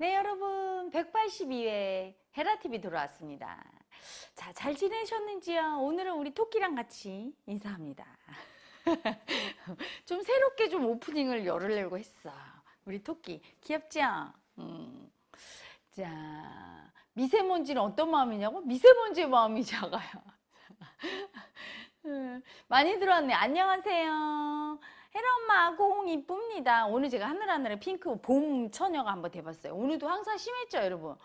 네, 여러분. 182회 헤라TV 돌아왔습니다. 자, 잘 지내셨는지요? 오늘은 우리 토끼랑 같이 인사합니다. 좀 새롭게 좀 오프닝을 열으려고 했어. 우리 토끼. 귀엽죠? 음. 자, 미세먼지는 어떤 마음이냐고? 미세먼지의 마음이 작아요. 음, 많이 들어왔네. 안녕하세요. 헤라 엄마하고 홍 이쁩니다. 오늘 제가 하늘하늘의 핑크 봄 처녀가 한번 돼봤어요. 오늘도 항상 심했죠, 여러분.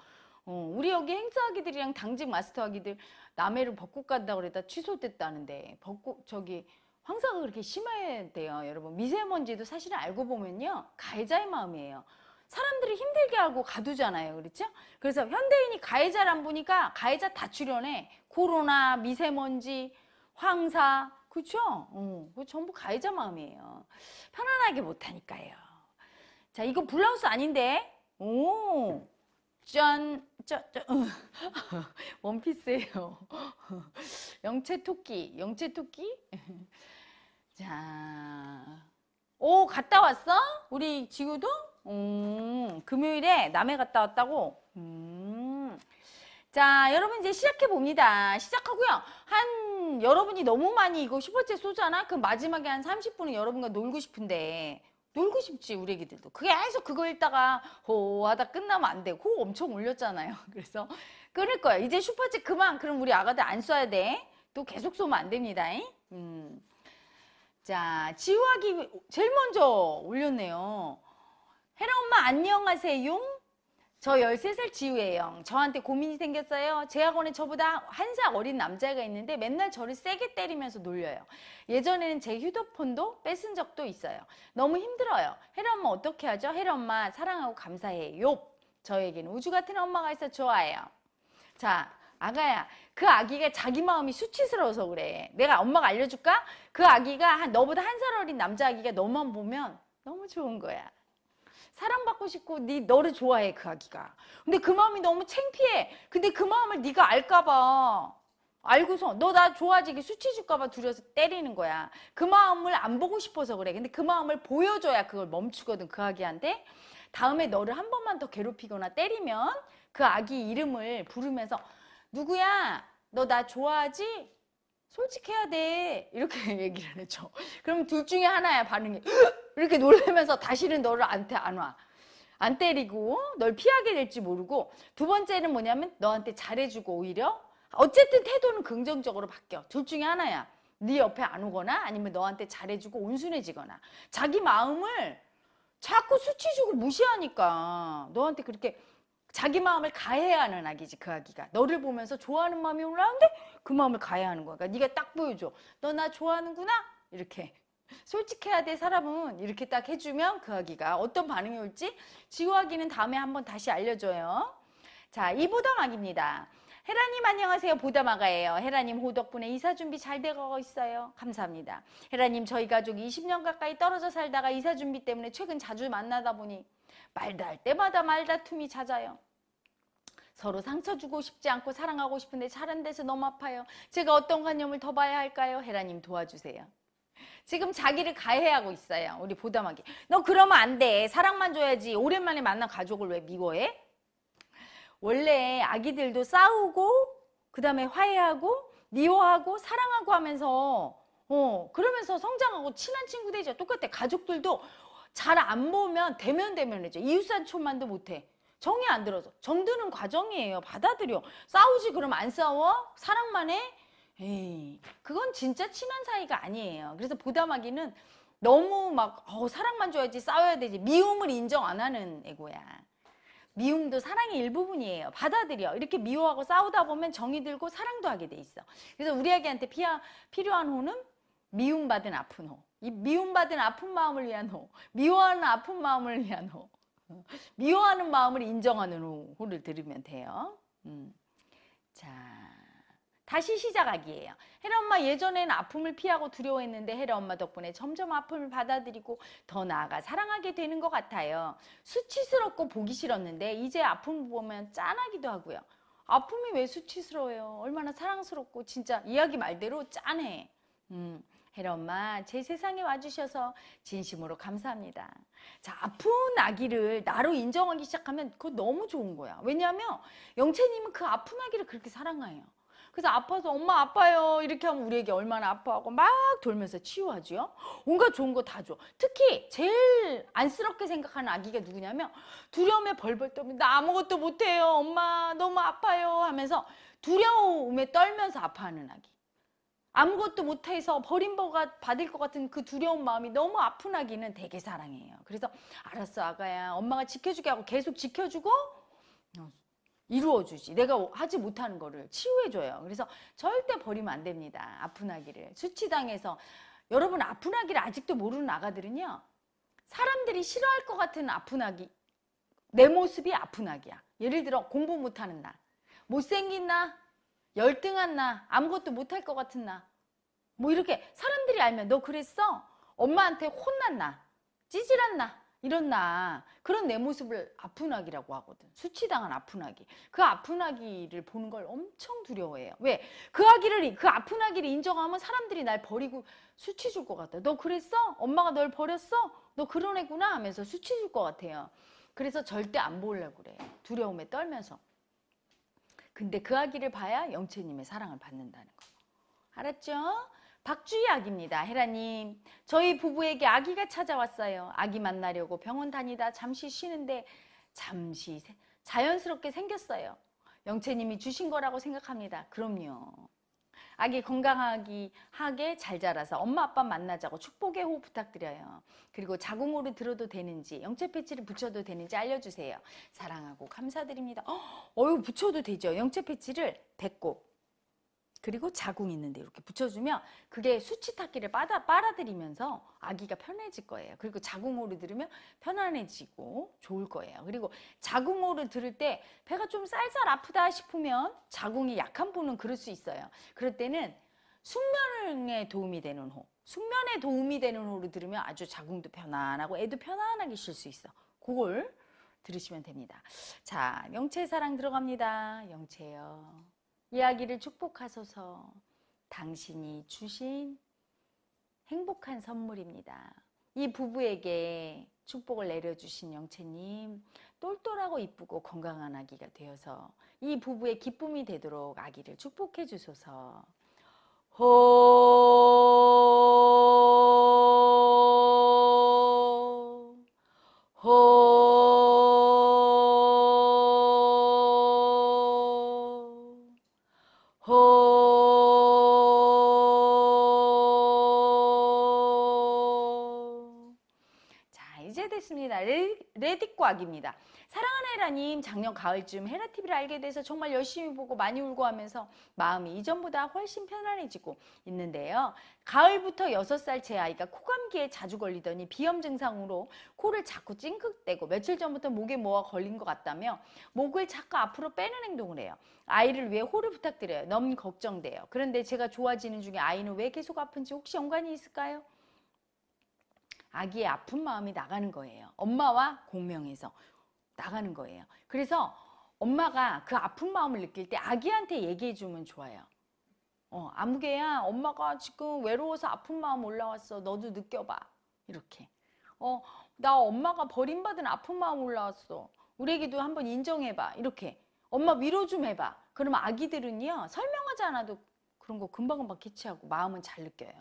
어, 우리 여기 행사하기들이랑 당직 마스터하기들 남해를 벚꽃 간다 고그러다 취소됐다는데 벚꽃 저기 황사가 그렇게 심해야돼요 여러분. 미세먼지도 사실 알고 보면요 가해자의 마음이에요. 사람들이 힘들게 하고 가두잖아요. 그렇죠? 그래서 현대인이 가해자란 보니까 가해자 다 출연해. 코로나, 미세먼지, 황사, 그쵸? 어, 그 전부 가해자 마음이에요. 편안하게 못하니까요. 자, 이거 블라우스 아닌데? 오, 짠, 짠, 짠. 원피스예요. 영체 토끼, 영체 토끼? 자, 오, 갔다 왔어? 우리 지구도? 음, 금요일에 남해 갔다 왔다고? 음. 자, 여러분 이제 시작해 봅니다. 시작하고요. 한 여러분이 너무 많이 이거 슈퍼챗 쏘잖아? 그 마지막에 한 30분은 여러분과 놀고 싶은데 놀고 싶지 우리 애기들도 그게 계속 그거 읽다가 호 하다 끝나면 안 되고 호 엄청 올렸잖아요 그래서 끊을 거야 이제 슈퍼챗 그만 그럼 우리 아가들 안쏴야 돼또 계속 쏘면 안 됩니다 음. 자지우하기 제일 먼저 올렸네요 헤라 엄마 안녕하세요 저 13살 지우예요. 저한테 고민이 생겼어요. 제 학원에 저보다 한 살 어린 남자가 있는데 맨날 저를 세게 때리면서 놀려요. 예전에는 제 휴대폰도 뺏은 적도 있어요. 너무 힘들어요. 혜리 엄마 어떻게 하죠? 혜리 엄마 사랑하고 감사해요. 저에게는 우주 같은 엄마가 있어 좋아요. 자, 아가야, 그 아기가 자기 마음이 수치스러워서 그래. 내가 엄마가 알려줄까? 그 아기가 너보다 한 살 어린 남자 아기가 너만 보면 너무 좋은 거야. 사랑받고 싶고 네 너를 좋아해 그 아기가. 근데 그 마음이 너무 창피해. 근데 그 마음을 네가 알까 봐. 알고서 너 나좋아지 이게 수치 줄까봐 두려워서 때리는 거야. 그 마음을 안 보고 싶어서 그래. 근데 그 마음을 보여줘야 그걸 멈추거든 그 아기한테. 다음에 너를 한 번만 더 괴롭히거나 때리면 그 아기 이름을 부르면서 누구야 너 나 좋아하지? 솔직해야 돼. 이렇게 얘기를 했죠. 그럼 둘 중에 하나야, 반응이. 이렇게 놀라면서 다시는 너를 안테 안 와. 안 때리고 널 피하게 될지 모르고 두 번째는 뭐냐면 너한테 잘해주고 오히려 어쨌든 태도는 긍정적으로 바뀌어. 둘 중에 하나야. 네 옆에 안 오거나 아니면 너한테 잘해주고 온순해지거나 자기 마음을 자꾸 수치적으로 무시하니까 너한테 그렇게 자기 마음을 가해하는 아기지 그 아기가 너를 보면서 좋아하는 마음이 올라오는데 그 마음을 가해하는 거야. 그러니까 네가 딱 보여줘. 너 나 좋아하는구나 이렇게 솔직해야 돼 사람은 이렇게 딱 해주면 그 아기가 어떤 반응이 올지 지우아기는 다음에 한번 다시 알려줘요. 자 이보다 막입니다. 헤라님 안녕하세요. 보다마가예요. 헤라님 호 덕분에 이사 준비 잘 되고 있어요. 감사합니다. 헤라님 저희 가족 20년 가까이 떨어져 살다가 이사 준비 때문에 최근 자주 만나다 보니 말다할 때마다 말다툼이 잦아요. 서로 상처 주고 싶지 않고 사랑하고 싶은데 잘안 돼서 너무 아파요. 제가 어떤 관념을 더 봐야 할까요? 헤라님 도와주세요. 지금 자기를 가해하고 있어요. 우리 보담하기. 너 그러면 안 돼. 사랑만 줘야지. 오랜만에 만난 가족을 왜 미워해? 원래 아기들도 싸우고 그다음에 화해하고 미워하고 사랑하고 하면서 어 그러면서 성장하고 친한 친구 되죠. 똑같아. 가족들도 잘안 보면 대면 대면해져. 이웃사촌만도 못해. 정이 안 들어서. 정드는 과정이에요. 받아들여. 싸우지 그럼 안 싸워? 사랑만 해? 에이, 그건 진짜 친한 사이가 아니에요. 그래서 보담하기는 너무 막 어, 사랑만 줘야지 싸워야 되지. 미움을 인정 안 하는 애고야. 미움도 사랑의 일부분이에요. 받아들여. 이렇게 미워하고 싸우다 보면 정이 들고 사랑도 하게 돼 있어. 그래서 우리 아기한테 피하, 필요한 호는 미움받은 아픈 호. 이 미움받은 아픈 마음을 위한 호, 미워하는 아픈 마음을 위한 호, 어, 미워하는 마음을 인정하는 호를 들으면 돼요. 음. 자, 다시 시작하기예요. 헤라 엄마 예전에는 아픔을 피하고 두려워했는데 헤라 엄마 덕분에 점점 아픔을 받아들이고 더 나아가 사랑하게 되는 것 같아요. 수치스럽고 보기 싫었는데 이제 아픔 보면 짠하기도 하고요. 아픔이 왜 수치스러워요? 얼마나 사랑스럽고 진짜 이야기 말대로 짠해. 음. 헤라 엄마 제 세상에 와주셔서 진심으로 감사합니다. 자 아픈 아기를 나로 인정하기 시작하면 그거 너무 좋은 거야. 왜냐하면 영채님은 그 아픈 아기를 그렇게 사랑해요. 그래서 아파서 엄마 아파요 이렇게 하면 우리 에게 얼마나 아파하고 막 돌면서 치유하지요 온갖 좋은 거 다줘 특히 제일 안쓰럽게 생각하는 아기가 누구냐면 두려움에 벌벌 떨면 나 아무것도 못해요 엄마 너무 아파요 하면서 두려움에 떨면서 아파하는 아기 아무것도 못해서 버림버가 받을 것 같은 그 두려운 마음이 너무 아픈 아기는 되게 사랑해요. 그래서 알았어 아가야 엄마가 지켜주게 하고 계속 지켜주고 어, 이루어주지. 내가 하지 못하는 거를 치유해줘요. 그래서 절대 버리면 안 됩니다. 아픈 아기를 수치당해서 여러분 아픈 아기를 아직도 모르는 아가들은요. 사람들이 싫어할 것 같은 아픈 아기 내 모습이 아픈 아기야. 예를 들어 공부 못하는 나 못생긴 나 열등한 나, 아무것도 못할 것 같은 나. 뭐 이렇게 사람들이 알면 너 그랬어? 엄마한테 혼난 나, 찌질한 나, 이런 나. 그런 내 모습을 아픈 아기라고 하거든. 수치당한 아픈 아기. 그 아픈 아기를 보는 걸 엄청 두려워해요. 왜? 그 아기를, 그 아픈 아기를 인정하면 사람들이 날 버리고 수치 줄 것 같아. 너 그랬어? 엄마가 널 버렸어? 너 그런 애구나 하면서 수치 줄 것 같아요. 그래서 절대 안 보려고 그래요. 두려움에 떨면서. 근데 그 아기를 봐야 영채님의 사랑을 받는다는 거. 알았죠? 박주희 아기입니다. 헤라님, 저희 부부에게 아기가 찾아왔어요. 아기 만나려고 병원 다니다 잠시 쉬는데 잠시 자연스럽게 생겼어요. 영채님이 주신 거라고 생각합니다. 그럼요. 아기 건강하기 하게 잘 자라서 엄마 아빠 만나자고 축복의 호흡 부탁드려요. 그리고 자궁으로 들어도 되는지 영체 패치를 붙여도 되는지 알려주세요. 사랑하고 감사드립니다. 어, 어유 붙여도 되죠. 영체 패치를 1 0 그리고 자궁 있는데 이렇게 붙여주면 그게 수치타기를 빨아, 빨아들이면서 아기가 편해질 거예요. 그리고 자궁호를 들으면 편안해지고 좋을 거예요. 그리고 자궁호를 들을 때 배가 좀 쌀쌀 아프다 싶으면 자궁이 약한 분은 그럴 수 있어요. 그럴 때는 숙면에 도움이 되는 호, 숙면에 도움이 되는 호를 들으면 아주 자궁도 편안하고 애도 편안하게 쉴 수 있어. 그걸 들으시면 됩니다. 자, 영체 사랑 들어갑니다. 영체요. 이야기를 축복하소서 당신이 주신 행복한 선물입니다. 이 부부에게 축복을 내려주신 영채님 똘똘하고 이쁘고 건강한 아기가 되어서 이 부부의 기쁨이 되도록 아기를 축복해 주소서. 호 레디코 악입니다. 사랑하는 헤라님 작년 가을쯤 헤라 TV를 알게 돼서 정말 열심히 보고 많이 울고 하면서 마음이 이전보다 훨씬 편안해지고 있는데요. 가을부터 6살 제 아이가 코감기에 자주 걸리더니 비염 증상으로 코를 자꾸 찡긋대고 며칠 전부터 목에 뭐가 걸린 것 같다며 목을 자꾸 앞으로 빼는 행동을 해요. 아이를 위해 호를 부탁드려요. 너무 걱정돼요. 그런데 제가 좋아지는 중에 아이는 왜 계속 아픈지 혹시 연관이 있을까요? 아기의 아픈 마음이 나가는 거예요. 엄마와 공명해서 나가는 거예요. 그래서 엄마가 그 아픈 마음을 느낄 때 아기한테 얘기해 주면 좋아요. 어, 아무개야, 엄마가 지금 외로워서 아픈 마음 올라왔어. 너도 느껴봐. 이렇게. 어, 나 엄마가 버림받은 아픈 마음 올라왔어. 우리에게도 한번 인정해봐. 이렇게. 엄마 위로 좀 해봐. 그럼 아기들은요, 설명하지 않아도 그런 거 금방금방 캐치하고 마음은 잘 느껴요.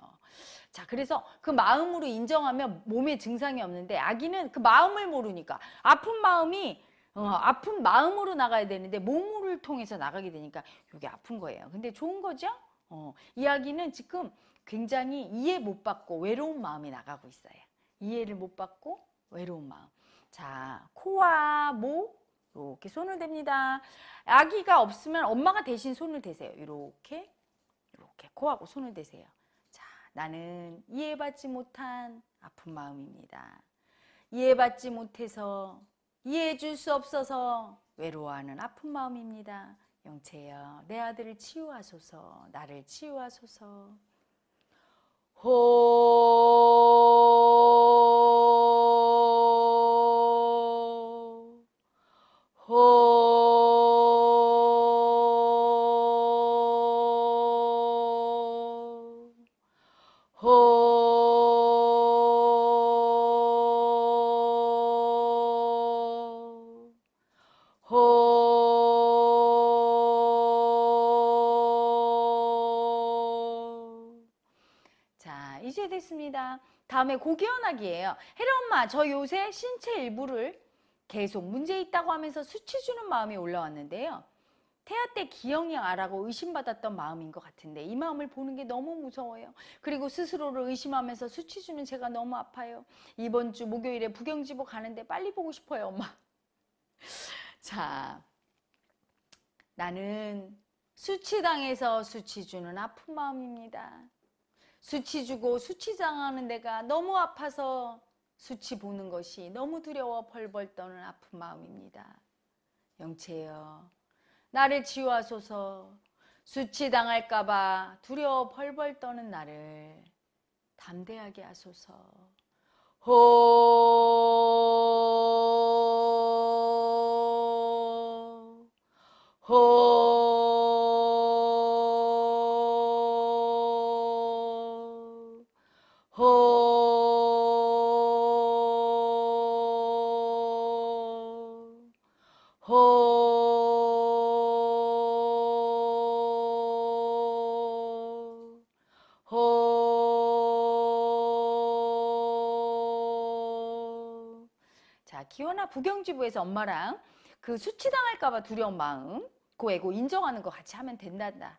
자, 그래서 그 마음으로 인정하면 몸에 증상이 없는데 아기는 그 마음을 모르니까 아픈 마음이 어, 아픈 마음으로 나가야 되는데 몸을 통해서 나가게 되니까 이게 아픈 거예요. 근데 좋은 거죠? 어, 이야기는 지금 굉장히 이해 못 받고 외로운 마음이 나가고 있어요. 이해를 못 받고 외로운 마음. 자, 코와 목 이렇게 손을 댑니다. 아기가 없으면 엄마가 대신 손을 대세요. 이렇게 이렇게 코하고 손을 대세요. 자, 나는 이해받지 못한 아픈 마음입니다. 이해받지 못해서 이해해 줄수 없어서 외로워하는 아픈 마음입니다. 영채여, 내 아들을 치유하소서, 나를 치유하소서. 호 있습니다. 다음에 고기연하기예요. 혜령 엄마 저 요새 신체 일부를 계속 문제 있다고 하면서 수치 주는 마음이 올라왔는데요. 태아 때 기영이아라고 의심받았던 마음인 것 같은데 이 마음을 보는 게 너무 무서워요. 그리고 스스로를 의심하면서 수치 주는 제가 너무 아파요. 이번 주 목요일에 부경지보 가는데 빨리 보고 싶어요, 엄마. 자, 나는 수치당해서 수치 주는 아픈 마음입니다. 수치 주고 수치 당하는 내가 너무 아파서 수치 보는 것이 너무 두려워 벌벌 떠는 아픈 마음입니다. 영채여 나를 지워하소서 수치 당할까봐 두려워 벌벌 떠는 나를 담대하게 하소서. 호, 호, 기현아 부경지부에서 엄마랑 그 수치당할까봐 두려운 마음 고애고 인정하는 거 같이 하면 된단다.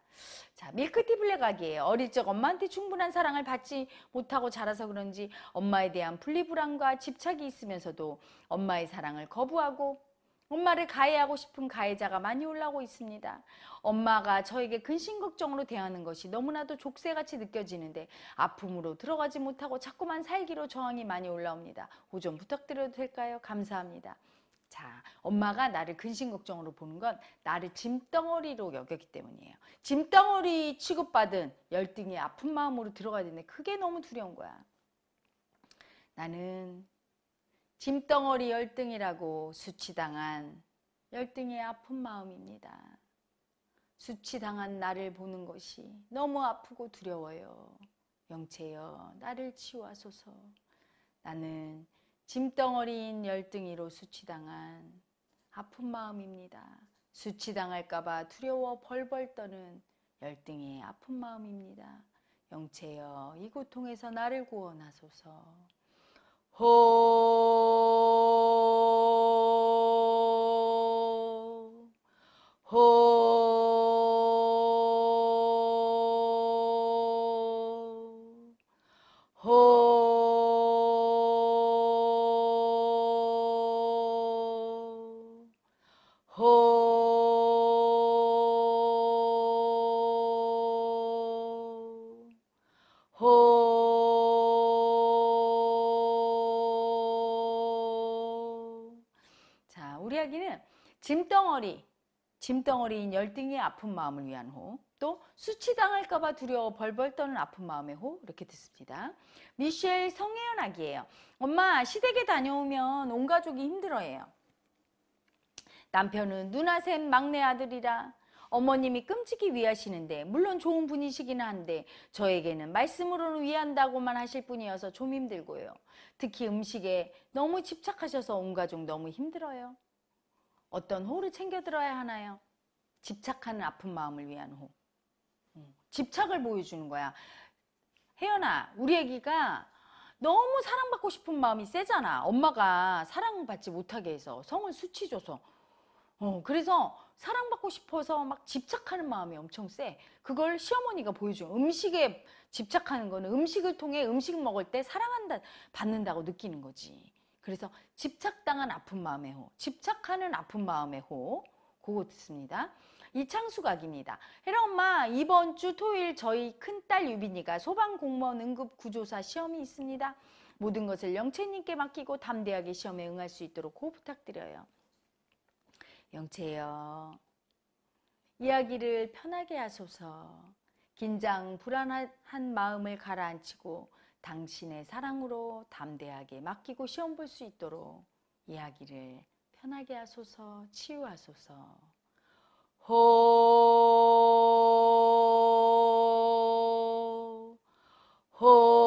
자, 밀크티 블랙아기에 어릴 적 엄마한테 충분한 사랑을 받지 못하고 자라서 그런지 엄마에 대한 분리불안과 집착이 있으면서도 엄마의 사랑을 거부하고 엄마를 가해하고 싶은 가해자가 많이 올라오고 있습니다. 엄마가 저에게 근심걱정으로 대하는 것이 너무나도 족쇄같이 느껴지는데 아픔으로 들어가지 못하고 자꾸만 살기로 저항이 많이 올라옵니다. 오점 부탁드려도 될까요? 감사합니다. 자, 엄마가 나를 근심 걱정으로 보는 건 나를 짐덩어리로 여겼기 때문이에요. 짐덩어리 취급받은 열등이 아픈 마음으로 들어가야 되는데 그게 너무 두려운 거야. 나는 짐덩어리 열등이라고 수치당한 열등의 아픈 마음입니다. 수치당한 나를 보는 것이 너무 아프고 두려워요. 영체여, 나를 치유하소서. 나는 짐덩어리인 열등이로 수치당한 아픈 마음입니다. 수치당할까봐 두려워 벌벌 떠는 열등의 아픈 마음입니다. 영체여, 이 고통에서 나를 구원하소서. ho ho 짐덩어리, 짐덩어리인 열등의 아픈 마음을 위한 호, 또 수치당할까봐 두려워 벌벌 떠는 아픈 마음의 호 이렇게 듣습니다. 미셸 성혜연 아기예요. 엄마 시댁에 다녀오면 온 가족이 힘들어해요. 남편은 누나 샘 막내 아들이라 어머님이 끔찍이 위하시는데 물론 좋은 분이시긴 한데 저에게는 말씀으로는 위한다고만 하실 분이어서 좀 힘들고요. 특히 음식에 너무 집착하셔서 온 가족 너무 힘들어요. 어떤 호를 챙겨 들어야 하나요? 집착하는 아픈 마음을 위한 호. 음, 집착을 보여주는 거야. 혜연아, 우리 애기가 너무 사랑받고 싶은 마음이 세잖아. 엄마가 사랑받지 못하게 해서 성을 수치줘서. 어, 그래서 사랑받고 싶어서 막 집착하는 마음이 엄청 세. 그걸 시어머니가 보여줘. 음식에 집착하는 거는 음식을 통해 음식 먹을 때 사랑한다, 받는다고 느끼는 거지. 그래서 집착당한 아픈 마음의 호, 집착하는 아픈 마음의 호, 그거 듣습니다. 이창수각입니다. 혜라 엄마 이번 주 토요일 저희 큰딸 유빈이가 소방공무원 응급구조사 시험이 있습니다. 모든 것을 영채님께 맡기고 담대하게 시험에 응할 수 있도록 고 부탁드려요. 영채요. 이야기를 편하게 하소서. 긴장 불안한 마음을 가라앉히고 당신의 사랑으로 담대하게 맡기고 시험 볼 수 있도록 이야기를 편하게 하소서 치유하소서 호 호.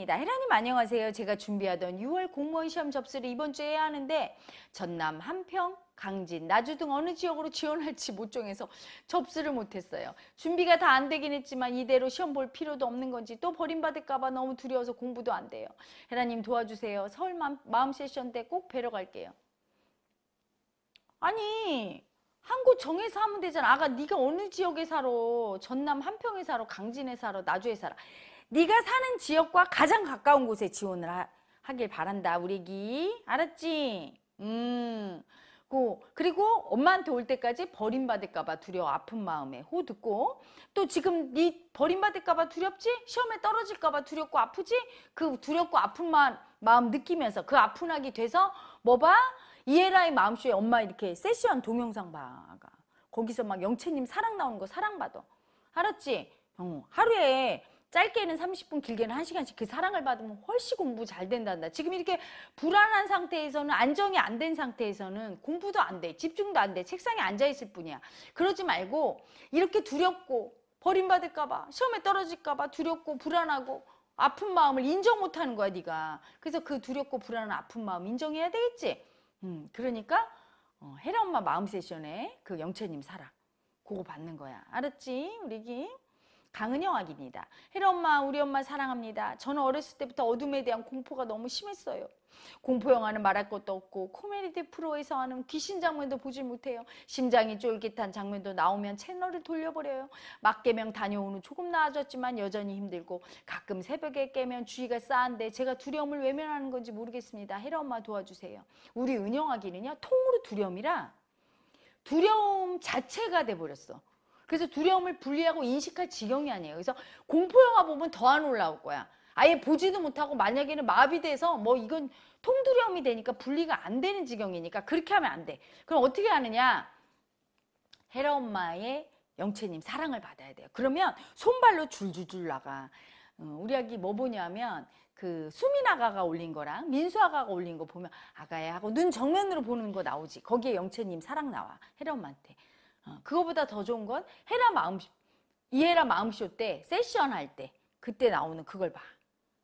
하겠습니다. 헤라님 안녕하세요. 제가 준비하던 6월 공무원 시험 접수를 이번 주에 해야 하는데 전남 함평, 강진, 나주 등 어느 지역으로 지원할지 못 정해서 접수를 못했어요. 준비가 다 안 되긴 했지만 이대로 시험 볼 필요도 없는 건지 또 버림받을까 봐 너무 두려워서 공부도 안 돼요. 헤라님 도와주세요. 서울 마음 세션 때 꼭 뵈러 갈게요. 아니 한곳 정해서 하면 되잖아. 아가 네가 어느 지역에 살아? 전남 한평에 살아? 강진에 살아? 나주에 살아? 네가 사는 지역과 가장 가까운 곳에 지원을 하, 하길 바란다 우리 기 알았지? 음. 고 그리고 엄마한테 올 때까지 버림받을까봐 두려워 아픈 마음에 호 듣고 또 지금 네 버림받을까봐 두렵지 시험에 떨어질까봐 두렵고 아프지 그 두렵고 아픈 마, 마음 느끼면서 그 아픈 아기 돼서 뭐봐이에라의 마음속에 엄마 이렇게 세션 동영상 봐가 그러니까 거기서 막 영채님 사랑 나오는 거 사랑받아 알았지 어, 하루에 짧게는 30분, 길게는 1시간씩 그 사랑을 받으면 훨씬 공부 잘 된단다. 지금 이렇게 불안한 상태에서는 안정이 안 된 상태에서는 공부도 안 돼. 집중도 안 돼. 책상에 앉아 있을 뿐이야. 그러지 말고 이렇게 두렵고 버림받을까 봐, 시험에 떨어질까 봐 두렵고 불안하고 아픈 마음을 인정 못 하는 거야, 네가. 그래서 그 두렵고 불안한 아픈 마음 인정해야 되겠지. 음, 그러니까 어, 헤라 엄마 마음 세션에 그 영채님 사랑 그거 받는 거야. 알았지? 우리 기. 강은영 아기입니다. 혜리 엄마, 우리 엄마 사랑합니다. 저는 어렸을 때부터 어둠에 대한 공포가 너무 심했어요. 공포 영화는 말할 것도 없고 코미디 프로에서 하는 귀신 장면도 보질 못해요. 심장이 쫄깃한 장면도 나오면 채널을 돌려버려요. 막개명 다녀온 후 조금 나아졌지만 여전히 힘들고 가끔 새벽에 깨면 주위가 싸한데 제가 두려움을 외면하는 건지 모르겠습니다. 헤리 엄마 도와주세요. 우리 은영아기는요 통으로 두려움이라 두려움 자체가 돼버렸어. 그래서 두려움을 분리하고 인식할 지경이 아니에요. 그래서 공포 영화 보면 더 안 올라올 거야. 아예 보지도 못하고 만약에는 마비돼서 뭐 이건 통두려움이 되니까 분리가 안 되는 지경이니까 그렇게 하면 안 돼. 그럼 어떻게 하느냐? 헤라 엄마의 영채님 사랑을 받아야 돼요. 그러면 손발로 줄줄줄 나가. 어, 우리 아기 뭐 보냐면 그 수민 아가가 올린 거랑 민수 아가가 올린 거 보면 아가야 하고 눈 정면으로 보는 거 나오지. 거기에 영채님 사랑 나와. 헤라 엄마한테. 어, 그거보다 더 좋은 건 헤라 마음쇼 이해라 마음쇼 때 세션 할 때 그때 나오는 그걸 봐.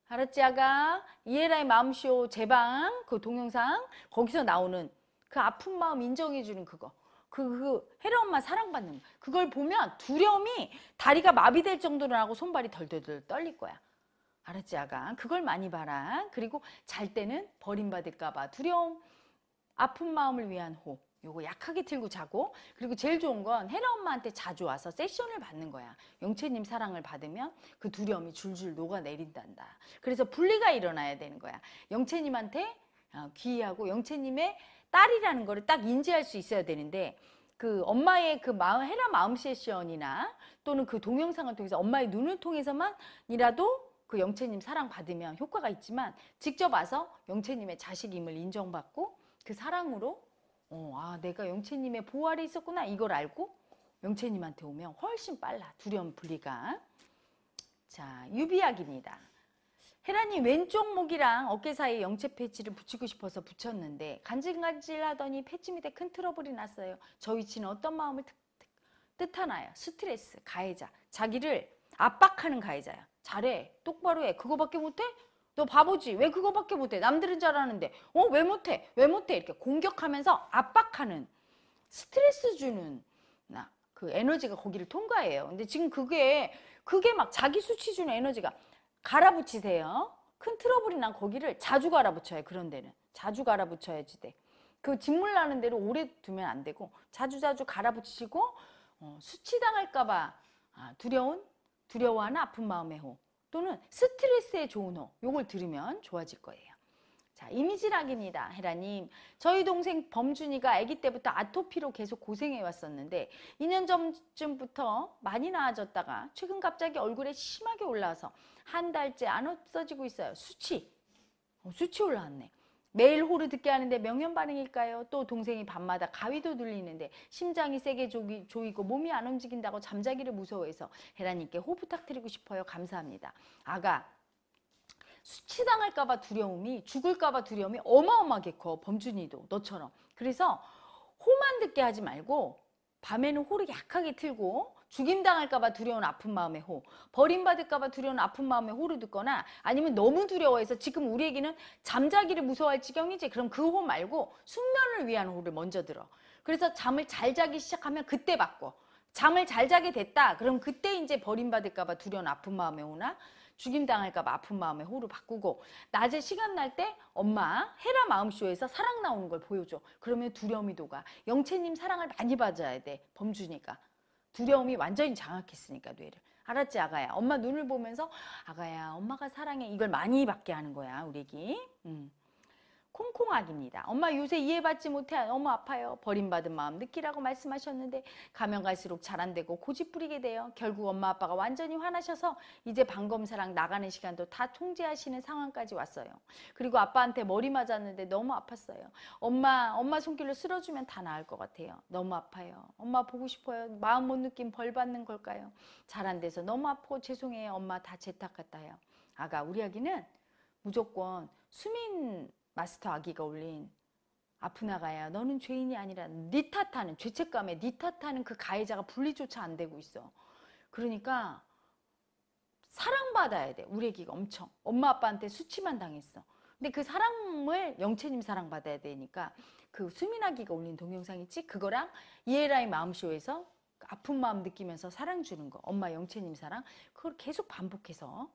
알았지 아가? 이해라의 마음쇼 제방 그 동영상 거기서 나오는 그 아픈 마음 인정해 주는 그거. 그, 그 헤라 엄마 사랑받는 거. 그걸 보면 두려움이 다리가 마비될 정도로 하고 손발이 덜덜덜 떨릴 거야. 알았지 아가? 그걸 많이 봐라. 그리고 잘 때는 버림받을까 봐 두려움. 아픈 마음을 위한 호. 요거 약하게 틀고 자고 그리고 제일 좋은 건 헤라 엄마한테 자주 와서 세션을 받는 거야. 영채님 사랑을 받으면 그 두려움이 줄줄 녹아내린단다. 그래서 분리가 일어나야 되는 거야. 영채님한테 어, 귀하고 영채님의 딸이라는 거를 딱 인지할 수 있어야 되는데 그 엄마의 그 마음, 헤라 마음 세션이나 또는 그 동영상을 통해서 엄마의 눈을 통해서만이라도 그 영채님 사랑 받으면 효과가 있지만 직접 와서 영채님의 자식임을 인정받고 그 사랑으로 어, 아, 내가 영채님의 보아이 있었구나. 이걸 알고 영채님한테 오면 훨씬 빨라. 두려움 분리가. 자, 유비약입니다. 헤라님 왼쪽 목이랑 어깨 사이에 영채 패치를 붙이고 싶어서 붙였는데 간질간질하더니 패치 밑에 큰 트러블이 났어요. 저 위치는 어떤 마음을 뜻하나요? 스트레스, 가해자, 자기를 압박하는 가해자야. 잘해, 똑바로 해, 그거밖에 못해? 너 바보지 왜 그거밖에 못해 남들은 잘하는데 어 왜 못해 왜 못해 이렇게 공격하면서 압박하는 스트레스 주는 그 에너지가 거기를 통과해요 근데 지금 그게 그게 막 자기 수치 주는 에너지가 갈아붙이세요 큰 트러블이 난 거기를 자주 갈아붙여요 그런 데는 자주 갈아붙여야지 돼그 진물 나는 대로 오래 두면 안 되고 자주자주 갈아붙이고 시 어, 수치당할까봐 아, 두려운 두려워하는 아픈 마음의 호 또는 스트레스에 좋은 어 요걸 들으면 좋아질 거예요. 자, 이미지락입니다. 헤라님. 저희 동생 범준이가 아기 때부터 아토피로 계속 고생해 왔었는데 2년 전쯤부터 많이 나아졌다가 최근 갑자기 얼굴에 심하게 올라와서 한 달째 안 없어지고 있어요. 수치. 어, 수치 올라왔네. 매일 호루 듣게 하는데 명현 반응일까요? 또 동생이 밤마다 가위도 눌리는데 심장이 세게 조기, 조이고 몸이 안 움직인다고 잠자기를 무서워해서 혜라님께 호 부탁드리고 싶어요. 감사합니다. 아가 수치당할까봐 두려움이 죽을까봐 두려움이 어마어마하게 커 범준이도 너처럼 그래서 호만 듣게 하지 말고 밤에는 호를 약하게 틀고 죽임당할까봐 두려운 아픈 마음의 호, 버림받을까봐 두려운 아픈 마음의 호를 듣거나 아니면 너무 두려워해서 지금 우리에게는 잠자기를 무서워할 지경이지 그럼 그 호 말고 숙면을 위한 호를 먼저 들어. 그래서 잠을 잘 자기 시작하면 그때 바꿔. 잠을 잘 자게 됐다. 그럼 그때 이제 버림받을까봐 두려운 아픈 마음의 호나 죽임당할까봐 아픈 마음의 호로 바꾸고 낮에 시간 날 때 엄마 헤라 마음쇼에서 사랑 나오는 걸 보여줘. 그러면 두려움이 도가. 영채님 사랑을 많이 받아야 돼. 범주니까. 두려움이 완전히 장악했으니까 뇌를. 알았지 아가야 엄마 눈을 보면서 아가야 엄마가 사랑해 이걸 많이 받게 하는 거야 우리 애기 음. 콩콩악입니다 엄마 요새 이해받지 못해 너무 아파요. 버림받은 마음 느끼라고 말씀하셨는데 가면 갈수록 잘 안되고 고집부리게 돼요. 결국 엄마 아빠가 완전히 화나셔서 이제 방검사랑 나가는 시간도 다 통제하시는 상황까지 왔어요. 그리고 아빠한테 머리 맞았는데 너무 아팠어요. 엄마 엄마 손길로 쓸어주면 다 나을 것 같아요. 너무 아파요. 엄마 보고 싶어요. 마음 못 느낀 벌 받는 걸까요? 잘 안 돼서 너무 아프고 죄송해요. 엄마 다 제 탓 같아요. 아가 우리 아기는 무조건 수민 마스터 아기가 올린 아프나가야 너는 죄인이 아니라 네 탓하는 죄책감에 네 탓하는 그 가해자가 분리조차 안 되고 있어. 그러니까 사랑받아야 돼. 우리 애기가 엄청 엄마 아빠한테 수치만 당했어. 근데 그 사랑을 영채님 사랑받아야 되니까 그 수민아기가 올린 동영상 있지? 그거랑 이해라의 마음쇼에서 아픈 마음 느끼면서 사랑 주는 거 엄마 영채님 사랑 그걸 계속 반복해서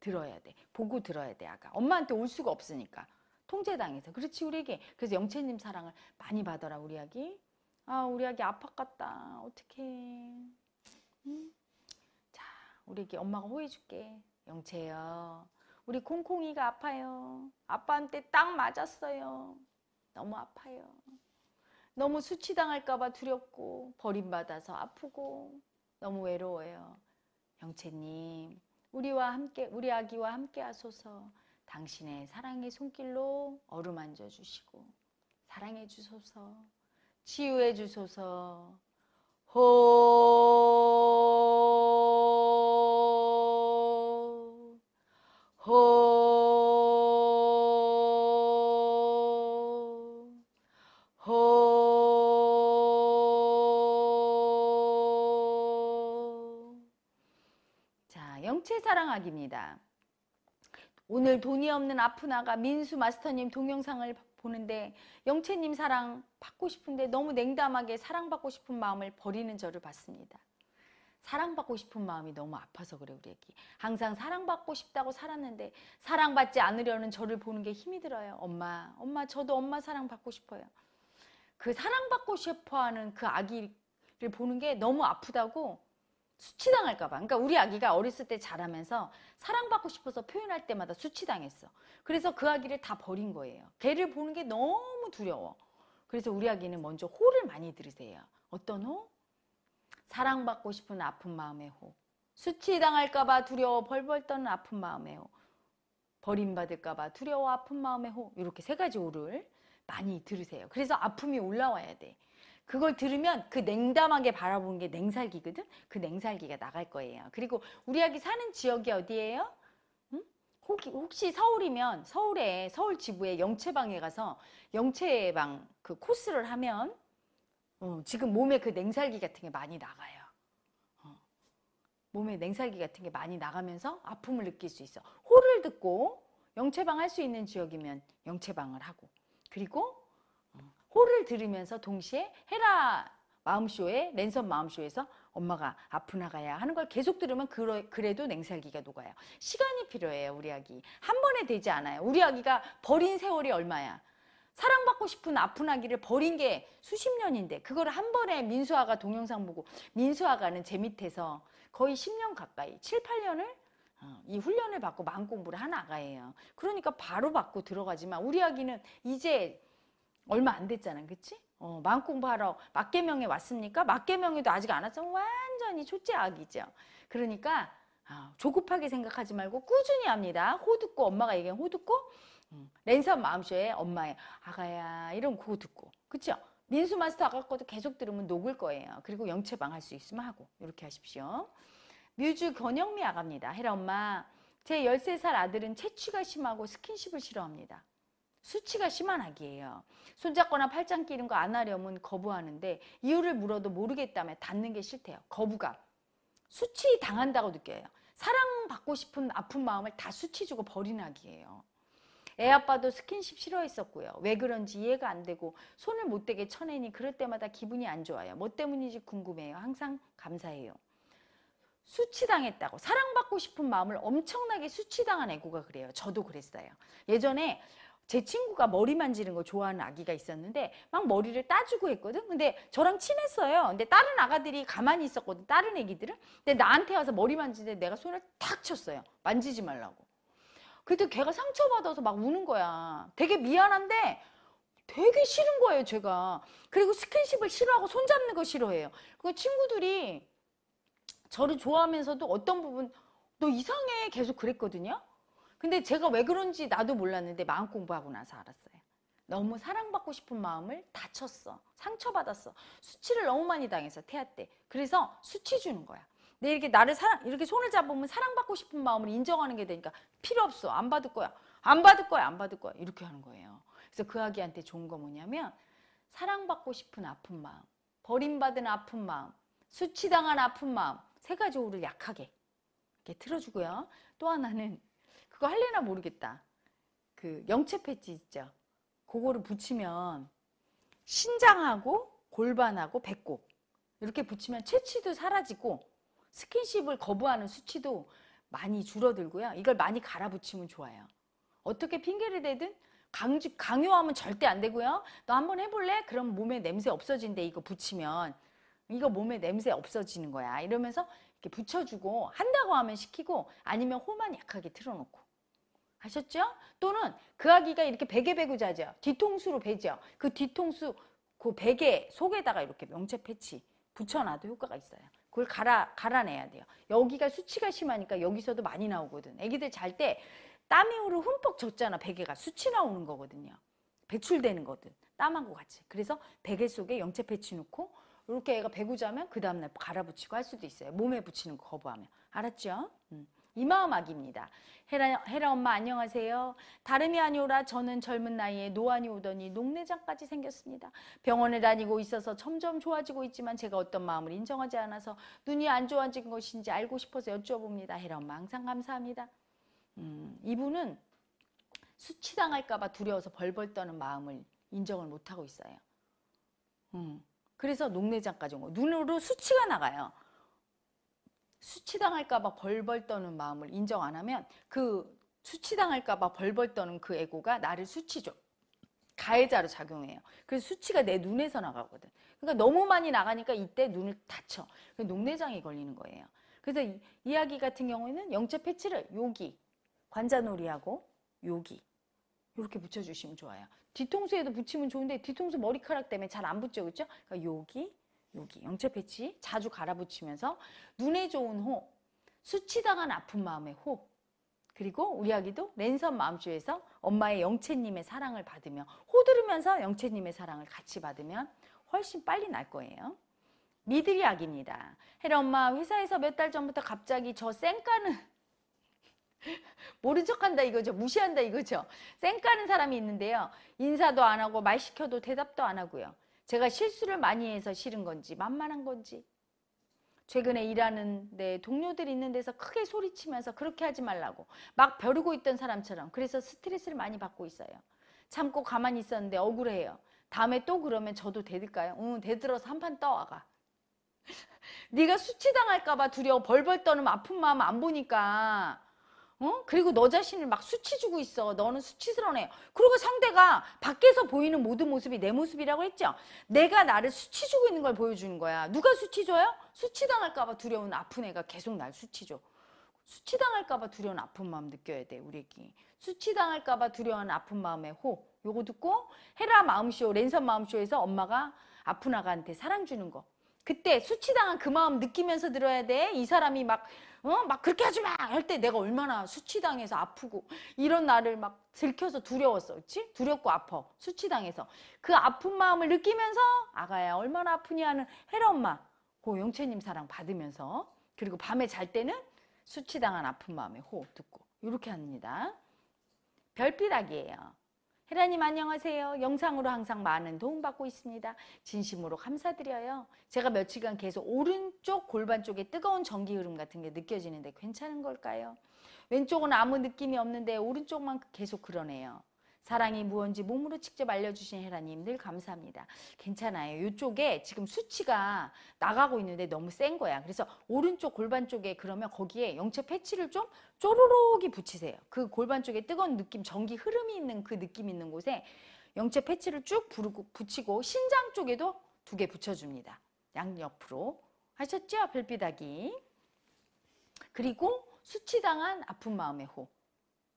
들어야 돼. 보고 들어야 돼, 아가. 엄마한테 올 수가 없으니까. 통제당해서. 그렇지, 우리에게. 그래서 영채님 사랑을 많이 받아라, 우리 아기. 아, 우리 아기 아팠겠다. 어떡해. 응? 자, 우리 에게 엄마가 호해줄게. 영채요. 우리 콩콩이가 아파요. 아빠한테 딱 맞았어요. 너무 아파요. 너무 수치당할까봐 두렵고, 버림받아서 아프고, 너무 외로워요. 영채님, 우리와 함께 우리 아기와 함께 하소서. 당신의 사랑의 손길로 어루만져 주시고 사랑해 주소서. 치유해 주소서. 호 호. 정체 사랑하기입니다. 오늘 돈이 없는 아프나가 민수 마스터님 동영상을 보는데 영채님 사랑 받고 싶은데 너무 냉담하게 사랑받고 싶은 마음을 버리는 저를 봤습니다. 사랑받고 싶은 마음이 너무 아파서 그래 우리 애기. 항상 사랑받고 싶다고 살았는데 사랑받지 않으려는 저를 보는 게 힘이 들어요. 엄마, 엄마 저도 엄마 사랑받고 싶어요. 그 사랑받고 싶어하는 그 아기를 보는 게 너무 아프다고 수치당할까봐. 그러니까 우리 아기가 어렸을 때 자라면서 사랑받고 싶어서 표현할 때마다 수치당했어. 그래서 그 아기를 다 버린 거예요. 개를 보는 게 너무 두려워. 그래서 우리 아기는 먼저 호를 많이 들으세요. 어떤 호? 사랑받고 싶은 아픈 마음의 호. 수치당할까봐 두려워 벌벌 떠는 아픈 마음의 호. 버림받을까봐 두려워 아픈 마음의 호. 이렇게 세 가지 호를 많이 들으세요. 그래서 아픔이 올라와야 돼. 그걸 들으면 그 냉담하게 바라보는 게 냉살기거든. 그 냉살기가 나갈 거예요. 그리고 우리 아기 사는 지역이 어디예요? 음? 혹시 서울이면 서울에 서울 지부에 영채방에 가서 영채방 그 코스를 하면 어, 지금 몸에 그 냉살기 같은 게 많이 나가요. 어. 몸에 냉살기 같은 게 많이 나가면서 아픔을 느낄 수 있어. 호를 듣고 영체방 할 수 있는 지역이면 영체방을 하고 그리고 호를 들으면서 동시에 헤라 마음쇼에 랜선 마음쇼에서 엄마가 아픈 아가야 하는 걸 계속 들으면 그러, 그래도 냉살기가 녹아요. 시간이 필요해요, 우리 아기. 한 번에 되지 않아요. 우리 아기가 버린 세월이 얼마야? 사랑받고 싶은 아픈 아기를 버린 게 수십 년인데 그걸 한 번에 민수아가 동영상 보고 민수아가는 제 밑에서 거의 10년 가까이 7, 8년을 어, 이 훈련을 받고 마음 공부를 한 아가예요. 그러니까 바로 받고 들어가지만 우리 아기는 이제 얼마 안 됐잖아, 그치? 어, 마음 공부하러 막계명에 왔습니까? 막계명에도 아직 안 왔으면 완전히 초짜악이죠. 그러니까 아, 조급하게 생각하지 말고 꾸준히 합니다. 호두고 엄마가 얘기한 호두고 음, 랜선 마음쇼에 엄마의 아가야 이런 거 그 듣고 그쵸? 민수 마스터 아까 것도 계속 들으면 녹을 거예요. 그리고 영체방 할 수 있으면 하고 이렇게 하십시오. 뮤즈 권영미 아가입니다 헤라 엄마 제 13살 아들은 채취가 심하고 스킨십을 싫어합니다. 수치가 심한 아기예요. 손잡거나 팔짱 끼는 거 안 하려면 거부하는데 이유를 물어도 모르겠다며 닿는 게 싫대요. 거부감. 수치 당한다고 느껴요. 사랑받고 싶은 아픈 마음을 다 수치 주고 버린 아기예요. 애 아빠도 스킨십 싫어했었고요. 왜 그런지 이해가 안 되고 손을 못 대게 쳐내니 그럴 때마다 기분이 안 좋아요. 뭐 때문인지 궁금해요. 항상 감사해요. 수치당했다고 사랑받고 싶은 마음을 엄청나게 수치당한 애고가 그래요. 저도 그랬어요. 예전에 제 친구가 머리 만지는 거 좋아하는 아기가 있었는데 막 머리를 따주고 했거든. 근데 저랑 친했어요. 근데 다른 아가들이 가만히 있었거든. 다른 애기들은. 근데 나한테 와서 머리 만지는데 내가 손을 탁 쳤어요. 만지지 말라고. 그때 걔가 상처받아서 막 우는 거야. 되게 미안한데 되게 싫은 거예요, 제가. 그리고 스킨십을 싫어하고 손잡는 거 싫어해요. 그 친구들이 저를 좋아하면서도 어떤 부분 너 이상해 계속 그랬거든요. 근데 제가 왜 그런지 나도 몰랐는데 마음 공부하고 나서 알았어요. 너무 사랑받고 싶은 마음을 다쳤어. 상처받았어. 수치를 너무 많이 당해서 태아 때. 그래서 수치 주는 거야. 내 이렇게 나를 사랑 이렇게 손을 잡으면 사랑받고 싶은 마음을 인정하는 게 되니까 필요 없어. 안 받을 거야. 안 받을 거야. 안 받을 거야. 이렇게 하는 거예요. 그래서 그 아기한테 좋은 거 뭐냐면 사랑받고 싶은 아픈 마음, 버림받은 아픈 마음, 수치당한 아픈 마음 세 가지 오를 약하게 이렇게 틀어주고요. 또 하나는 그거 할래나 모르겠다. 그 영체 패치 있죠. 그거를 붙이면 신장하고 골반하고 배꼽 이렇게 붙이면 체취도 사라지고 스킨십을 거부하는 수치도 많이 줄어들고요. 이걸 많이 갈아붙이면 좋아요. 어떻게 핑계를 대든 강주, 강요하면 절대 안 되고요. 너 한번 해볼래? 그럼 몸에 냄새 없어진대 이거 붙이면 이거 몸에 냄새 없어지는 거야. 이러면서 이렇게 붙여주고 한다고 하면 시키고 아니면 호만 약하게 틀어놓고 하셨죠 또는 그 아기가 이렇게 베개 베고 자죠. 뒤통수로 베죠. 그 뒤통수 그 베개 속에다가 이렇게 명체 패치 붙여놔도 효과가 있어요. 그걸 갈아, 갈아내야 돼요. 여기가 수치가 심하니까 여기서도 많이 나오거든. 애기들 잘 때 땀이 오르 흠뻑 젖잖아. 베개가 수치 나오는 거거든요. 배출되는 거든. 땀하고 같이. 그래서 베개 속에 명체 패치 놓고 이렇게 애가 베고 자면 그 다음날 갈아붙이고 할 수도 있어요. 몸에 붙이는 거 거부하면. 알았죠? 이마음악입니다. 헤라, 헤라 엄마 안녕하세요. 다름이 아니오라 저는 젊은 나이에 노안이 오더니 녹내장까지 생겼습니다. 병원에 다니고 있어서 점점 좋아지고 있지만 제가 어떤 마음을 인정하지 않아서 눈이 안 좋아진 것인지 알고 싶어서 여쭤봅니다. 헤라 엄마 항상 감사합니다. 음, 이분은 수치당할까봐 두려워서 벌벌 떠는 마음을 인정을 못하고 있어요. 음, 그래서 녹내장까지 온 거예요. 눈으로 수치가 나가요. 수치당할까봐 벌벌 떠는 마음을 인정 안 하면 그 수치당할까봐 벌벌 떠는 그 애고가 나를 수치죠. 가해자로 작용해요. 그래서 수치가 내 눈에서 나가거든. 그러니까 너무 많이 나가니까 이때 눈을 다쳐. 녹내장이 걸리는 거예요. 그래서 이, 이야기 같은 경우에는 영체 패치를 여기 관자놀이하고 여기 이렇게 붙여주시면 좋아요. 뒤통수에도 붙이면 좋은데 뒤통수 머리카락 때문에 잘 안 붙죠, 그렇죠? 그러니까 여기 여기 영체 패치 자주 갈아붙이면서 눈에 좋은 호, 수치당한 아픈 마음의 호, 그리고 우리 아기도 랜선 마음주에서 엄마의 영채님의 사랑을 받으며 호들으면서 영채님의 사랑을 같이 받으면 훨씬 빨리 날 거예요. 미들이 약입니다. 헤라 엄마 회사에서 몇 달 전부터 갑자기 저 쌩까는 모른 척한다 이거죠. 무시한다 이거죠. 쌩까는 사람이 있는데요. 인사도 안 하고 말 시켜도 대답도 안 하고요. 제가 실수를 많이 해서 싫은 건지 만만한 건지 최근에 일하는 내 동료들이 있는 데서 크게 소리치면서 그렇게 하지 말라고 막 벼르고 있던 사람처럼 그래서 스트레스를 많이 받고 있어요. 참고 가만히 있었는데 억울해요. 다음에 또 그러면 저도 되들까요 응, 되들어서한판 떠와가. 네가 수치당할까 봐 두려워 벌벌 떠는 아픈 마음 안 보니까 어? 그리고 너 자신을 막 수치 주고 있어. 너는 수치스러워해. 그리고 상대가 밖에서 보이는 모든 모습이 내 모습이라고 했죠. 내가 나를 수치 주고 있는 걸 보여주는 거야. 누가 수치 줘요? 수치 당할까봐 두려운 아픈 애가 계속 날 수치 줘. 수치 당할까봐 두려운 아픈 마음 느껴야 돼. 우리 애기. 수치 당할까봐 두려운 아픈 마음의 호. 요거 듣고 헤라 마음쇼 랜선 마음쇼에서 엄마가 아픈 아가한테 사랑 주는 거. 그때 수치당한 그 마음 느끼면서 들어야 돼. 이 사람이 막 어? 막 그렇게 하지 마! 할 때 내가 얼마나 수치당해서 아프고 이런 나를 막 들켜서 두려웠어. 그치? 두렵고 아파. 수치당해서. 그 아픈 마음을 느끼면서 아가야 얼마나 아프냐 하는 헤라 엄마 고용채님 사랑 받으면서 그리고 밤에 잘 때는 수치당한 아픈 마음에 호흡 듣고 이렇게 합니다. 별빛 아기예요. 헤라님 안녕하세요. 영상으로 항상 많은 도움받고 있습니다. 진심으로 감사드려요. 제가 며칠간 계속 오른쪽 골반 쪽에 뜨거운 전기 흐름 같은 게 느껴지는데 괜찮은 걸까요? 왼쪽은 아무 느낌이 없는데 오른쪽만 계속 그러네요. 사랑이 무언지 몸으로 직접 알려주신 헤라님 늘 감사합니다. 괜찮아요. 이쪽에 지금 수치가 나가고 있는데 너무 센 거야. 그래서 오른쪽 골반 쪽에 그러면 거기에 영체 패치를 좀 쪼로록이 붙이세요. 그 골반 쪽에 뜨거운 느낌, 전기 흐름이 있는 그 느낌 있는 곳에 영체 패치를 쭉 부르고, 붙이고 신장 쪽에도 두 개 붙여줍니다. 양옆으로 하셨죠? 별빛하기. 그리고 수치당한 아픈 마음의 호.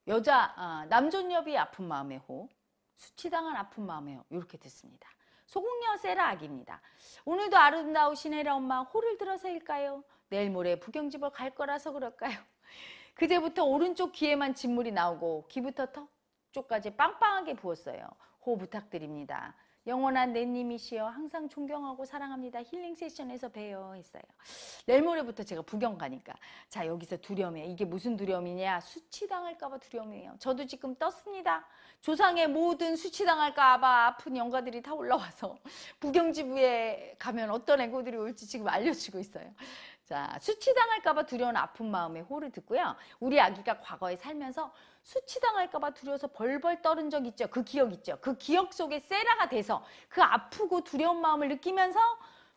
여자 아, 남존여비 아픈 마음의 호 수치당한 아픈 마음의 호 이렇게 됐습니다 소공녀 세라 악입니다. 오늘도 아름다우신 헤라 엄마 호를 들어서일까요? 내일 모레 북경집을 갈 거라서 그럴까요? 그제부터 오른쪽 귀에만 진물이 나오고 귀부터 턱 쪽까지 빵빵하게 부었어요. 호 부탁드립니다. 영원한 내님이시여 항상 존경하고 사랑합니다. 힐링 세션에서 봬요 했어요. 내일 모레부터 제가 부경 가니까 자 여기서 두려움이에요. 이게 무슨 두려움이냐 수치당할까 봐 두려움이에요. 저도 지금 떴습니다. 조상의 모든 수치당할까 봐 아픈 영가들이 다 올라와서 부경지부에 가면 어떤 애고들이 올지 지금 알려주고 있어요. 자 수치당할까 봐 두려운 아픈 마음의 호를 듣고요. 우리 아기가 과거에 살면서 수치당할까봐 두려워서 벌벌 떨은 적 있죠. 그 기억 있죠. 그 기억 속에 세라가 돼서 그 아프고 두려운 마음을 느끼면서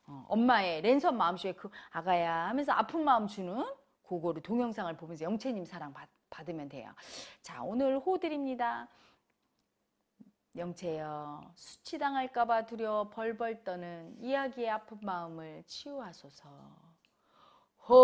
어, 엄마의 랜선 마음속에 그 아가야 하면서 아픈 마음 주는 그거를 동영상을 보면서 영채님 사랑 받, 받으면 돼요. 자 오늘 호 드립니다. 영채여 수치당할까봐 두려워 벌벌 떠는 이야기의 아픈 마음을 치유하소서 호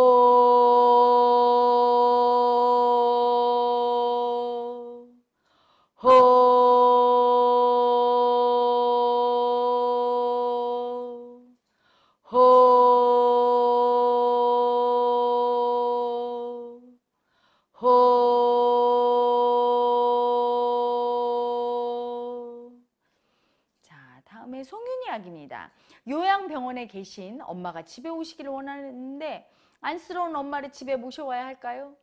계신 엄마가 집에 오시기를 원하는데 안쓰러운 엄마를 집에 모셔와야 할까요?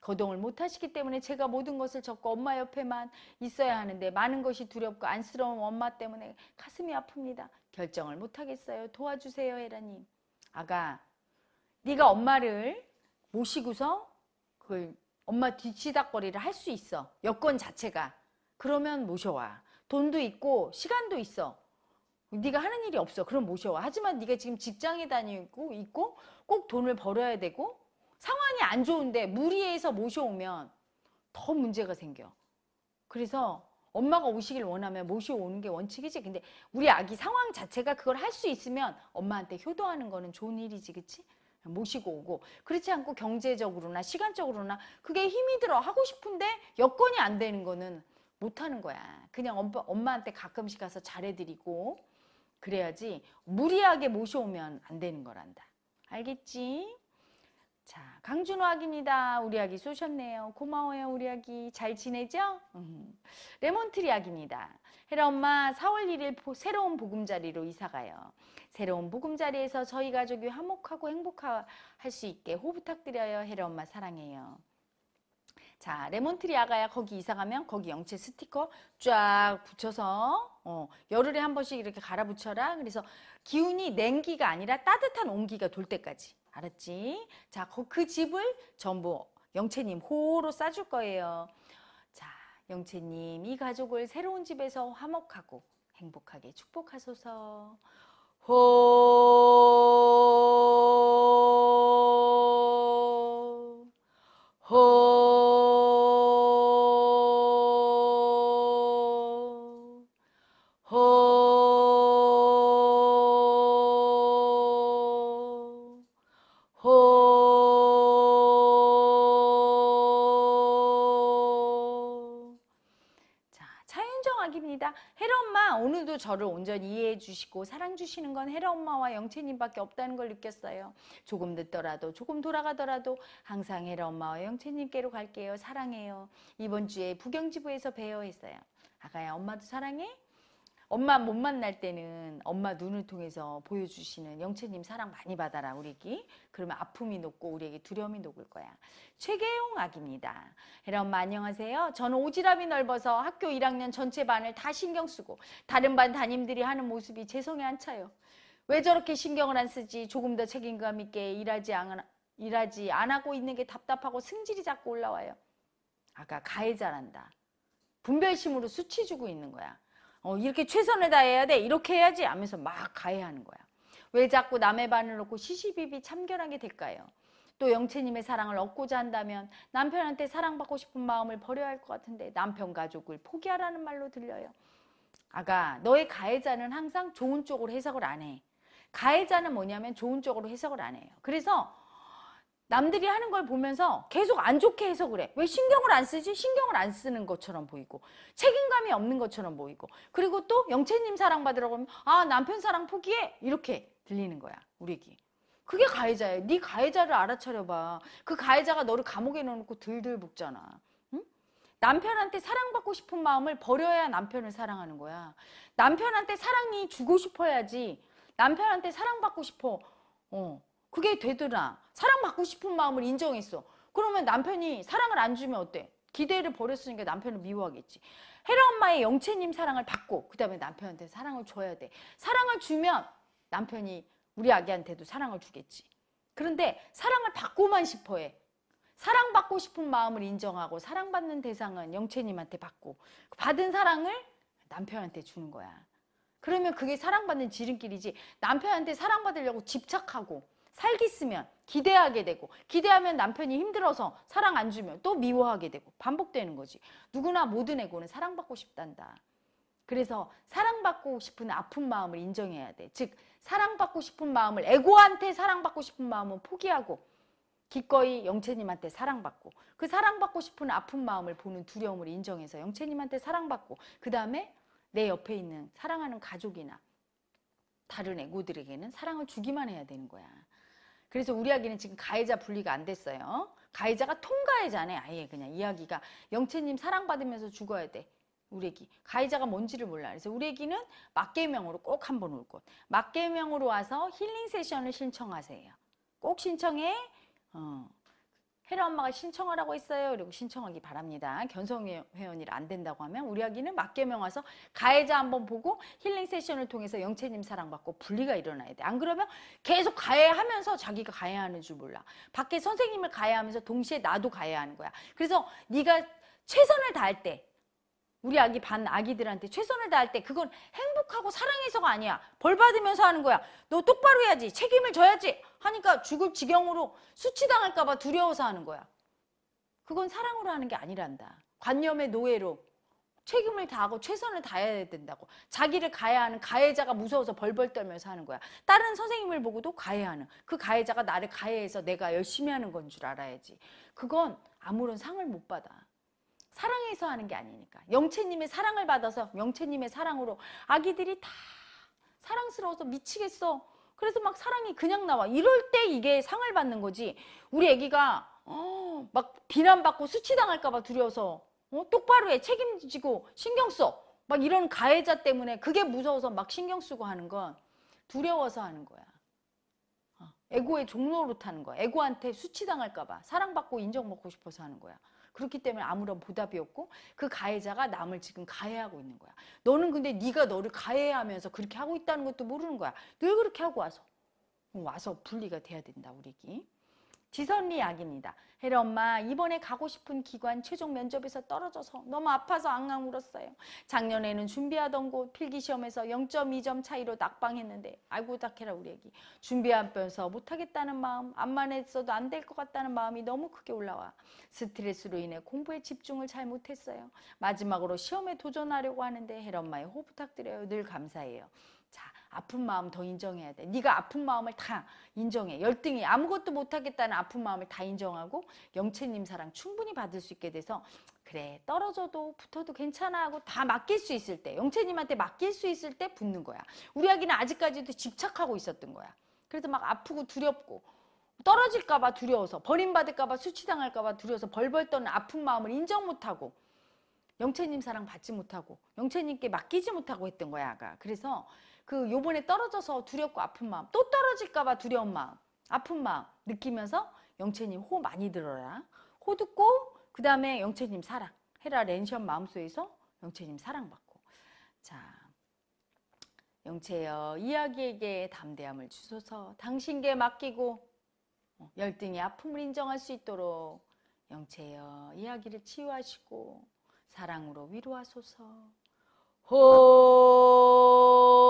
거동을 못하시기 때문에 제가 모든 것을 접고 엄마 옆에만 있어야 하는데 많은 것이 두렵고 안쓰러운 엄마 때문에 가슴이 아픕니다. 결정을 못하겠어요. 도와주세요, 에라님 아가, 네가 엄마를 모시고서 그걸 엄마 뒤치닥거리를 할 수 있어. 여건 자체가. 그러면 모셔와. 돈도 있고 시간도 있어. 네가 하는 일이 없어. 그럼 모셔와. 하지만 네가 지금 직장에 다니고 있고 꼭 돈을 벌어야 되고 상황이 안 좋은데 무리해서 모셔오면 더 문제가 생겨. 그래서 엄마가 오시길 원하면 모셔오는 게 원칙이지. 근데 우리 아기 상황 자체가 그걸 할 수 있으면 엄마한테 효도하는 거는 좋은 일이지, 그치? 모시고 오고 그렇지 않고 경제적으로나 시간적으로나 그게 힘이 들어 하고 싶은데 여건이 안 되는 거는 못하는 거야. 그냥 엄마, 엄마한테 가끔씩 가서 잘해드리고 그래야지 무리하게 모셔오면 안 되는 거란다. 알겠지? 자, 강준호 아입니다 우리 아기 쏘셨네요. 고마워요, 우리 아기. 잘 지내죠? 음. 레몬트리 아입니다 헤라 엄마 4월 1일 새로운 보금자리로 이사가요. 새로운 보금자리에서 저희 가족이 화목하고 행복할 수 있게 호 부탁드려요. 헤라 엄마 사랑해요. 자, 레몬트리 아가야 거기 이사 가면 거기 영채 스티커 쫙 붙여서 어, 열흘에 한 번씩 이렇게 갈아 붙여라. 그래서 기운이 냉기가 아니라 따뜻한 온기가 돌 때까지. 알았지? 자, 그, 그 집을 전부 영채님 호로 싸줄 거예요. 자, 영채님 이 가족을 새로운 집에서 화목하고 행복하게 축복하소서. 호. 호. 있다. 헤라 엄마 오늘도 저를 온전히 이해해 주시고 사랑 주시는 건 헤라 엄마와 영채님밖에 없다는 걸 느꼈어요. 조금 늦더라도 조금 돌아가더라도 항상 헤라 엄마와 영채님께로 갈게요. 사랑해요. 이번 주에 부경지부에서 뵈요 했어요. 아가야 엄마도 사랑해? 엄마 못 만날 때는 엄마 눈을 통해서 보여주시는 영채님 사랑 많이 받아라 우리 애기 그러면 아픔이 녹고 우리 에게 두려움이 녹을 거야 최계용 아기입니다 헤라 엄마 안녕하세요 저는 오지랖이 넓어서 학교 1학년 전체 반을 다 신경 쓰고 다른 반 담임들이 하는 모습이 죄송에 안 차요 왜 저렇게 신경을 안 쓰지 조금 더 책임감 있게 일하지 않, 일하지 안 하고 있는 게 답답하고 승질이 자꾸 올라와요 아까 가해자란다 분별심으로 수치 주고 있는 거야 어, 이렇게 최선을 다해야 돼 이렇게 해야지 하면서 막 가해하는 거야 왜 자꾸 남의 반을 놓고 시시비비 참견하게 될까요 또 영채님의 사랑을 얻고자 한다면 남편한테 사랑받고 싶은 마음을 버려야 할 것 같은데 남편 가족을 포기하라는 말로 들려요 아가 너의 가해자는 항상 좋은 쪽으로 해석을 안해 가해자는 뭐냐면 좋은 쪽으로 해석을 안 해요 그래서 남들이 하는 걸 보면서 계속 안 좋게 해서 그래. 왜 신경을 안 쓰지? 신경을 안 쓰는 것처럼 보이고 책임감이 없는 것처럼 보이고 그리고 또 영채님 사랑받으라고 하면 아 남편 사랑 포기해 이렇게 들리는 거야 우리 애기. 그게 가해자예요. 네 가해자를 알아차려봐. 그 가해자가 너를 감옥에 넣어놓고 들들 볶잖아. 응? 남편한테 사랑받고 싶은 마음을 버려야 남편을 사랑하는 거야. 남편한테 사랑이 주고 싶어야지. 남편한테 사랑받고 싶어. 어. 그게 되더라. 사랑받고 싶은 마음을 인정했어. 그러면 남편이 사랑을 안 주면 어때? 기대를 버렸으니까 남편을 미워하겠지. 헤라 엄마의 영채님 사랑을 받고 그다음에 남편한테 사랑을 줘야 돼. 사랑을 주면 남편이 우리 아기한테도 사랑을 주겠지. 그런데 사랑을 받고만 싶어해. 사랑받고 싶은 마음을 인정하고 사랑받는 대상은 영채님한테 받고 받은 사랑을 남편한테 주는 거야. 그러면 그게 사랑받는 지름길이지 남편한테 사랑받으려고 집착하고 살기 쓰면 기대하게 되고 기대하면 남편이 힘들어서 사랑 안 주면 또 미워하게 되고 반복되는 거지. 누구나 모든 에고는 사랑받고 싶단다. 그래서 사랑받고 싶은 아픈 마음을 인정해야 돼. 즉 사랑받고 싶은 마음을 에고한테 사랑받고 싶은 마음은 포기하고 기꺼이 영채님한테 사랑받고 그 사랑받고 싶은 아픈 마음을 보는 두려움을 인정해서 영채님한테 사랑받고 그 다음에 내 옆에 있는 사랑하는 가족이나 다른 에고들에게는 사랑을 주기만 해야 되는 거야. 그래서 우리 아기는 지금 가해자 분리가 안 됐어요. 가해자가 통가해자네. 아예 그냥 이야기가 영채님 사랑받으면서 죽어야 돼. 우리 애기 가해자가 뭔지를 몰라 그래서 우리 애기는 맞개명으로 꼭 한번 올 것. 맞개명으로 와서 힐링 세션을 신청하세요. 꼭 신청해. 어. 헤라 엄마가 신청하라고 했어요. 그리고 신청하기 바랍니다. 견성회원이라 안 된다고 하면 우리 아기는 맞개명 와서 가해자 한번 보고 힐링 세션을 통해서 영체님 사랑받고 분리가 일어나야 돼. 안 그러면 계속 가해하면서 자기가 가해하는 줄 몰라. 밖에 선생님을 가해하면서 동시에 나도 가해하는 거야. 그래서 네가 최선을 다할 때 우리 아기 반 아기들한테 최선을 다할 때 그건 행복하고 사랑해서가 아니야. 벌 받으면서 하는 거야. 너 똑바로 해야지. 책임을 져야지. 하니까 죽을 지경으로 수치당할까 봐 두려워서 하는 거야. 그건 사랑으로 하는 게 아니란다. 관념의 노예로 책임을 다하고 최선을 다해야 된다고. 자기를 가해하는 가해자가 무서워서 벌벌 떨면서 하는 거야. 다른 선생님을 보고도 가해하는. 그 가해자가 나를 가해해서 내가 열심히 하는 건 줄 알아야지. 그건 아무런 상을 못 받아. 사랑해서 하는 게 아니니까. 영채님의 사랑을 받아서 영채님의 사랑으로 아기들이 다 사랑스러워서 미치겠어. 그래서 막 사랑이 그냥 나와. 이럴 때 이게 상을 받는 거지. 우리 아기가 어, 막 비난받고 수치당할까봐 두려워서 어, 똑바로 해 책임지고 신경 써. 막 이런 가해자 때문에 그게 무서워서 막 신경 쓰고 하는 건 두려워서 하는 거야. 어, 에고의 종로로 타는 거야. 에고한테 수치당할까봐 사랑받고 인정받고 싶어서 하는 거야. 그렇기 때문에 아무런 보답이 없고 그 가해자가 남을 지금 가해하고 있는 거야. 너는 근데 네가 너를 가해하면서 그렇게 하고 있다는 것도 모르는 거야. 늘 그렇게 하고 와서 와서 분리가 돼야 된다 우리기. 지선리 약입니다. 혜라 엄마 이번에 가고 싶은 기관 최종 면접에서 떨어져서 너무 아파서 앙앙 울었어요. 작년에는 준비하던 곳 필기시험에서 0.2점 차이로 낙방했는데 아이고 닥해라 우리 애기. 준비하면서 못하겠다는 마음 암만 했어도 안 될 것 같다는 마음이 너무 크게 올라와 스트레스로 인해 공부에 집중을 잘 못했어요. 마지막으로 시험에 도전하려고 하는데 혜라 엄마의 호 부탁드려요. 늘 감사해요. 아픈 마음 더 인정해야 돼. 네가 아픈 마음을 다 인정해. 열등이 아무것도 못하겠다는 아픈 마음을 다 인정하고 영채님 사랑 충분히 받을 수 있게 돼서 그래 떨어져도 붙어도 괜찮아 하고 다 맡길 수 있을 때 영채님한테 맡길 수 있을 때 붙는 거야. 우리 아기는 아직까지도 집착하고 있었던 거야. 그래서 막 아프고 두렵고 떨어질까봐 두려워서 버림받을까봐 수치당할까봐 두려워서 벌벌 떠는 아픈 마음을 인정 못하고 영채님 사랑 받지 못하고 영채님께 맡기지 못하고 했던 거야 아가 그래서 그 요번에 떨어져서 두렵고 아픈 마음, 또 떨어질까봐 두려운 마음, 아픈 마음 느끼면서 영채님 호 많이 들어라. 호 듣고 그 다음에 영채님 사랑. 헤라 랜션 마음속에서 영채님 사랑받고. 자, 영채여 이야기에게 담대함을 주소서 당신께 맡기고 어, 열등의 아픔을 인정할 수 있도록 영채여 이야기를 치유하시고 사랑으로 위로하소서. 호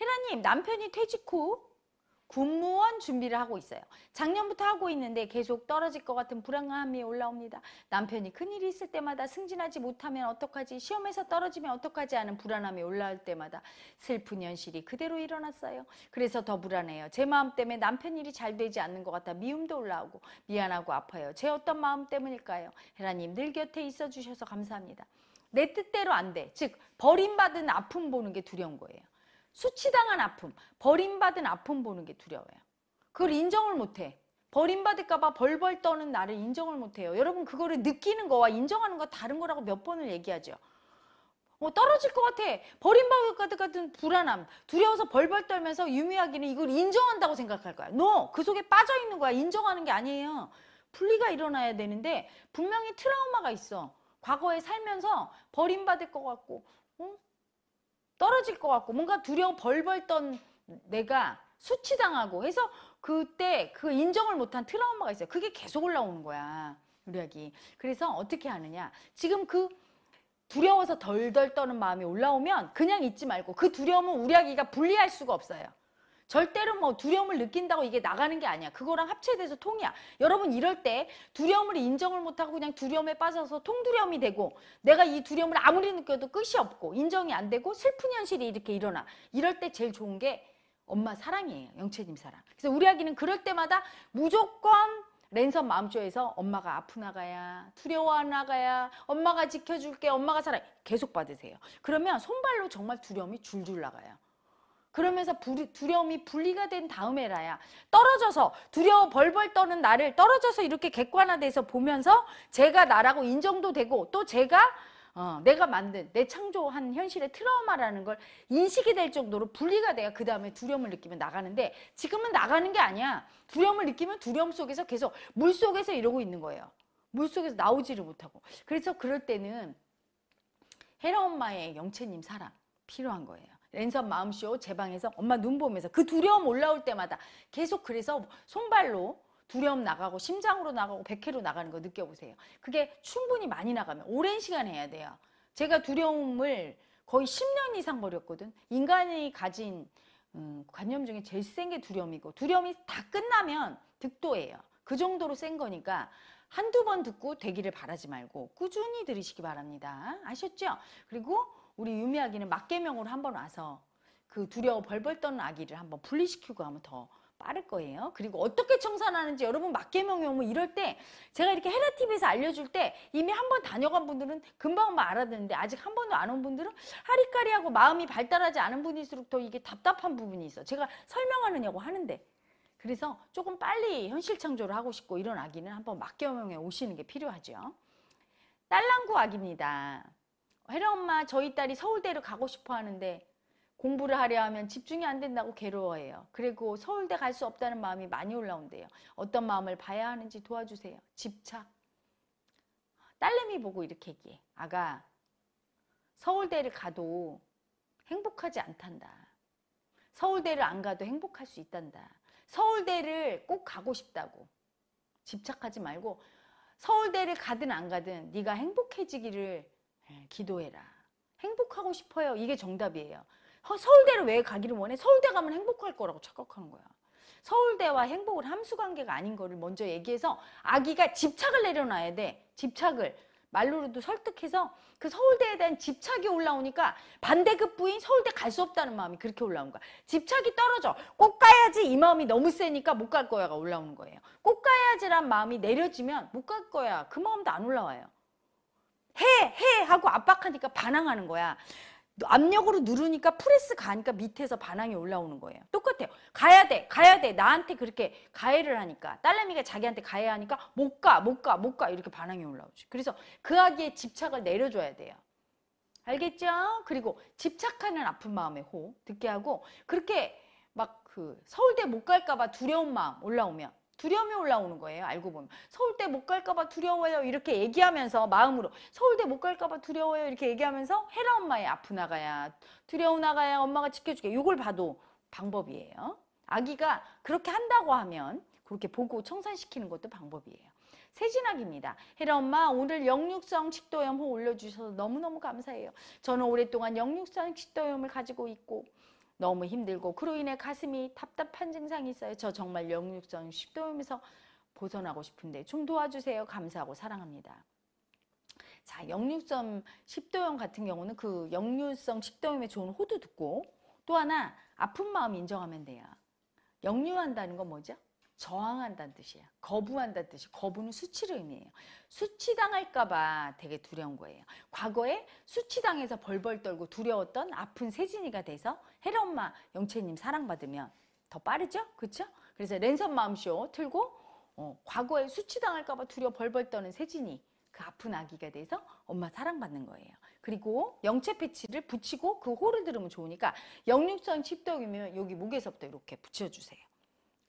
혜라님 남편이 퇴직 후 군무원 준비를 하고 있어요. 작년부터 하고 있는데 계속 떨어질 것 같은 불안감이 올라옵니다. 남편이 큰일이 있을 때마다 승진하지 못하면 어떡하지, 시험에서 떨어지면 어떡하지 하는 불안함이 올라올 때마다 슬픈 현실이 그대로 일어났어요. 그래서 더 불안해요. 제 마음 때문에 남편 일이 잘 되지 않는 것 같아 미움도 올라오고 미안하고 아파요. 제 어떤 마음 때문일까요? 헤라님 늘 곁에 있어 주셔서 감사합니다. 내 뜻대로 안 돼. 즉 버림받은 아픔 보는 게 두려운 거예요. 수치당한 아픔, 버림받은 아픔 보는 게 두려워요. 그걸 인정을 못해. 버림받을까봐 벌벌 떠는 나를 인정을 못해요. 여러분 그거를 느끼는 거와 인정하는 거 다른 거라고 몇 번을 얘기하죠. 어, 떨어질 것 같아. 버림받을 같은 불안함, 두려워서 벌벌 떨면서 유미하기는 이걸 인정한다고 생각할 거야. 너 no, 그 속에 빠져 있는 거야. 인정하는 게 아니에요. 분리가 일어나야 되는데 분명히 트라우마가 있어. 과거에 살면서 버림받을 것 같고 떨어질 것 같고 뭔가 두려워 벌벌 떤 내가 수치당하고 해서 그때 그 인정을 못한 트라우마가 있어요. 그게 계속 올라오는 거야. 우리아기 그래서 어떻게 하느냐. 지금 그 두려워서 덜덜 떠는 마음이 올라오면 그냥 잊지 말고 그 두려움은 우리 아기가 분리할 수가 없어요. 절대로 뭐 두려움을 느낀다고 이게 나가는 게 아니야. 그거랑 합체돼서 통이야. 여러분 이럴 때 두려움을 인정을 못하고 그냥 두려움에 빠져서 통두려움이 되고 내가 이 두려움을 아무리 느껴도 끝이 없고 인정이 안 되고 슬픈 현실이 이렇게 일어나. 이럴 때 제일 좋은 게 엄마 사랑이에요. 영채님 사랑. 그래서 우리 아기는 그럴 때마다 무조건 랜선 마음조에서 엄마가 아프 나가야 두려워 하 나가야 엄마가 지켜줄게 엄마가 사랑 계속 받으세요. 그러면 손발로 정말 두려움이 줄줄 나가요. 그러면서 두려움이 분리가 된 다음에라야 떨어져서 두려워 벌벌 떠는 나를 떨어져서 이렇게 객관화돼서 보면서 제가 나라고 인정도 되고 또 제가 어, 내가 만든 내 창조한 현실의 트라우마라는 걸 인식이 될 정도로 분리가 돼야 그 다음에 두려움을 느끼면 나가는데 지금은 나가는 게 아니야 두려움을 느끼면 두려움 속에서 계속 물 속에서 이러고 있는 거예요 물 속에서 나오지를 못하고 그래서 그럴 때는 헤라 엄마의 영채님 사랑 필요한 거예요 랜선 마음쇼 제 방에서 엄마 눈 보면서 그 두려움 올라올 때마다 계속 그래서 손발로 두려움 나가고 심장으로 나가고 백회로 나가는 거 느껴보세요. 그게 충분히 많이 나가면 오랜 시간 해야 돼요. 제가 두려움을 거의 10년 이상 버렸거든. 인간이 가진 음, 관념 중에 제일 센 게 두려움이고 두려움이 다 끝나면 득도예요. 그 정도로 센 거니까 한두 번 듣고 되기를 바라지 말고 꾸준히 들으시기 바랍니다. 아셨죠? 그리고 우리 유미아기는 막개명으로 한번 와서 그 두려워 벌벌 떠는 아기를 한번 분리시키고 하면 더 빠를 거예요. 그리고 어떻게 청산하는지 여러분 막개명이 오면 이럴 때 제가 이렇게 헤라 TV에서 알려줄 때 이미 한 번 다녀간 분들은 금방 막 알아듣는데 아직 한 번도 안 온 분들은 하리까리하고 마음이 발달하지 않은 분일수록 더 이게 답답한 부분이 있어. 제가 설명하느냐고 하는데 그래서 조금 빨리 현실 창조를 하고 싶고 이런 아기는 한번 막개명에 오시는 게 필요하죠. 딸랑구 아기입니다. 혜령 엄마 저희 딸이 서울대를 가고 싶어 하는데 공부를 하려 하면 집중이 안 된다고 괴로워해요. 그리고 서울대 갈 수 없다는 마음이 많이 올라온대요. 어떤 마음을 봐야 하는지 도와주세요. 집착. 딸내미 보고 이렇게 얘기해. 아가 서울대를 가도 행복하지 않단다. 서울대를 안 가도 행복할 수 있단다. 서울대를 꼭 가고 싶다고. 집착하지 말고 서울대를 가든 안 가든 네가 행복해지기를 예, 기도해라. 행복하고 싶어요. 이게 정답이에요. 어, 서울대를 왜 가기를 원해? 서울대 가면 행복할 거라고 착각하는 거야. 서울대와 행복은 함수 관계가 아닌 거를 먼저 얘기해서 아기가 집착을 내려놔야 돼. 집착을. 말로도 설득해서 그 서울대에 대한 집착이 올라오니까 반대급 부인 서울대 갈 수 없다는 마음이 그렇게 올라온 거야. 집착이 떨어져. 꼭 가야지 이 마음이 너무 세니까 못 갈 거야가 올라오는 거예요. 꼭 가야지란 마음이 내려지면 못 갈 거야. 그 마음도 안 올라와요. 해! 해! 하고 압박하니까 반항하는 거야. 압력으로 누르니까 프레스 가니까 밑에서 반항이 올라오는 거예요. 똑같아요. 가야 돼, 가야 돼. 나한테 그렇게 가해를 하니까 딸내미가 자기한테 가해하니까 못 가, 못 가, 못 가 이렇게 반항이 올라오지. 그래서 그 아기의 집착을 내려줘야 돼요. 알겠죠? 그리고 집착하는 아픈 마음에 호 듣게 하고 그렇게 막 그 서울대 못 갈까봐 두려운 마음 올라오면 두려움이 올라오는 거예요. 알고 보면 서울대 못 갈까봐 두려워요. 이렇게 얘기하면서 마음으로 서울대 못 갈까봐 두려워요. 이렇게 얘기하면서 헤라 엄마의 아프나가야두려워나가야 엄마가 지켜줄게. 이걸 봐도 방법이에요. 아기가 그렇게 한다고 하면 그렇게 보고 청산시키는 것도 방법이에요. 세진학입니다. 헤라 엄마 오늘 영육성 식도염 호 올려주셔서 너무너무 감사해요. 저는 오랫동안 영육성 식도염을 가지고 있고 너무 힘들고 그로 인해 가슴이 답답한 증상이 있어요. 저 정말 영육성 식도염에서 보선하고 싶은데 좀 도와주세요. 감사하고 사랑합니다. 자, 영육성 식도염 같은 경우는 그 역류성 식도염에 좋은 호두 듣고 또 하나 아픈 마음 인정하면 돼요. 역류한다는 건 뭐죠? 저항한다는 뜻이에요. 거부한다는 뜻이 거부는 수치를 의미해요. 수치당할까봐 되게 두려운 거예요. 과거에 수치당해서 벌벌 떨고 두려웠던 아픈 세진이가 돼서 헤라 엄마 영채님 사랑받으면 더 빠르죠? 그렇죠? 그래서 랜선 마음쇼 틀고 어, 과거에 수치당할까봐 두려 벌벌 떠는 세진이 그 아픈 아기가 돼서 엄마 사랑받는 거예요. 그리고 영체 패치를 붙이고 그 호를 들으면 좋으니까 영육성칩덕이면 여기 목에서부터 이렇게 붙여주세요.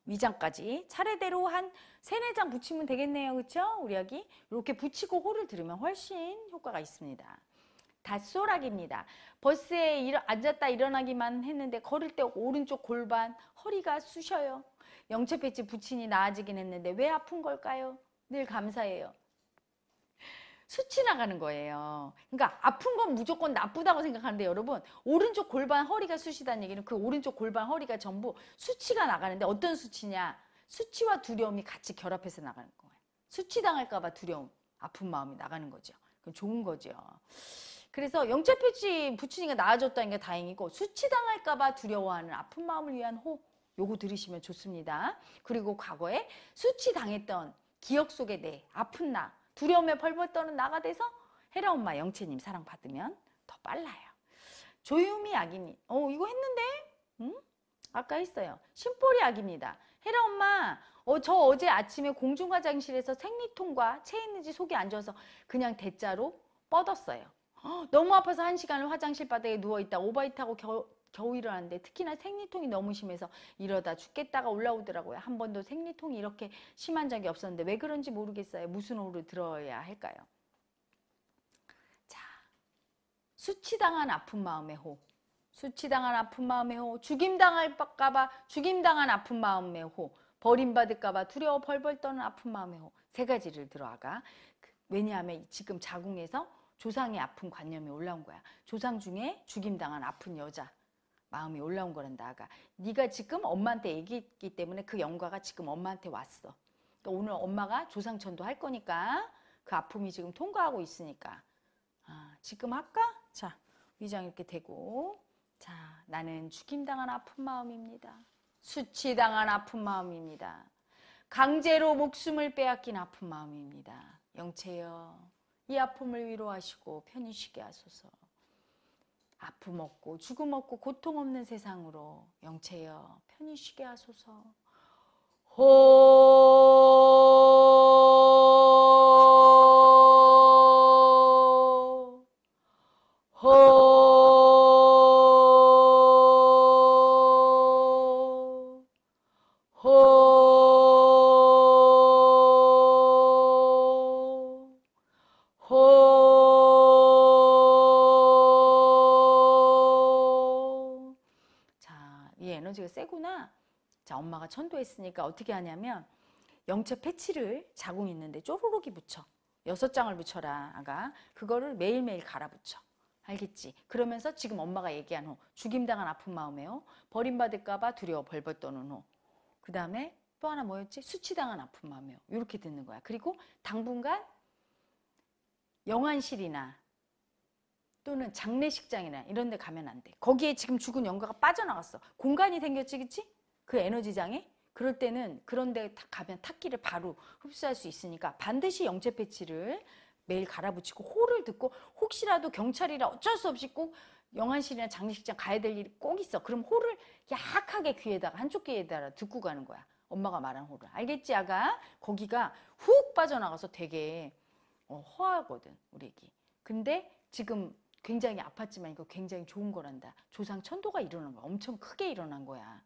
위장까지 차례대로 한 세네 장 붙이면 되겠네요. 그렇죠? 우리 아기 이렇게 붙이고 호를 들으면 훨씬 효과가 있습니다. 닷소락입니다. 버스에 일어, 앉았다 일어나기만 했는데 걸을 때 오른쪽 골반 허리가 쑤셔요. 영체 패치 붙이니 나아지긴 했는데 왜 아픈 걸까요? 늘 감사해요. 수치 나가는 거예요. 그러니까 아픈 건 무조건 나쁘다고 생각하는데 여러분 오른쪽 골반 허리가 쑤시다는 얘기는 그 오른쪽 골반 허리가 전부 수치가 나가는데 어떤 수치냐 수치와 두려움이 같이 결합해서 나가는 거예요. 수치 당할까 봐 두려움 아픈 마음이 나가는 거죠. 그건 좋은 거죠. 그래서 영체 표지 부처님이 나아졌다는 게 다행이고 수치 당할까 봐 두려워하는 아픈 마음을 위한 호 요거 들으시면 좋습니다. 그리고 과거에 수치 당했던 기억 속에 내 아픈 나 두려움에 벌벌 떠는 나가 돼서 헤라 엄마 영채님 사랑받으면 더 빨라요. 조유미 아기니 어 이거 했는데? 응? 아까 했어요. 심보리 아기입니다. 헤라 엄마 어, 저 어제 아침에 공중화장실에서 생리통과 체있는지 속이 안 좋아서 그냥 대자로 뻗었어요. 허, 너무 아파서 한 시간을 화장실 바닥에 누워있다 오바이트하고 겨, 겨우 일어났는데 특히나 생리통이 너무 심해서 이러다 죽겠다가 올라오더라고요. 한 번도 생리통이 이렇게 심한 적이 없었는데 왜 그런지 모르겠어요. 무슨 호를 들어야 할까요? 자, 수치당한 아픈 마음의 호. 수치당한 아픈 마음의 호, 죽임당할까봐 죽임당한 아픈 마음의 호, 버림받을까봐 두려워 벌벌 떠는 아픈 마음의 호, 세 가지를 들어가. 그 왜냐하면 지금 자궁에서 조상의 아픈 관념이 올라온 거야. 조상 중에 죽임당한 아픈 여자, 마음이 올라온 거란다 아가 네가 지금 엄마한테 얘기했기 때문에 그 영과가 지금 엄마한테 왔어 그러니까 오늘 엄마가 조상천도 할 거니까 그 아픔이 지금 통과하고 있으니까 아, 지금 할까? 자 위장 이렇게 되고 자 나는 죽임당한 아픈 마음입니다 수치당한 아픈 마음입니다 강제로 목숨을 빼앗긴 아픈 마음입니다 영채여이 아픔을 위로하시고 편히 쉬게 하소서 아픔 없고 죽음 없고 고통 없는 세상으로 영체여 편히 쉬게 하소서. 호 있으니까 어떻게 하냐면 영체 패치를 자궁 있는데 쪼르륵이 붙여 여섯 장을 붙여라 아가. 그거를 매일매일 갈아붙여. 알겠지? 그러면서 지금 엄마가 얘기한 후 죽임당한 아픈 마음에요. 버림받을까봐 두려워 벌벌 떠는 후그 다음에 또 하나 뭐였지? 수치당한 아픈 마음이요. 이렇게 듣는 거야. 그리고 당분간 영안실이나 또는 장례식장이나 이런 데 가면 안 돼. 거기에 지금 죽은 영가가 빠져나갔어. 공간이 생겼지, 그치? 그 에너지장에 그럴 때는 그런 데 가면 탁기를 바로 흡수할 수 있으니까 반드시 영체 패치를 매일 갈아붙이고 호를 듣고 혹시라도 경찰이라 어쩔 수 없이 꼭 영안실이나 장례식장 가야 될 일이 꼭 있어. 그럼 호를 약하게 귀에다가 한쪽 귀에다가 듣고 가는 거야. 엄마가 말한 호를. 알겠지 아가? 거기가 훅 빠져나가서 되게 어, 허하거든 우리 애기. 근데 지금 굉장히 아팠지만 이거 굉장히 좋은 거란다. 조상 천도가 일어난 거야. 엄청 크게 일어난 거야.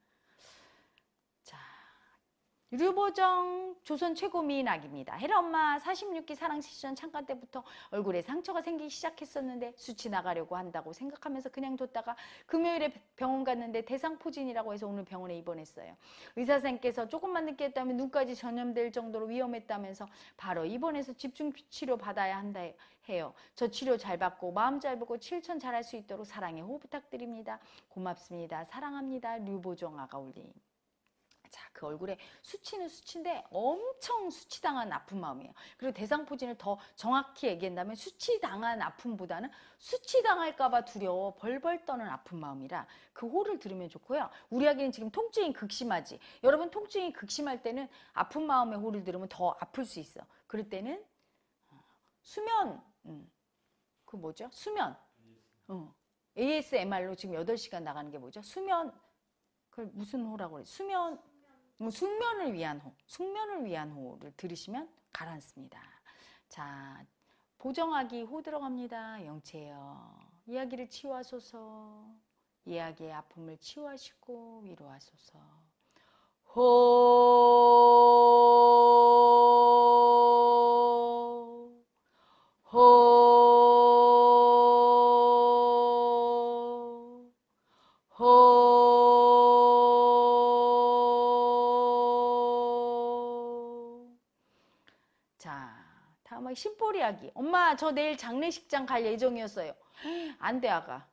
류보정 조선 최고 미인악입니다. 헤 엄마 46기 사랑 시즌 창간 때부터 얼굴에 상처가 생기기 시작했었는데 수치 나가려고 한다고 생각하면서 그냥 뒀다가 금요일에 병원 갔는데 대상포진이라고 해서 오늘 병원에 입원했어요. 의사 생께서 조금만 늦게 다면 눈까지 전염될 정도로 위험했다면서 바로 입원해서 집중 치료 받아야 한다 해요. 저 치료 잘 받고 마음 잘 보고 실천 잘 할 수 있도록 사랑의 호흡 부탁드립니다. 고맙습니다. 사랑합니다. 류보정 아가 올림. 자, 그 얼굴에 수치는 수치인데 엄청 수치당한 아픈 마음이에요. 그리고 대상포진을 더 정확히 얘기한다면 수치당한 아픔보다는 수치당할까봐 두려워 벌벌 떠는 아픈 마음이라 그 호를 들으면 좋고요. 우리 아기는 지금 통증이 극심하지. 여러분 통증이 극심할 때는 아픈 마음의 호를 들으면 더 아플 수 있어. 그럴 때는 어, 수면, 음, 그 뭐죠? 수면. 어. ASMR로 지금 8시간 나가는 게 뭐죠? 수면, 그걸 무슨 호라고 그래? 수면, 뭐 숙면을 위한 호, 숙면을 위한 호를 들으시면 가라앉습니다. 자, 보정하기 호 들어갑니다. 영체여, 이야기를 치유하소서, 이야기의 아픔을 치유하시고 위로하소서. 호. 막 심보리 아기. 엄마, 저 내일 장례식장 갈 예정이었어요. 안 돼, 아가.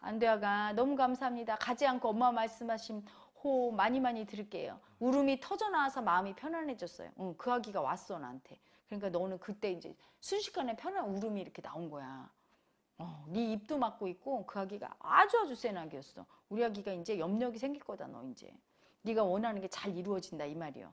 안 돼, 아가. 너무 감사합니다. 가지 않고 엄마 말씀하신 호 많이 많이 들을게요. 울음이 터져 나와서 마음이 편안해졌어요. 응, 그 아기가 왔어, 나한테. 그러니까 너는 그때 이제 순식간에 편한 울음이 이렇게 나온 거야. 어, 네 입도 막고 있고 그 아기가 아주 아주 센 아기였어. 우리 아기가 이제 염력이 생길 거다, 너 이제. 네가 원하는 게 잘 이루어진다 이 말이요.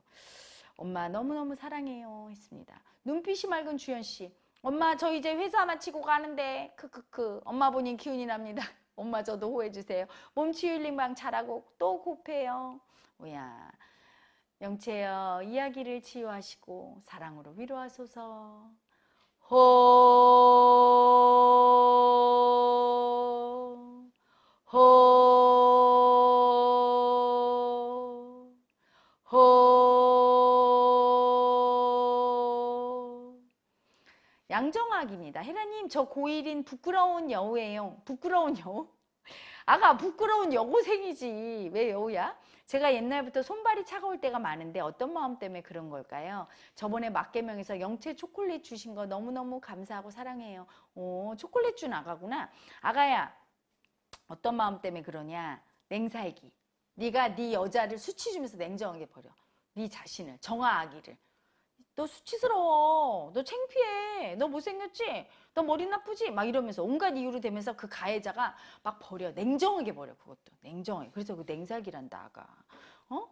엄마 너무너무 사랑해요 했습니다. 눈빛이 맑은 주현 씨. 엄마 저 이제 회사 마치고 가는데 크크크 엄마 본인 기운이 납니다. 엄마 저도 호해 주세요. 몸치 힐링방 잘하고 또 곱해요. 오야 영채여 이야기를 치유하시고 사랑으로 위로하소서. 호. 호. 선생님 저 고1인 부끄러운 여우예요. 부끄러운 여우? 아가 부끄러운 여고생이지 왜 여우야? 제가 옛날부터 손발이 차가울 때가 많은데 어떤 마음 때문에 그런 걸까요? 저번에 막개명에서 영채 초콜릿 주신 거 너무너무 감사하고 사랑해요. 오 초콜릿 준 아가구나. 아가야 어떤 마음 때문에 그러냐? 냉살기. 네가 네 여자를 수치 주면서 냉정하게 버려. 네 자신을 정화하기를. 너 수치스러워. 너 창피해. 너 못생겼지? 너 머리 나쁘지? 막 이러면서 온갖 이유로 되면서 그 가해자가 막 버려. 냉정하게 버려. 그것도. 냉정해. 그래서 그 냉살기란다. 아가. 어?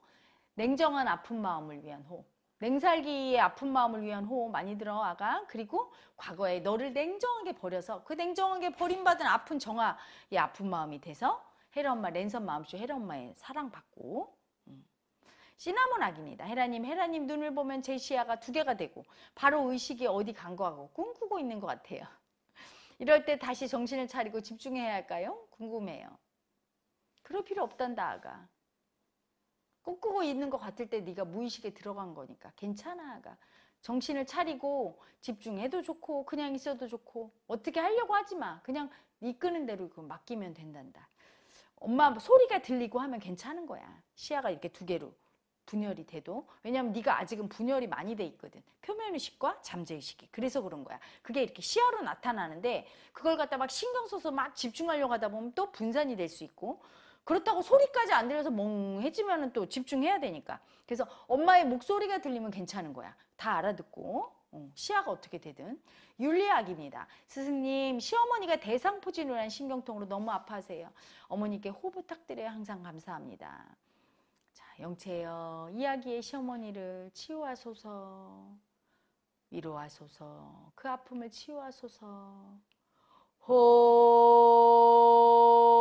냉정한 아픈 마음을 위한 호. 냉살기의 아픈 마음을 위한 호 많이 들어 아가 그리고 과거에 너를 냉정하게 버려서 그 냉정하게 버림받은 아픈 정아의 아픈 마음이 돼서 헤라 엄마 랜선 마음쇼 헤라 엄마의 사랑받고 시나몬 악입니다. 헤라님, 헤라님 눈을 보면 제 시야가 두 개가 되고 바로 의식이 어디 간 거하고 꿈꾸고 있는 것 같아요. 이럴 때 다시 정신을 차리고 집중해야 할까요? 궁금해요. 그럴 필요 없단다 아가. 꿈꾸고 있는 것 같을 때 네가 무의식에 들어간 거니까 괜찮아 아가. 정신을 차리고 집중해도 좋고 그냥 있어도 좋고 어떻게 하려고 하지 마. 그냥 이끄는 네 대로 그 맡기면 된단다. 엄마 소리가 들리고 하면 괜찮은 거야. 시야가 이렇게 두 개로 분열이 돼도 왜냐하면 네가 아직은 분열이 많이 돼 있거든 표면의식과 잠재의식이 그래서 그런 거야 그게 이렇게 시야로 나타나는데 그걸 갖다 막 신경 써서 막 집중하려고 하다 보면 또 분산이 될 수 있고 그렇다고 소리까지 안 들려서 멍해지면 또 집중해야 되니까 그래서 엄마의 목소리가 들리면 괜찮은 거야 다 알아듣고 어, 시야가 어떻게 되든 윤리학입니다. 스승님 시어머니가 대상포진으로 한 신경통으로 너무 아파하세요. 어머니께 호 부탁드려요. 항상 감사합니다. 영채여 이야기의 시어머니를 치유하소서 위로하소서 그 아픔을 치유하소서 호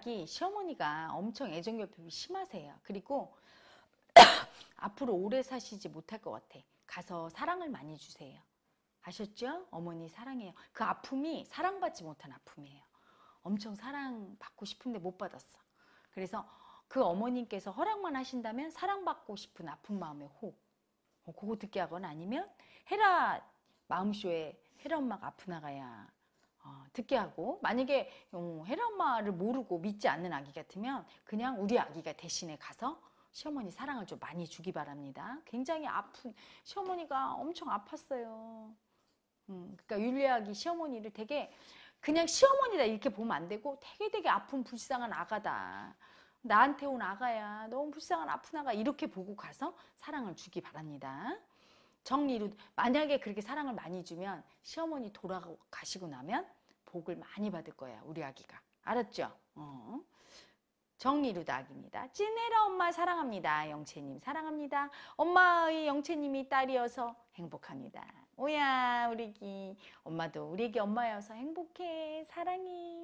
생각이 시어머니가 엄청 애정결핍이 심하세요. 그리고 앞으로 오래 사시지 못할 것 같아. 가서 사랑을 많이 주세요. 아셨죠? 어머니 사랑해요. 그 아픔이 사랑받지 못한 아픔이에요. 엄청 사랑받고 싶은데 못 받았어. 그래서 그 어머님께서 허락만 하신다면 사랑받고 싶은 아픈 마음의 호. 어, 그거 듣게 하거나 아니면 헤라 마음쇼에 헤라 엄마가 아프나가야 어, 듣게 하고 만약에 헤라 어, 엄마를 모르고 믿지 않는 아기 같으면 그냥 우리 아기가 대신에 가서 시어머니 사랑을 좀 많이 주기 바랍니다. 굉장히 아픈 시어머니가 엄청 아팠어요. 음, 그러니까 율리아기 시어머니를 되게 그냥 시어머니다 이렇게 보면 안 되고 되게 되게 아픈 불쌍한 아가다. 나한테 온 아가야. 너무 불쌍한 아픈 아가 이렇게 보고 가서 사랑을 주기 바랍니다. 정리로 만약에 그렇게 사랑을 많이 주면 시어머니 돌아가시고 나면 복을 많이 받을 거야 우리 아기가 알았죠? 어. 정이루다 아기입니다. 찐해라 엄마 사랑합니다. 영채님 사랑합니다. 엄마의 영채님이 딸이어서 행복합니다. 오야 우리 기 엄마도 우리 기 엄마여서 행복해 사랑해.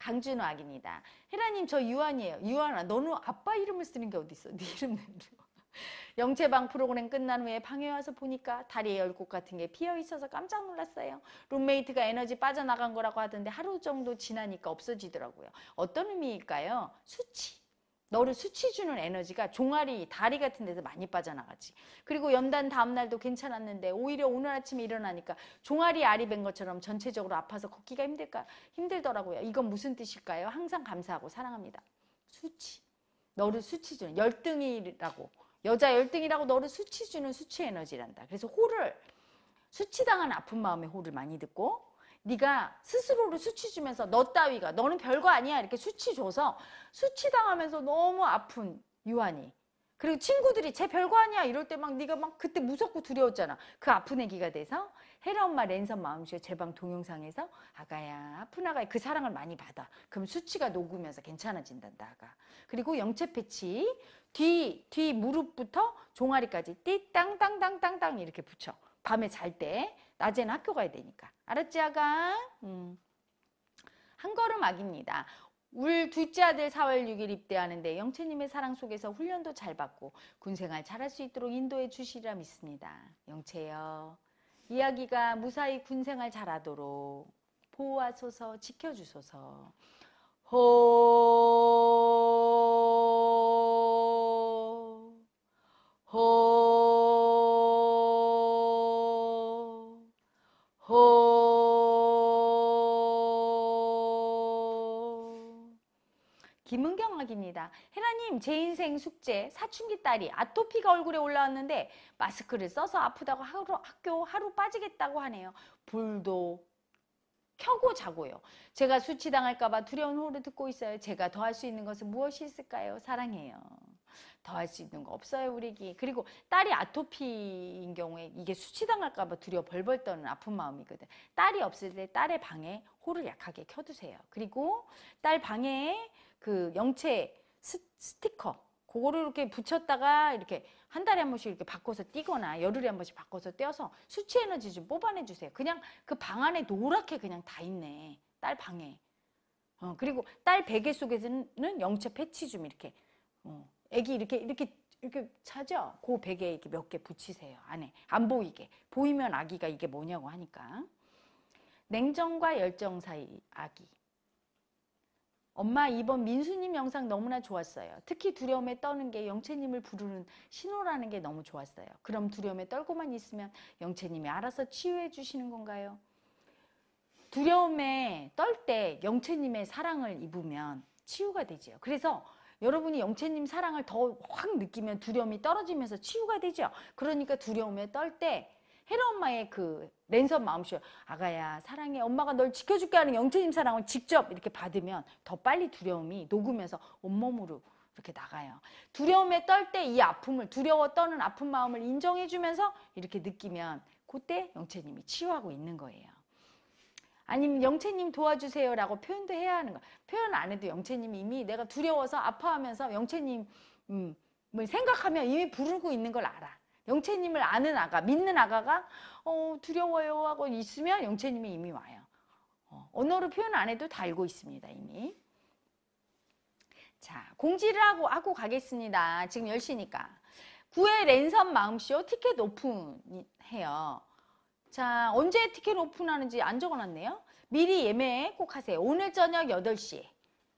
강준호 아기입니다. 혜라님 저 유한이에요. 유한아 너는 아빠 이름을 쓰는 게 어디 있어? 네 이름대로. 영체방 프로그램 끝난 후에 방에 와서 보니까 다리에 열곡 같은 게 피어 있어서 깜짝 놀랐어요. 룸메이트가 에너지 빠져나간 거라고 하던데 하루 정도 지나니까 없어지더라고요. 어떤 의미일까요? 수치. 너를 수치 주는 에너지가 종아리, 다리 같은 데서 많이 빠져나가지. 그리고 연단 다음날도 괜찮았는데 오히려 오늘 아침에 일어나니까 종아리 알이 밴 것처럼 전체적으로 아파서 걷기가 힘들까 힘들더라고요. 이건 무슨 뜻일까요? 항상 감사하고 사랑합니다. 수치. 너를 수치 주는 열등이라고 여자 열등이라고 너를 수치주는 수치 에너지란다. 그래서 호를 수치당한 아픈 마음의 호를 많이 듣고 네가 스스로를 수치 주면서 너 따위가 너는 별거 아니야 이렇게 수치 줘서 수치 당하면서 너무 아픈 유한이 그리고 친구들이 쟤 별거 아니야 이럴 때 막 네가 막 그때 무섭고 두려웠잖아 그 아픈 애기가 돼서 헤라 엄마 랜선 마음쇼 제방 동영상에서 아가야 푸나가 그 사랑을 많이 받아. 그럼 수치가 녹으면서 괜찮아진단다가. 그리고 영체 패치 뒤, 뒤 무릎부터 종아리까지 띠땅땅땅땅땅 이렇게 붙여. 밤에 잘 때. 낮에는 학교 가야 되니까. 알았지, 아가? 음. 한 걸음 악입니다. 울 둘째 아들 4월 6일 입대하는데 영채님의 사랑 속에서 훈련도 잘 받고 군생활 잘할 수 있도록 인도해 주시리라 믿습니다. 영채요. 이야기가 무사히 군생활 잘하도록 보호하소서 지켜주소서 호, 호, 호. 김은경 학입니다. 혜라님, 제 인생 숙제, 사춘기 딸이 아토피가 얼굴에 올라왔는데 마스크를 써서 아프다고 하루, 학교 하루 빠지겠다고 하네요. 불도 켜고 자고요. 제가 수치당할까봐 두려운 호를 듣고 있어요. 제가 더 할 수 있는 것은 무엇이 있을까요? 사랑해요. 더 할 수 있는 거 없어요, 우리기. 그리고 딸이 아토피인 경우에 이게 수치당할까봐 두려 벌벌 떠는 아픈 마음이거든. 딸이 없을 때 딸의 방에 호를 약하게 켜두세요. 그리고 딸 방에 그 영체 스, 스티커 그거를 이렇게 붙였다가 이렇게 한 달에 한 번씩 이렇게 바꿔서 뛰거나 열흘에 한 번씩 바꿔서 떼어서 수치 에너지 좀 뽑아내 주세요. 그냥 그 방 안에 노랗게 그냥 다 있네. 딸 방에. 어, 그리고 딸 베개 속에서는 영체 패치 좀 이렇게 어, 애기 이렇게 이렇게 이렇게 차죠? 그 베개에 이렇게 몇 개 붙이세요 안에 안 보이게 보이면 아기가 이게 뭐냐고 하니까 냉정과 열정 사이 아기 엄마 이번 민수님 영상 너무나 좋았어요. 특히 두려움에 떠는 게 영채님을 부르는 신호라는 게 너무 좋았어요. 그럼 두려움에 떨고만 있으면 영채님이 알아서 치유해 주시는 건가요? 두려움에 떨 때 영채님의 사랑을 입으면 치유가 되지요. 그래서 여러분이 영채님 사랑을 더 확 느끼면 두려움이 떨어지면서 치유가 되죠. 그러니까 두려움에 떨때 헤라 엄마의 그 랜선 마음쇼 아가야 사랑해 엄마가 널 지켜줄게 하는 영채님 사랑을 직접 이렇게 받으면 더 빨리 두려움이 녹으면서 온몸으로 이렇게 나가요. 두려움에 떨 때 이 아픔을 두려워 떠는 아픈 마음을 인정해주면서 이렇게 느끼면 그때 영채님이 치유하고 있는 거예요. 아니면 영채님 도와주세요라고 표현도 해야 하는 거. 표현 안 해도 영채님이 이미 내가 두려워서 아파하면서 영채님을 생각하면 이미 부르고 있는 걸 알아. 영채님을 아는 아가, 믿는 아가가 어, 두려워요 하고 있으면 영채님이 이미 와요. 어, 언어로 표현 안 해도 다 알고 있습니다, 이미. 자, 공지를 하고, 하고 가겠습니다. 지금 10시니까. 9회 랜선 마음쇼 티켓 오픈해요. 자, 언제 티켓 오픈하는지 안 적어놨네요. 미리 예매 꼭 하세요. 오늘 저녁 8시.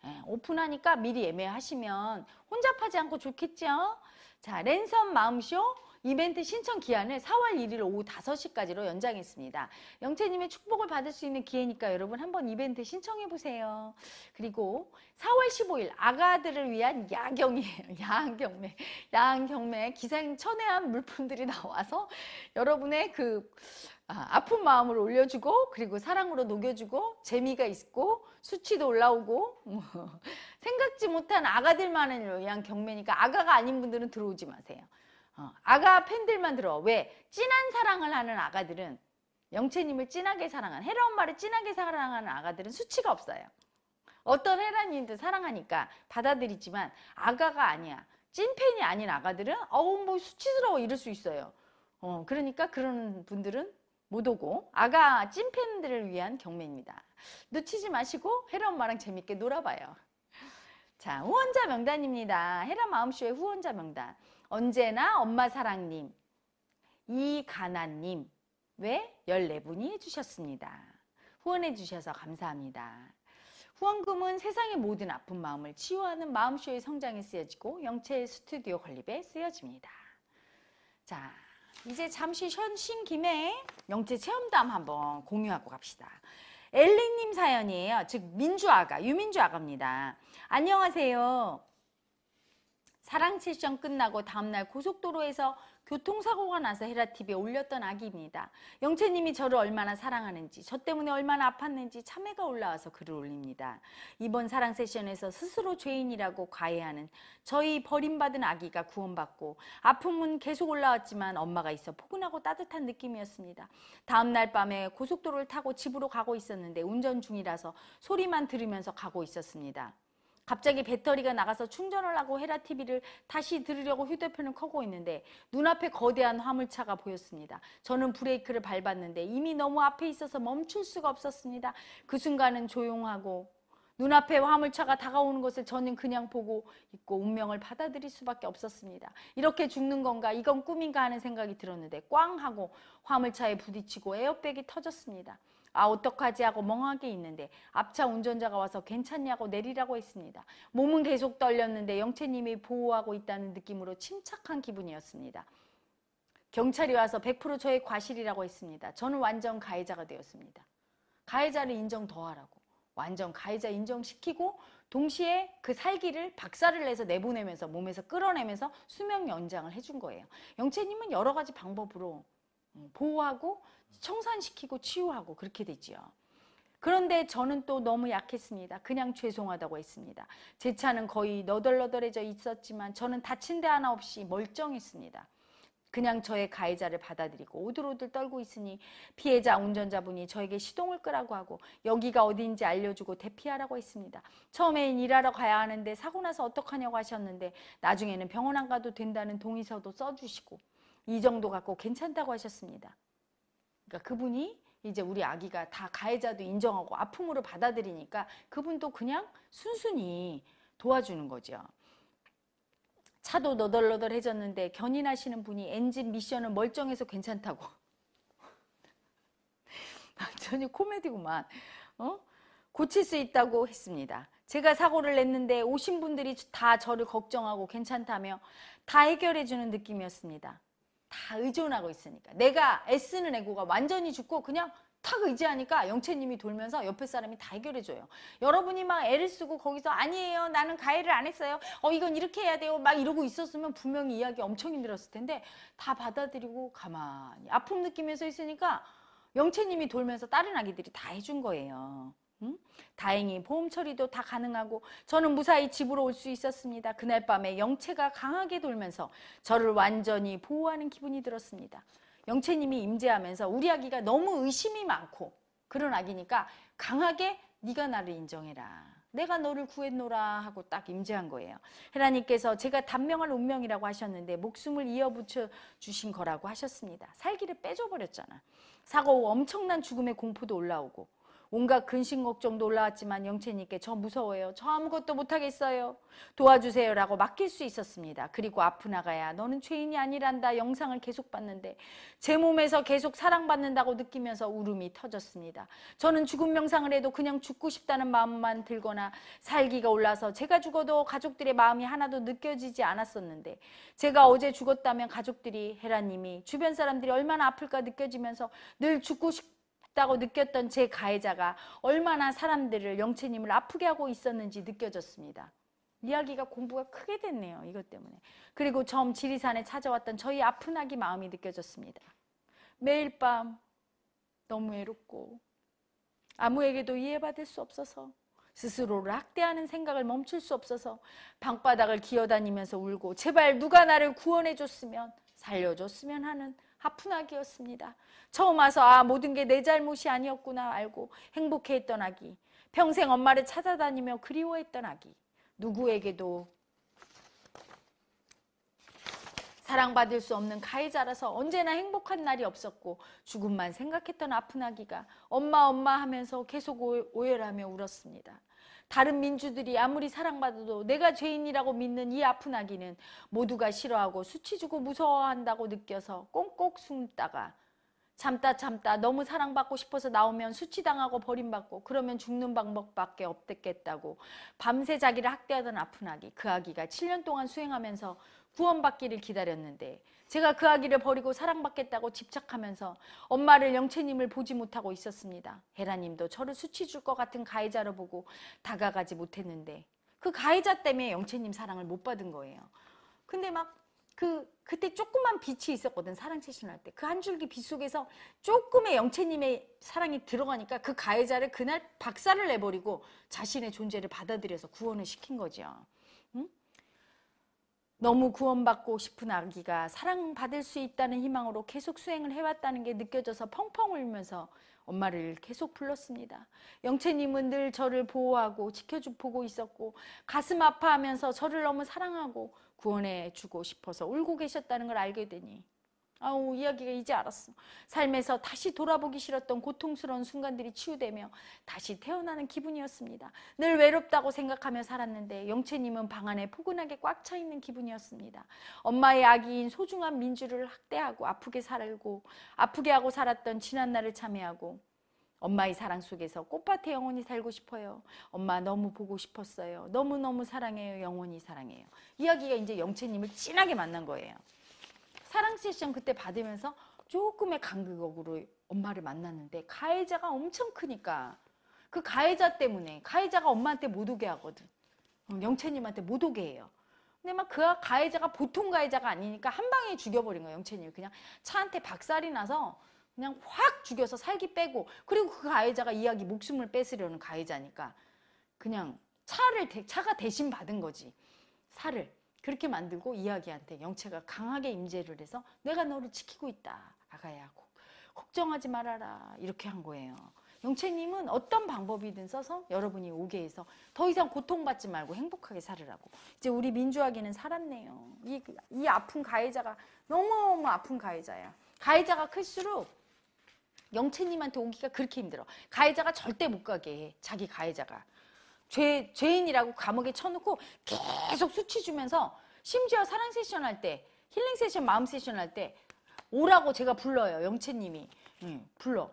예, 오픈하니까 미리 예매하시면 혼잡하지 않고 좋겠죠? 자, 랜선 마음쇼 이벤트 신청 기한을 4월 1일 오후 5시까지로 연장했습니다. 영채님의 축복을 받을 수 있는 기회니까 여러분 한번 이벤트 신청해보세요. 그리고 4월 15일 아가들을 위한 야경이에요. 야한경매. 야한경매. 기생천외한 물품들이 나와서 여러분의 그 아, 픈 마음을 올려주고 그리고 사랑으로 녹여주고 재미가 있고 수치도 올라오고 뭐 생각지 못한 아가들만을 위한 경매니까 아가가 아닌 분들은 들어오지 마세요. 어, 아가 팬들만 들어. 왜? 진한 사랑을 하는 아가들은 영채님을 진하게 사랑한 헤라 엄마를 진하게 사랑하는 아가들은 수치가 없어요. 어떤 헤라님도 사랑하니까 받아들이지만 아가가 아니야. 찐팬이 아닌 아가들은 어우 뭐 수치스러워 이럴 수 있어요. 어, 그러니까 그런 분들은 못 오고 아가 찐팬들을 위한 경매입니다. 놓치지 마시고 헤라 엄마랑 재밌게 놀아봐요. 자 후원자 명단입니다. 헤라 마음쇼의 후원자 명단. 언제나 엄마 사랑님, 이가나님, 왜 14분이 해주셨습니다. 후원해주셔서 감사합니다. 후원금은 세상의 모든 아픈 마음을 치유하는 마음쇼의 성장에 쓰여지고 영체의 스튜디오 건립에 쓰여집니다. 자, 이제 잠시 쉰 김에 영체 체험담 한번 공유하고 갑시다. 엘리님 사연이에요. 즉 민주아가, 유민주아가입니다. 안녕하세요. 사랑 실션 끝나고 다음날 고속도로에서 교통사고가 나서 헤라TV에 올렸던 아기입니다. 영채님이 저를 얼마나 사랑하는지, 저 때문에 얼마나 아팠는지 참회가 올라와서 글을 올립니다. 이번 사랑 세션에서 스스로 죄인이라고 과외하는 저희 버림받은 아기가 구원받고 아픔은 계속 올라왔지만 엄마가 있어 포근하고 따뜻한 느낌이었습니다. 다음날 밤에 고속도로를 타고 집으로 가고 있었는데 운전 중이라서 소리만 들으면서 가고 있었습니다. 갑자기 배터리가 나가서 충전을 하고 헤라 TV를 다시 들으려고 휴대폰을 켜고 있는데 눈앞에 거대한 화물차가 보였습니다. 저는 브레이크를 밟았는데 이미 너무 앞에 있어서 멈출 수가 없었습니다. 그 순간은 조용하고 눈앞에 화물차가 다가오는 것을 저는 그냥 보고 있고 운명을 받아들일 수밖에 없었습니다. 이렇게 죽는 건가 이건 꿈인가 하는 생각이 들었는데 꽝 하고 화물차에 부딪히고 에어백이 터졌습니다. 아 어떡하지 하고 멍하게 있는데 앞차 운전자가 와서 괜찮냐고 내리라고 했습니다. 몸은 계속 떨렸는데 영채님이 보호하고 있다는 느낌으로 침착한 기분이었습니다. 경찰이 와서 100% 저의 과실이라고 했습니다. 저는 완전 가해자가 되었습니다. 가해자를 인정 더 하라고. 완전 가해자 인정시키고 동시에 그 살기를 박살을 내서 내보내면서 몸에서 끌어내면서 수명 연장을 해준 거예요. 영채님은 여러 가지 방법으로 음, 보호하고 청산시키고 치유하고 그렇게 되지요. 그런데 저는 또 너무 약했습니다. 그냥 죄송하다고 했습니다. 제 차는 거의 너덜너덜해져 있었지만 저는 다친 데 하나 없이 멀쩡했습니다. 그냥 저의 가해자를 받아들이고 오들오들 떨고 있으니 피해자 운전자분이 저에게 시동을 끄라고 하고 여기가 어디인지 알려주고 대피하라고 했습니다. 처음엔 일하러 가야 하는데 사고 나서 어떡하냐고 하셨는데 나중에는 병원 안 가도 된다는 동의서도 써주시고 이 정도 갖고 괜찮다고 하셨습니다. 그러니까 그분이 이제 우리 아기가 다 가해자도 인정하고 아픔으로 받아들이니까 그분도 그냥 순순히 도와주는 거죠. 차도 너덜너덜해졌는데 견인하시는 분이 엔진 미션은 멀쩡해서 괜찮다고. 아, 전혀 코미디구만. 어? 고칠 수 있다고 했습니다. 제가 사고를 냈는데 오신 분들이 다 저를 걱정하고 괜찮다며 다 해결해주는 느낌이었습니다. 다 의존하고 있으니까 내가 애쓰는 애고가 완전히 죽고 그냥 탁 의지하니까 영채님이 돌면서 옆에 사람이 다 해결해줘요. 여러분이 막 애를 쓰고 거기서 아니에요. 나는 가해를 안 했어요. 어 이건 이렇게 해야 돼요. 막 이러고 있었으면 분명히 이야기 엄청 힘들었을 텐데 다 받아들이고 가만히 아픔 느끼면서 있으니까 영채님이 돌면서 다른 아기들이 다 해준 거예요. 다행히 보험 처리도 다 가능하고 저는 무사히 집으로 올 수 있었습니다. 그날 밤에 영채가 강하게 돌면서 저를 완전히 보호하는 기분이 들었습니다. 영채님이 임재하면서 우리 아기가 너무 의심이 많고 그런 아기니까 강하게 네가 나를 인정해라. 내가 너를 구했노라 하고 딱 임재한 거예요. 하나님께서 제가 단명할 운명이라고 하셨는데 목숨을 이어붙여 주신 거라고 하셨습니다. 살기를 빼줘버렸잖아. 사고 후 엄청난 죽음의 공포도 올라오고 온갖 근심 걱정도 올라왔지만 영채님께 저 무서워요. 저 아무것도 못하겠어요. 도와주세요. 라고 맡길 수 있었습니다. 그리고 아프 나가야 너는 죄인이 아니란다 영상을 계속 봤는데 제 몸에서 계속 사랑받는다고 느끼면서 울음이 터졌습니다. 저는 죽음 명상을 해도 그냥 죽고 싶다는 마음만 들거나 살기가 올라서 제가 죽어도 가족들의 마음이 하나도 느껴지지 않았었는데 제가 어제 죽었다면 가족들이 헤라님이 주변 사람들이 얼마나 아플까 느껴지면서 늘 죽고 싶고 있다고 느꼈던 제 가해자가 얼마나 사람들을 영채님을 아프게 하고 있었는지 느껴졌습니다. 이야기가 공부가 크게 됐네요. 이것 때문에. 그리고 처음 지리산에 찾아왔던 저희 아픈 아기 마음이 느껴졌습니다. 매일 밤 너무 외롭고 아무에게도 이해받을 수 없어서 스스로를 학대하는 생각을 멈출 수 없어서 방바닥을 기어다니면서 울고 제발 누가 나를 구원해 줬으면 살려줬으면 하는 하푼아기였습니다. 처음 와서 아 모든 게 내 잘못이 아니었구나 알고 행복해했던 아기, 평생 엄마를 찾아다니며 그리워했던 아기, 누구에게도 사랑받을 수 없는 가해자라서 언제나 행복한 날이 없었고 죽음만 생각했던 아픈 아기가 엄마 엄마 하면서 계속 오열하며 울었습니다. 다른 민주들이 아무리 사랑받아도 내가 죄인이라고 믿는 이 아픈 아기는 모두가 싫어하고 수치주고 무서워한다고 느껴서 꽁꽁 숨다가 참다참다 너무 사랑받고 싶어서 나오면 수치당하고 버림받고 그러면 죽는 방법밖에 없겠다고 밤새 자기를 학대하던 아픈 아기 그 아기가 7년 동안 수행하면서 구원받기를 기다렸는데 제가 그 아기를 버리고 사랑받겠다고 집착하면서 엄마를 영채님을 보지 못하고 있었습니다. 헤라님도 저를 수치 줄 것 같은 가해자로 보고 다가가지 못했는데 그 가해자 때문에 영채님 사랑을 못 받은 거예요. 근데 막 그 그때 조그만 빛이 있었거든 사랑 채신할 때 그 한 줄기 빛 속에서 조금의 영채님의 사랑이 들어가니까 그 가해자를 그날 박살을 내버리고 자신의 존재를 받아들여서 구원을 시킨 거죠. 너무 구원받고 싶은 아기가 사랑받을 수 있다는 희망으로 계속 수행을 해왔다는 게 느껴져서 펑펑 울면서 엄마를 계속 불렀습니다. 영채님은 늘 저를 보호하고 지켜주고 있었고 가슴 아파하면서 저를 너무 사랑하고 구원해주고 싶어서 울고 계셨다는 걸 알게 되니 아우 이야기가 이제 알았어. 삶에서 다시 돌아보기 싫었던 고통스러운 순간들이 치유되며 다시 태어나는 기분이었습니다. 늘 외롭다고 생각하며 살았는데 영채님은 방 안에 포근하게 꽉 차 있는 기분이었습니다. 엄마의 아기인 소중한 민주를 학대하고 아프게 살고 아프게 하고 살았던 지난 날을 참회하고 엄마의 사랑 속에서 꽃밭에 영원히 살고 싶어요. 엄마 너무 보고 싶었어요. 너무너무 사랑해요. 영원히 사랑해요. 이야기가 이제 영채님을 진하게 만난 거예요. 사랑 세션 그때 받으면서 조금의 간극으로 엄마를 만났는데 가해자가 엄청 크니까 그 가해자 때문에 가해자가 엄마한테 못 오게 하거든. 음, 영채님한테 못 오게 해요. 근데 막 그 가해자가 보통 가해자가 아니니까 한 방에 죽여버린 거예요. 영채님 그냥 차한테 박살이 나서 그냥 확 죽여서 살기 빼고 그리고 그 가해자가 이야기 목숨을 뺏으려는 가해자니까 그냥 차를 차가 대신 받은 거지. 살을. 그렇게 만들고 이야기한테 영체가 강하게 임재를 해서 내가 너를 지키고 있다. 아가야 걱정하지 말아라 이렇게 한 거예요. 영채님은 어떤 방법이든 써서 여러분이 오게 해서 더 이상 고통받지 말고 행복하게 살으라고. 이제 우리 민주학이는 살았네요. 이, 이 아픈 가해자가 너무너무 아픈 가해자야. 가해자가 클수록 영채님한테 오기가 그렇게 힘들어. 가해자가 절대 못 가게 해. 자기 가해자가. 죄, 죄인이라고 감옥에 쳐놓고 계속 수치 주면서 심지어 사랑 세션 할 때, 힐링 세션, 마음 세션 할 때 오라고 제가 불러요. 영채님이. 응, 불러.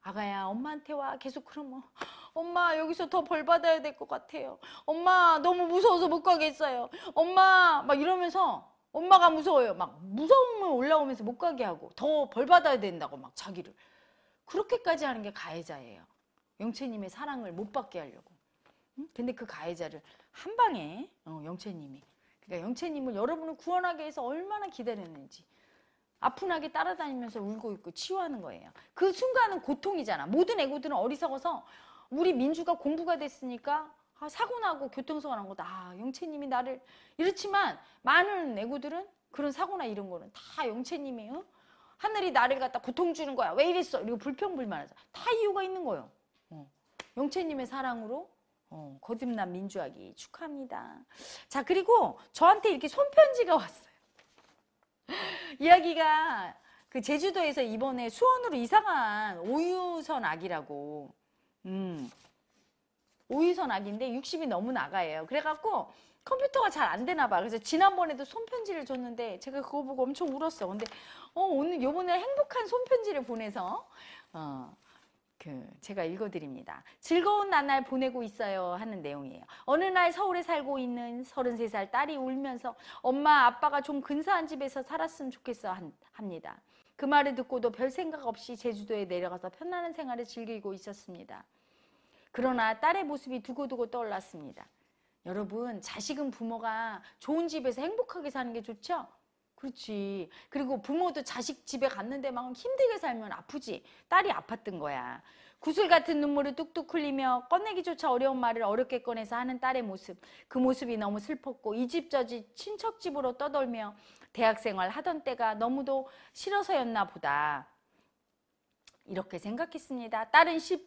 아가야 엄마한테 와 계속 그러면 엄마 여기서 더 벌 받아야 될 것 같아요 엄마 너무 무서워서 못 가겠어요 엄마 막 이러면서 엄마가 무서워요 막 무서움을 올라오면서 못 가게 하고 더 벌 받아야 된다고 막 자기를 그렇게까지 하는 게 가해자예요 영채님의 사랑을 못 받게 하려고 근데 그 가해자를 한 방에 어, 영채님이 그러니까 영채님을 여러분을 구원하게해서 얼마나 기다렸는지 아픈하게 따라다니면서 울고 있고 치유하는 거예요. 그 순간은 고통이잖아. 모든 애고들은 어리석어서 우리 민주가 공부가 됐으니까 아, 사고 나고 교통사고 난 거다. 아, 영채님이 나를 이렇지만 많은 애고들은 그런 사고나 이런 거는 다 영채님이에요. 어? 하늘이 나를 갖다 고통 주는 거야. 왜 이랬어? 그리고 불평불만하자. 다 이유가 있는 거예요. 어. 영채님의 사랑으로 어, 거듭난 민주화기 축하합니다. 자 그리고 저한테 이렇게 손편지가 왔어요. 이야기가 그 제주도에서 이번에 수원으로 이사간 오유선 아기라고 음, 오유선 아기인데 60이 너무 나가예요. 그래갖고 컴퓨터가 잘 안 되나 봐. 그래서 지난번에도 손편지를 줬는데 제가 그거 보고 엄청 울었어. 근데 어, 오늘 요번에 행복한 손편지를 보내서 어, 그 제가 읽어드립니다. 즐거운 나날 보내고 있어요 하는 내용이에요. 어느 날 서울에 살고 있는 33살 딸이 울면서 엄마 아빠가 좀 근사한 집에서 살았으면 좋겠어 합니다. 그 말을 듣고도 별 생각 없이 제주도에 내려가서 편안한 생활을 즐기고 있었습니다. 그러나 딸의 모습이 두고두고 떠올랐습니다. 여러분 자식은 부모가 좋은 집에서 행복하게 사는 게 좋죠? 그렇지. 그리고 부모도 자식 집에 갔는데 막 힘들게 살면 아프지. 딸이 아팠던 거야. 구슬 같은 눈물을 뚝뚝 흘리며 꺼내기조차 어려운 말을 어렵게 꺼내서 하는 딸의 모습. 그 모습이 너무 슬펐고 이집저집 친척 집으로 떠돌며 대학생활 하던 때가 너무도 싫어서였나 보다. 이렇게 생각했습니다. 딸은 10,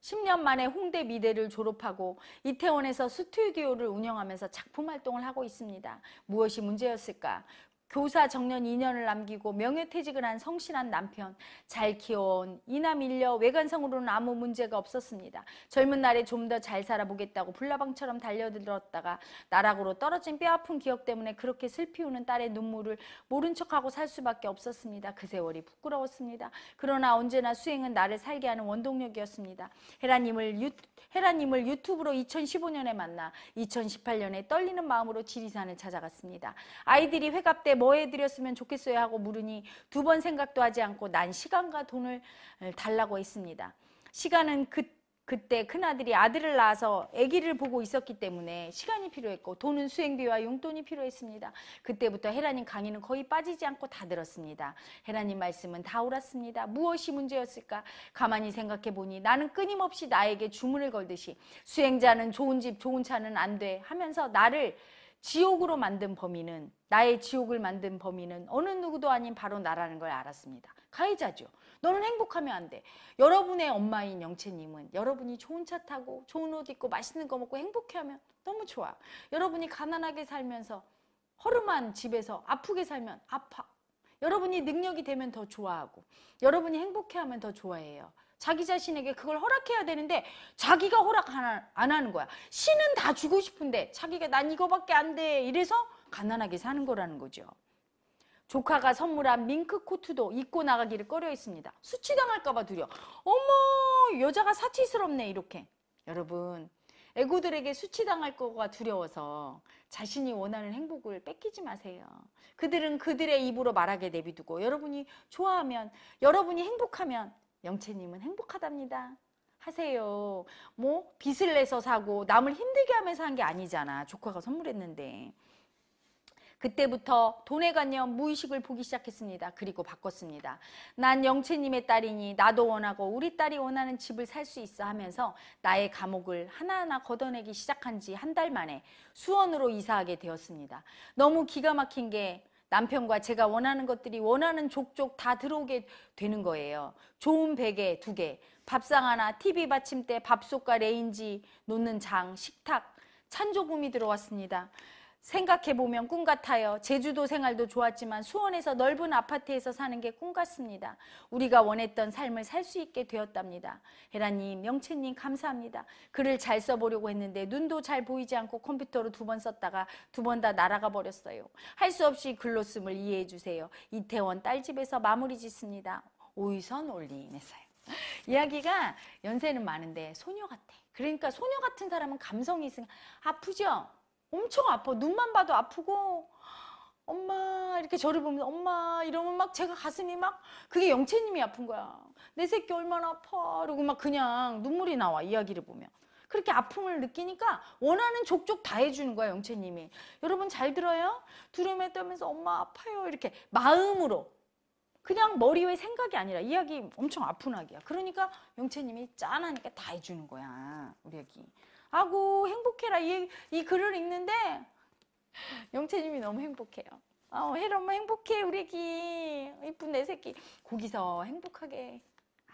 10년 만에 홍대 미대를 졸업하고 이태원에서 스튜디오를 운영하면서 작품 활동을 하고 있습니다. 무엇이 문제였을까? 교사 정년 2년을 남기고 명예퇴직을 한 성실한 남편, 잘 키워온 이남 일녀 외관상으로는 아무 문제가 없었습니다. 젊은 날에 좀 더 잘 살아보겠다고 불나방처럼 달려들었다가 나락으로 떨어진 뼈아픈 기억 때문에 그렇게 슬피 우는 딸의 눈물을 모른 척하고 살 수밖에 없었습니다. 그 세월이 부끄러웠습니다. 그러나 언제나 수행은 나를 살게 하는 원동력이었습니다. 헤라님을, 유, 헤라님을 유튜브로 2015년에 만나 2018년에 떨리는 마음으로 지리산을 찾아갔습니다. 아이들이 회갑 때뭐 해드렸으면 좋겠어요 하고 물으니 두 번 생각도 하지 않고 난 시간과 돈을 달라고 했습니다. 시간은 그, 그때 큰아들이 아들을 낳아서 아기를 보고 있었기 때문에 시간이 필요했고 돈은 수행비와 용돈이 필요했습니다. 그때부터 헤라님 강의는 거의 빠지지 않고 다 들었습니다. 헤라님 말씀은 다 옳았습니다. 무엇이 문제였을까? 가만히 생각해 보니 나는 끊임없이 나에게 주문을 걸듯이 수행자는 좋은 집, 좋은 차는 안 돼 하면서 나를 지옥으로 만든 범인은 나의 지옥을 만든 범인은 어느 누구도 아닌 바로 나라는 걸 알았습니다. 가해자죠. 너는 행복하면 안 돼. 여러분의 엄마인 영채님은 여러분이 좋은 차 타고 좋은 옷 입고 맛있는 거 먹고 행복해하면 너무 좋아. 여러분이 가난하게 살면서 허름한 집에서 아프게 살면 아파. 여러분이 능력이 되면 더 좋아하고 여러분이 행복해하면 더 좋아해요. 자기 자신에게 그걸 허락해야 되는데 자기가 허락 안 하는 거야. 신은 다 주고 싶은데 자기가 난 이거밖에 안 돼. 이래서 가난하게 사는 거라는 거죠. 조카가 선물한 밍크 코트도 입고 나가기를 꺼려 했습니다. 수치당할까봐 두려. 워 어머, 여자가 사치스럽네, 이렇게. 여러분, 애고들에게 수치당할 거가 두려워서 자신이 원하는 행복을 뺏기지 마세요. 그들은 그들의 입으로 말하게 내비두고 여러분이 좋아하면, 여러분이 행복하면 영채님은 행복하답니다. 하세요. 뭐 빚을 내서 사고 남을 힘들게 하면서 한 게 아니잖아. 조카가 선물했는데. 그때부터 돈에 관념 무의식을 보기 시작했습니다. 그리고 바꿨습니다. 난 영채님의 딸이니 나도 원하고 우리 딸이 원하는 집을 살 수 있어 하면서 나의 감옥을 하나하나 걷어내기 시작한 지 한 달 만에 수원으로 이사하게 되었습니다. 너무 기가 막힌 게 남편과 제가 원하는 것들이 원하는 족족 다 들어오게 되는 거예요. 좋은 베개 두 개, 밥상 하나, TV 받침대, 밥솥과 레인지, 놓는 장, 식탁, 찬조금이 들어왔습니다. 생각해보면 꿈 같아요. 제주도 생활도 좋았지만 수원에서 넓은 아파트에서 사는 게 꿈 같습니다. 우리가 원했던 삶을 살 수 있게 되었답니다. 혜라님, 명채님 감사합니다. 글을 잘 써보려고 했는데 눈도 잘 보이지 않고 컴퓨터로 두 번 썼다가 두 번 다 날아가 버렸어요. 할 수 없이 글로 씀을 이해해 주세요. 이태원 딸집에서 마무리 짓습니다. 오이선 올림에서요. 이야기가 연세는 많은데 소녀 같아. 그러니까 소녀 같은 사람은 감성이 있으니까 아프죠? 엄청 아파. 눈만 봐도 아프고 엄마 이렇게 저를 보면서 엄마 이러면 막 제가 가슴이 막 그게 영채님이 아픈 거야. 내 새끼 얼마나 아파. 이러고 막 그냥 눈물이 나와 이야기를 보면. 그렇게 아픔을 느끼니까 원하는 족족 다 해주는 거야 영채님이. 여러분 잘 들어요? 두려움에 떨면서 엄마 아파요 이렇게 마음으로 그냥 머리 의 생각이 아니라 이야기 엄청 아픈 아기야. 그러니까 영채님이 짠하니까 다 해주는 거야 우리 아기. 아고 행복해라 이, 이 글을 읽는데 영채님이 너무 행복해요. 어, 혜 엄마 행복해 우리 애기 이쁜 내 새끼 거기서 행복하게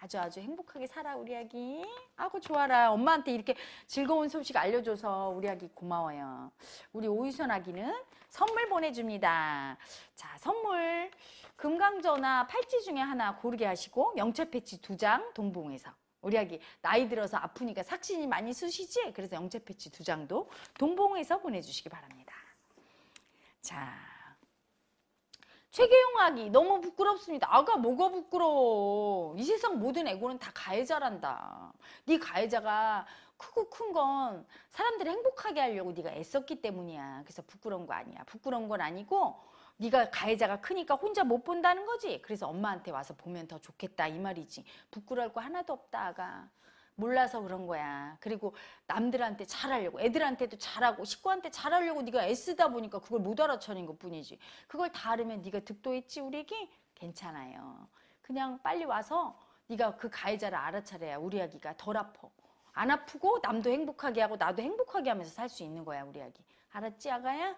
아주 아주 행복하게 살아 우리 아기 아고 좋아라 엄마한테 이렇게 즐거운 소식 알려줘서 우리 아기 고마워요 우리 오유선 아기는 선물 보내줍니다 자 선물 금강저나 팔찌 중에 하나 고르게 하시고 영철 패치 두 장 동봉해서 우리 아기 나이 들어서 아프니까 삭신이 많이 쑤시지? 그래서 영체 패치 두 장도 동봉해서 보내주시기 바랍니다. 자, 최계용 아기 너무 부끄럽습니다. 아가 뭐가 부끄러워. 이 세상 모든 애고는 다 가해자란다. 네 가해자가 크고 큰 건 사람들이 행복하게 하려고 네가 애썼기 때문이야. 그래서 부끄러운 거 아니야. 부끄러운 건 아니고 네가 가해자가 크니까 혼자 못 본다는 거지. 그래서 엄마한테 와서 보면 더 좋겠다 이 말이지. 부끄러울 거 하나도 없다 아가. 몰라서 그런 거야. 그리고 남들한테 잘하려고 애들한테도 잘하고 식구한테 잘하려고 네가 애쓰다 보니까 그걸 못 알아차린 것뿐이지. 그걸 다 알으면 네가 득도했지 우리에게 괜찮아요. 그냥 빨리 와서 네가 그 가해자를 알아차려야 우리 아기가 덜 아파. 안 아프고 남도 행복하게 하고 나도 행복하게 하면서 살 수 있는 거야 우리 아기. 알았지 아가야?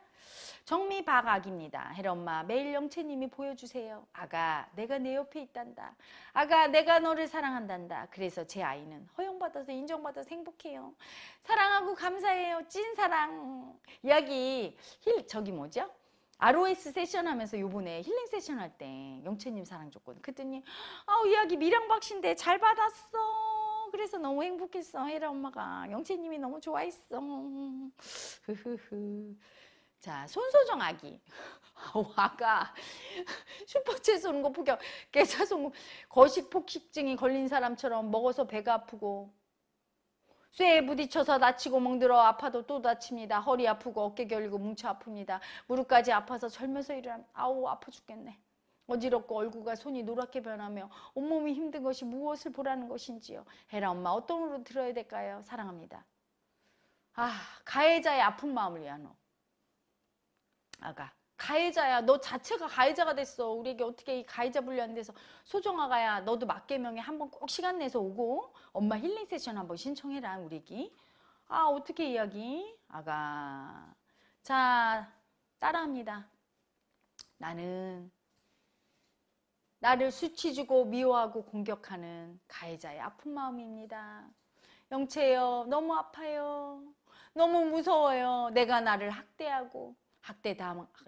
정미박기입니다 헤라 엄마 매일 영채님이 보여주세요. 아가 내가 내 옆에 있단다. 아가 내가 너를 사랑한단다. 그래서 제 아이는 허용받아서 인정받아서 행복해요. 사랑하고 감사해요. 찐사랑. 이야기 힐 저기 뭐죠? ROS 세션 하면서 요번에 힐링 세션 할 때 영채님 사랑 줬거든. 그랬더니 아우 이야기 미량박신데 잘 받았어. 그래서 너무 행복했어. 혜라 엄마가. 영채님이 너무 좋아했어. 자, 손소정 아기. 와가 슈퍼챗 쏘는 거 폭격, 깨자 쏘 거식 폭식증이 걸린 사람처럼 먹어서 배가 아프고 쇠에 부딪혀서 다치고 멍들어 아파도 또 다칩니다. 허리 아프고 어깨 결리고 뭉쳐 아픕니다. 무릎까지 아파서 절면서 일어나면 아우 아파 죽겠네. 어지럽고 얼굴과 손이 노랗게 변하며 온몸이 힘든 것이 무엇을 보라는 것인지요. 헤라 엄마 어떤 으로 들어야 될까요? 사랑합니다. 아 가해자의 아픈 마음을 위한 옷. 아가 가해자야 너 자체가 가해자가 됐어 우리에게 어떻게 이 가해자 분류하는 데서 소정아가야 너도 맞게명에 한번 꼭 시간 내서 오고 엄마 힐링 세션 한번 신청해라 우리기 아 어떻게 이야기 아가 자 따라합니다 나는 나를 수치주고 미워하고 공격하는 가해자의 아픈 마음입니다. 영체요, 너무 아파요. 너무 무서워요. 내가 나를 학대하고 학대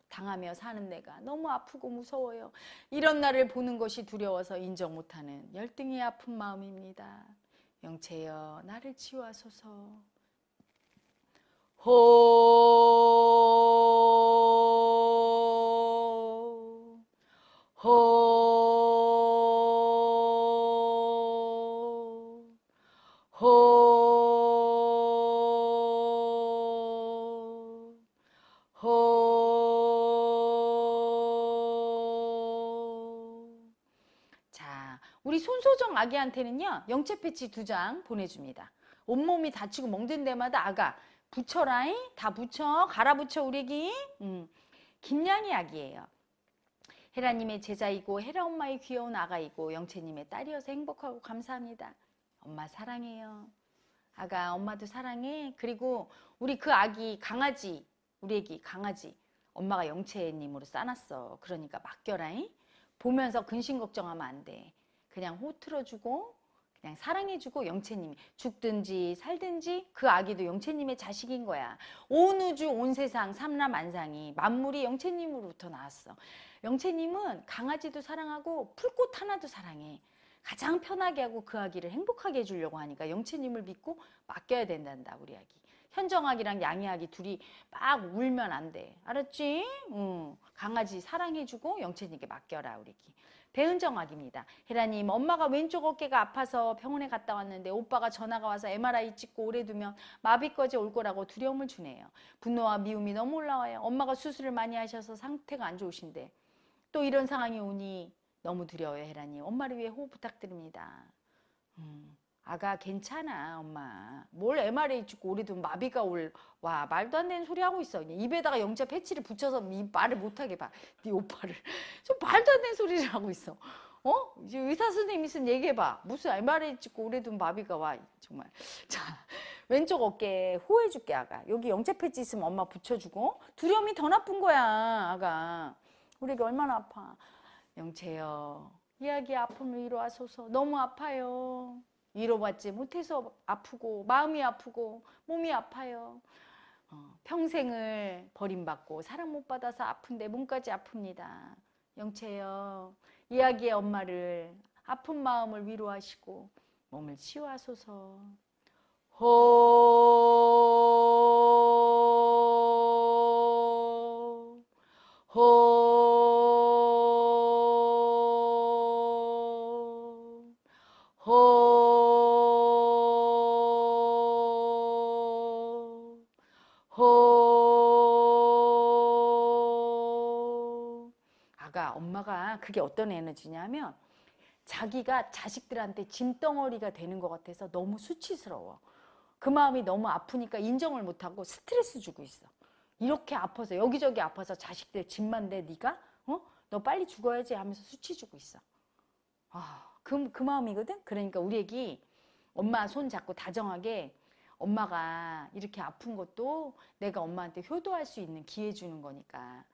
당하며 사는 내가 너무 아프고 무서워요. 이런 나를 보는 것이 두려워서 인정 못하는 열등의 아픈 마음입니다. 영체여 나를 치유하소서. 호. 호. 손소정 아기한테는요 영체 패치 두 장 보내줍니다. 온몸이 다치고 멍든 데마다 아가 붙여라잉 다 붙여 갈아 붙여 우리기 음, 김양이 아기예요. 헤라님의 제자이고 헤라 엄마의 귀여운 아가이고 영채님의 딸이어서 행복하고 감사합니다. 엄마 사랑해요. 아가 엄마도 사랑해. 그리고 우리 그 아기 강아지 우리 애기 강아지 엄마가 영채님으로 싸놨어. 그러니까 맡겨라잉. 보면서 근심 걱정하면 안 돼. 그냥 호틀어주고 그냥 사랑해주고 영채님이 죽든지 살든지 그 아기도 영채님의 자식인 거야. 온 우주 온 세상 삼라만상이 만물이 영채님으로부터 나왔어. 영채님은 강아지도 사랑하고 풀꽃 하나도 사랑해. 가장 편하게 하고 그 아기를 행복하게 해주려고 하니까 영채님을 믿고 맡겨야 된단다 우리 아기. 현정아기랑 양이아기 둘이 막 울면 안 돼. 알았지? 응. 강아지 사랑해주고 영채님께 맡겨라 우리 기 배은정학입니다. 혜라님 엄마가 왼쪽 어깨가 아파서 병원에 갔다 왔는데 오빠가 전화가 와서 MRI 찍고 오래 두면 마비까지 올 거라고 두려움을 주네요. 분노와 미움이 너무 올라와요. 엄마가 수술을 많이 하셔서 상태가 안 좋으신데 또 이런 상황이 오니 너무 두려워요 혜라님. 엄마를 위해 호흡 부탁드립니다. 음. 아가 괜찮아 엄마 뭘 MRI 찍고 우리도 마비가 올 와 말도 안 되는 소리 하고 있어 입에다가 영자 패치를 붙여서 이 말을 못하게 봐네 오빠를 좀 말도 안 되는 소리를 하고 있어 어? 이제 의사 선생님 이으면 얘기해봐 무슨 MRI 찍고 우리도 마비가 와 정말 자 왼쪽 어깨에 후해줄게 아가 여기 영자 패치 있으면 엄마 붙여주고 두려움이 더 나쁜 거야 아가 우리가 얼마나 아파 영채요 이야기 아픔을 이루하소서 너무 아파요 위로받지 못해서 아프고 마음이 아프고 몸이 아파요. 어, 평생을 버림받고 사랑 못 받아서 아픈데 몸까지 아픕니다. 영채여 이야기의 엄마를 아픈 마음을 위로하시고 몸을 치유하소서. 호. 호. 엄마가 그게 어떤 에너지냐면 자기가 자식들한테 짐덩어리가 되는 것 같아서 너무 수치스러워. 그 마음이 너무 아프니까 인정을 못하고 스트레스 주고 있어. 이렇게 아파서 여기저기 아파서 자식들 짐만 대 네가 어? 너 빨리 죽어야지 하면서 수치 주고 있어. 아, 그, 그 마음이거든? 그러니까 우리 애기 엄마 손 잡고 다정하게 엄마가 이렇게 아픈 것도 내가 엄마한테 효도할 수 있는 기회 주는 거니까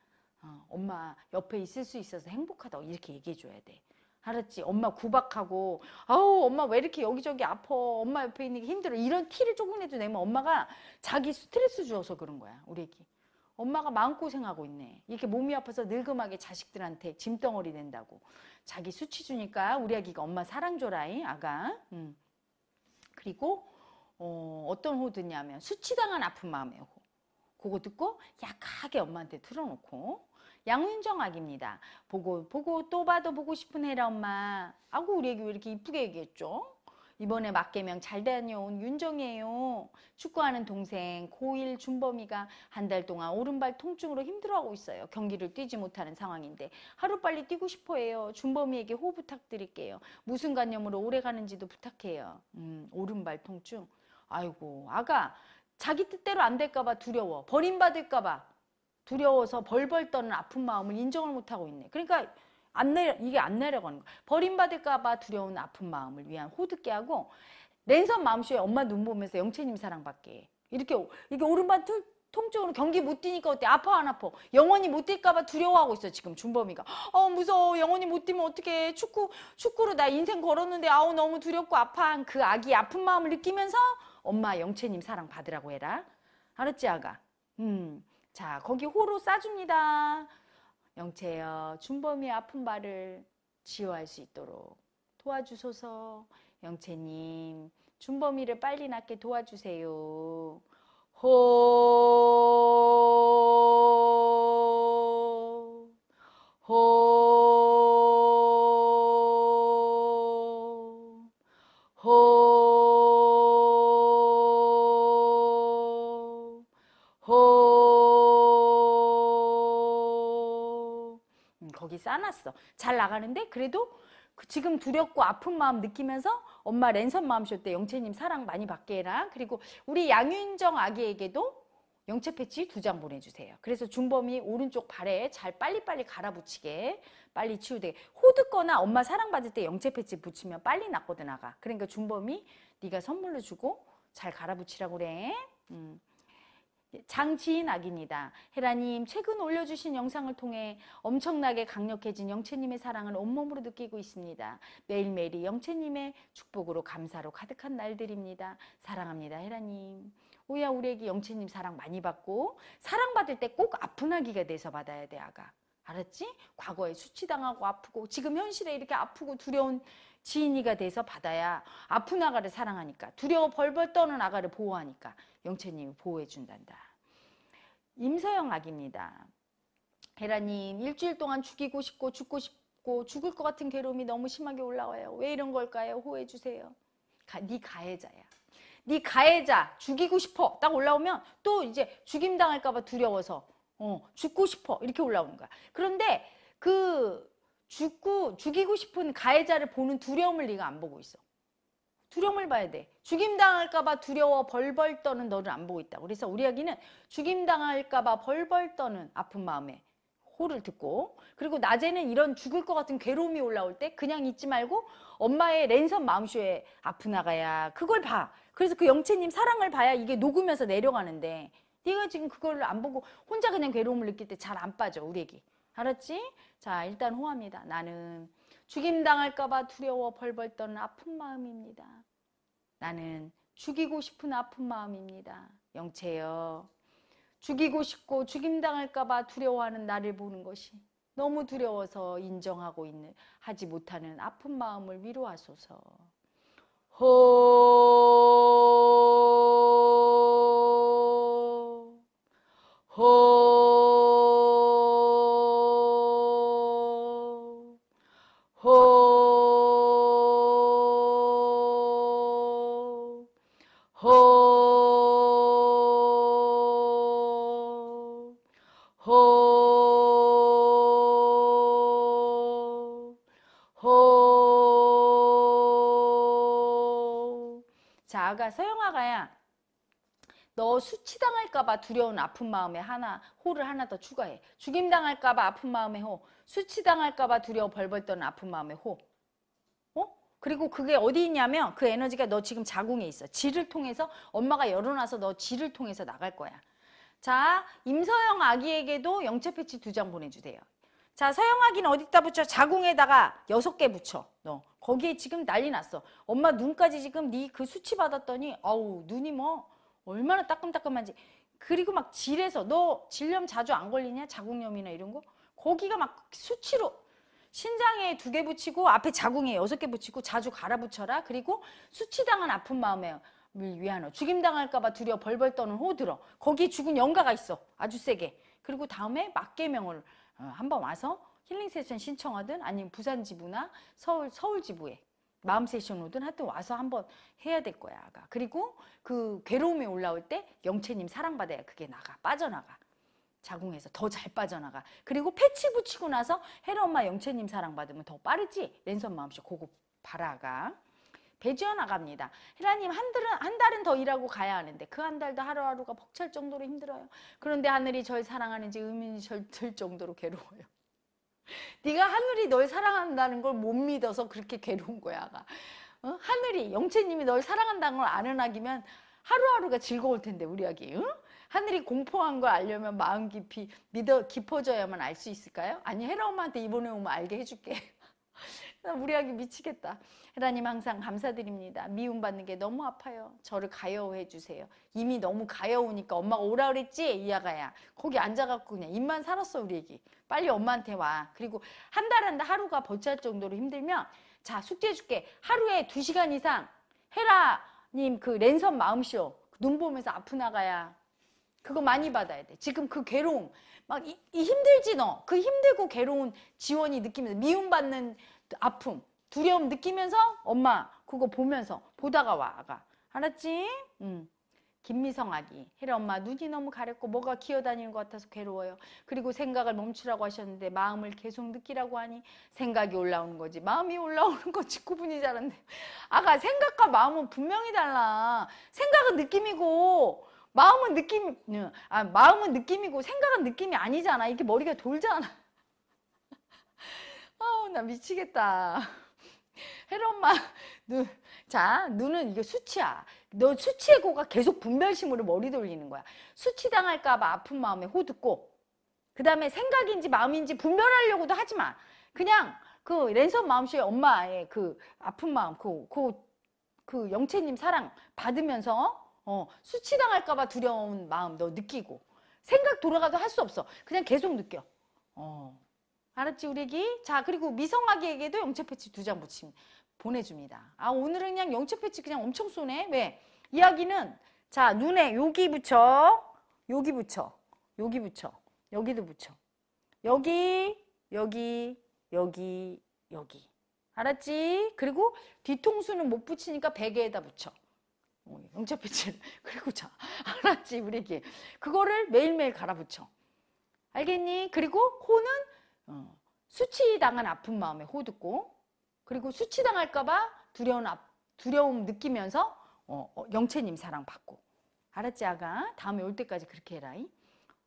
어, 엄마 옆에 있을 수 있어서 행복하다 고 이렇게 얘기해 줘야 돼. 알았지? 엄마 구박하고 아우 엄마 왜 이렇게 여기저기 아파 엄마 옆에 있는 게 힘들어 이런 티를 조금이라도 내면 엄마가 자기 스트레스 주어서 그런 거야 우리 애기 엄마가 마음고생하고 있네 이렇게 몸이 아파서 늙음하게 자식들한테 짐덩어리 된다고 자기 수치 주니까 우리 아기가 엄마 사랑 줘라잉 아가 음. 그리고 어, 어떤 호드냐면 수치당한 아픈 마음의 호 그거 듣고 약하게 엄마한테 틀어놓고 양윤정아기입니다 보고 보고 또 봐도 보고 싶은 해라 엄마. 아구 우리 애기 왜 이렇게 이쁘게 얘기했죠? 이번에 맞개명 잘 다녀온 윤정이에요. 축구하는 동생 고1 준범이가 한 달 동안 오른발 통증으로 힘들어하고 있어요. 경기를 뛰지 못하는 상황인데 하루빨리 뛰고 싶어해요. 준범이에게 호흡 부탁드릴게요. 무슨 관념으로 오래 가는지도 부탁해요. 음, 오른발 통증. 아이고 아가 자기 뜻대로 안 될까봐 두려워. 버림받을까봐 두려워서 벌벌 떠는 아픈 마음을 인정을 못하고 있네. 그러니까 안 내려, 이게 안 내려가는 거 버림받을까봐 두려운 아픈 마음을 위한 호두깨하고 랜선 마음씨에 엄마 눈 보면서 영채님 사랑받게. 이렇게, 이게 오른발 툴, 통증으로 경기 못 뛰니까 어때? 아파, 안 아파? 영원히 못 뛸까봐 두려워하고 있어, 지금 준범이가. 어, 무서워. 영원히 못 뛰면 어떻게 축구, 축구로 나 인생 걸었는데, 아우, 너무 두렵고 아파한 그 아기 아픈 마음을 느끼면서 엄마 영채님 사랑받으라고 해라. 알았지, 아가? 음. 자, 거기 호로 싸줍니다. 영채여, 준범이 아픈 발을 치유할 수 있도록 도와주소서. 영채님, 준범이를 빨리 낫게 도와주세요. 호, 호, 않았어. 잘 나가는데 그래도 그 지금 두렵고 아픈 마음 느끼면서 엄마 랜선 마음쇼 때 영채님 사랑 많이 받게 해라. 그리고 우리 양윤정 아기에게도 영채 패치 두 장 보내주세요. 그래서 준범이 오른쪽 발에 잘 빨리빨리 갈아붙이게 빨리 치유되게 호드거나 엄마 사랑받을 때 영채 패치 붙이면 빨리 낫거든 아가. 그러니까 준범이 네가 선물로 주고 잘 갈아붙이라고 그래. 음. 장지인 악입니다. 헤라님, 최근 올려주신 영상을 통해 엄청나게 강력해진 영채님의 사랑을 온몸으로 느끼고 있습니다. 매일매일이 영채님의 축복으로 감사로 가득한 날들입니다. 사랑합니다, 헤라님. 오야, 우리 애기 영채님 사랑 많이 받고, 사랑받을 때 꼭 아픈 아기가 돼서 받아야 돼, 아가. 알았지? 과거에 수치당하고 아프고, 지금 현실에 이렇게 아프고 두려운 지인이가 돼서 받아야 아픈 아가를 사랑하니까 두려워 벌벌 떠는 아가를 보호하니까 영채님이 보호해 준단다. 임서영 아기입니다 헤라님 일주일 동안 죽이고 싶고 죽고 싶고 죽을 것 같은 괴로움이 너무 심하게 올라와요. 왜 이런 걸까요? 호해 주세요. 가, 네 가해자야. 네 가해자 죽이고 싶어 딱 올라오면 또 이제 죽임 당할까봐 두려워서 어, 죽고 싶어 이렇게 올라오는 거야. 그런데 그 죽고 죽이고 싶은 가해자를 보는 두려움을 네가 안 보고 있어. 두려움을 봐야 돼. 죽임당할까봐 두려워 벌벌 떠는 너를 안 보고 있다. 그래서 우리 아기는 죽임당할까봐 벌벌 떠는 아픈 마음에 호를 듣고 그리고 낮에는 이런 죽을 것 같은 괴로움이 올라올 때 그냥 잊지 말고 엄마의 랜선 마음쇼에 아픈나가야 그걸 봐. 그래서 그 영채님 사랑을 봐야 이게 녹으면서 내려가는데 네가 지금 그걸 안 보고 혼자 그냥 괴로움을 느낄 때 잘 안 빠져 우리 아기 알았지? 자, 일단 호합니다. 나는 죽임당할까봐 두려워 벌벌 떠는 아픈 마음입니다. 나는 죽이고 싶은 아픈 마음입니다. 영채여 죽이고 싶고 죽임당할까봐 두려워하는 나를 보는 것이 너무 두려워서 인정하고 있는, 하지 못하는 아픈 마음을 위로하소서. 호, 호, 아가 서영아가야 너 수치당할까봐 두려운 아픈 마음에 하나 호를 하나 더 추가해 죽임당할까봐 아픈 마음에 호 수치당할까봐 두려워 벌벌 떠는 아픈 마음에 호 어? 그리고 그게 어디 있냐면 그 에너지가 너 지금 자궁에 있어 지를 통해서 엄마가 열어놔서 너 지를 통해서 나갈 거야 자 임서영 아기에게도 영체 패치 두 장 보내주세요 자 서영 아기는 어디다 붙여 자궁에다가 여섯 개 붙여 거기에 지금 난리 났어. 엄마 눈까지 지금 네 그 수치 받았더니 아우 눈이 뭐 얼마나 따끔따끔한지. 그리고 막 질에서 너 질염 자주 안 걸리냐? 자궁염이나 이런 거? 거기가 막 수치로 신장에 두 개 붙이고 앞에 자궁에 여섯 개 붙이고 자주 갈아붙여라. 그리고 수치당한 아픈 마음에 위안어. 죽임당할까봐 두려워 벌벌 떠는 호들어. 거기에 죽은 영가가 있어. 아주 세게. 그리고 다음에 막개명을 어, 한번 와서 힐링 세션 신청하든 아니면 부산 지부나 서울 서울 지부에 마음 세션 오든 하여튼 와서 한번 해야 될 거야 아가 그리고 그 괴로움이 올라올 때 영채님 사랑받아야 그게 나가 빠져나가 자궁에서 더 잘 빠져나가 그리고 패치 붙이고 나서 헤라 엄마 영채님 사랑받으면 더 빠르지 랜선 마음씨 고급 바라가 배지어 나갑니다. 헤라님 한, 달은, 한 달은 더 일하고 가야 하는데 그 한 달도 하루하루가 벅찰 정도로 힘들어요. 그런데 하늘이 절 사랑하는지 의문이 절들 정도로 괴로워요. 네가 하늘이 널 사랑한다는 걸 못 믿어서 그렇게 괴로운 거야. 가 어? 하늘이 영채님이 널 사랑한다는 걸 아는 아기면 하루하루가 즐거울 텐데 우리 아기. 응? 하늘이 공포한 걸 알려면 마음 깊이 믿어 깊어져야만 알 수 있을까요? 아니 헤라 엄마한테 이번에 오면 알게 해줄게. 우리 아, 아기 미치겠다. 하나님 항상 감사드립니다. 미움받는 게 너무 아파요. 저를 가여워해 주세요. 이미 너무 가여우니까 엄마가 오라 그랬지? 이아가야. 거기 앉아갖고 그냥 입만 살았어, 우리 애기. 빨리 엄마한테 와. 그리고 한 달 한 달 하루가 버찰 정도로 힘들면 자, 숙제 줄게. 하루에 두 시간 이상 헤라님 그 랜선 마음쇼. 그 눈 보면서 아프 나가야. 그거 많이 받아야 돼. 지금 그 괴로움. 막 이, 이 힘들지 너. 그 힘들고 괴로운 지원이 느끼면서 미움받는 아픔, 두려움 느끼면서 엄마 그거 보면서 보다가 와가 알았지? 응. 김미성 아기 혜리 엄마 눈이 너무 가렵고 뭐가 기어다니는 것 같아서 괴로워요 그리고 생각을 멈추라고 하셨는데 마음을 계속 느끼라고 하니 생각이 올라오는 거지 마음이 올라오는 거지 구분이 잘안돼 아가 생각과 마음은 분명히 달라 생각은 느낌이고 마음은 느낌 아 마음은 느낌이고 생각은 느낌이 아니잖아 이게 렇 머리가 돌잖아 아우 나 미치겠다. 헤롯마 눈. 자, 눈은 이게 수치야. 너 수치의 고가 계속 분별심으로 머리 돌리는 거야. 수치 당할까봐 아픈 마음에 호듣고, 그 다음에 생각인지 마음인지 분별하려고도 하지 마. 그냥 그 랜선 마음씨의 엄마의 그 아픈 마음, 그, 그, 그 영채님 사랑 받으면서, 어, 수치 당할까봐 두려운 마음 너 느끼고, 생각 돌아가도 할 수 없어. 그냥 계속 느껴. 어. 알았지 우리 애기? 자 그리고 미성아기에게도 영체 패치 두 장 붙임 보내줍니다. 아 오늘은 그냥 영체 패치 그냥 엄청 쏘네. 왜? 이야기는 자 눈에 여기 붙여 여기 붙여 여기 붙여 여기도 붙여 여기 여기 여기 여기 알았지? 그리고 뒤통수는 못 붙이니까 베개에다 붙여. 어, 영체 패치 그리고 자 알았지 우리 애기 그거를 매일매일 갈아붙여 알겠니? 그리고 코는 어, 수치당한 아픈 마음에 호듣고 그리고 수치당할까봐 두려운 앞, 두려움 느끼면서 어, 어, 영채님 사랑 받고 알았지 아가 다음에 올 때까지 그렇게 해라 이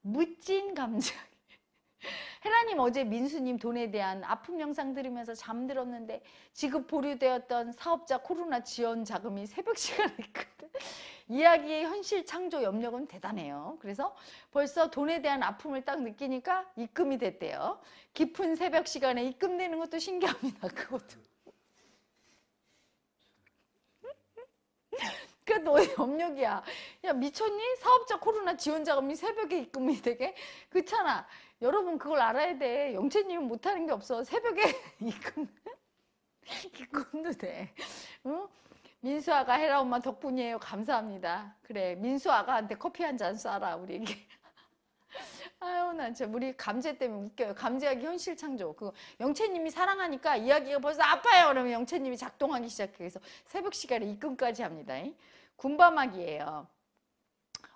묻진 감정 헤라님 어제 민수님 돈에 대한 아픔 영상 들으면서 잠들었는데 지급 보류되었던 사업자 코로나 지원 자금이 새벽 시간에 있거든. 이야기의 현실 창조 염력은 대단해요. 그래서 벌써 돈에 대한 아픔을 딱 느끼니까 입금이 됐대요. 깊은 새벽 시간에 입금되는 것도 신기합니다. 그것도. 그 너의 염력이야. 야 미쳤니? 사업자 코로나 지원 자금이 새벽에 입금이 되게 그렇잖아. 여러분 그걸 알아야 돼. 영채님은 못하는 게 없어. 새벽에 이건 이건도 돼. 응? 민수 아가 헤라 엄마 덕분이에요. 감사합니다. 그래 민수 아가한테 커피 한잔 쏴라 우리에게. 아유 난진 우리 감재 때문에 웃겨요. 감재하기 현실 창조. 그 영채님이 사랑하니까 이야기가 벌써 아파요. 그러면 영채님이 작동하기 시작해서 새벽 시간에 입금까지 합니다. 군밤하기예요.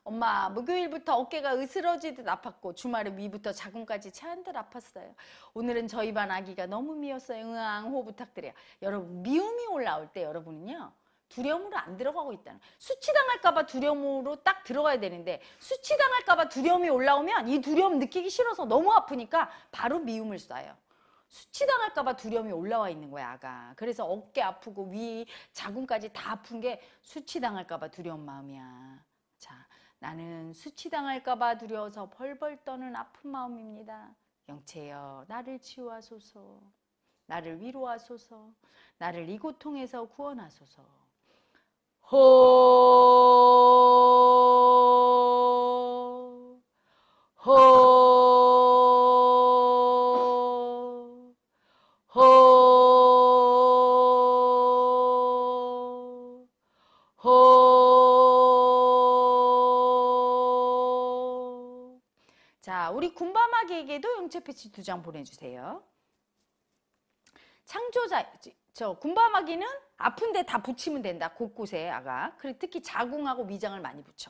엄마 목요일부터 뭐 어깨가 으스러지듯 아팠고 주말에 위부터 자궁까지 체한 듯 아팠어요. 오늘은 저희 반 아기가 너무 미웠어요. 응앙 호 부탁드려요. 여러분 미움이 올라올 때 여러분은요. 두려움으로 안 들어가고 있다는 수치당할까봐 두려움으로 딱 들어가야 되는데 수치당할까봐 두려움이 올라오면 이 두려움 느끼기 싫어서 너무 아프니까 바로 미움을 쏴요. 수치당할까봐 두려움이 올라와 있는 거야 아가 그래서 어깨 아프고 위 자궁까지 다 아픈 게 수치당할까봐 두려운 마음이야 나는 수치당할까봐 두려워서 벌벌 떠는 아픈 마음입니다. 영체여 나를 치유하소서 나를 위로하소서 나를 이 고통에서 구원하소서 호 호. 마지막에게도 용채 패치 두 장 보내주세요. 창조자, 저 군밤하기는 아픈데 다 붙이면 된다. 곳곳에 아가. 그리고 특히 자궁하고 위장을 많이 붙여.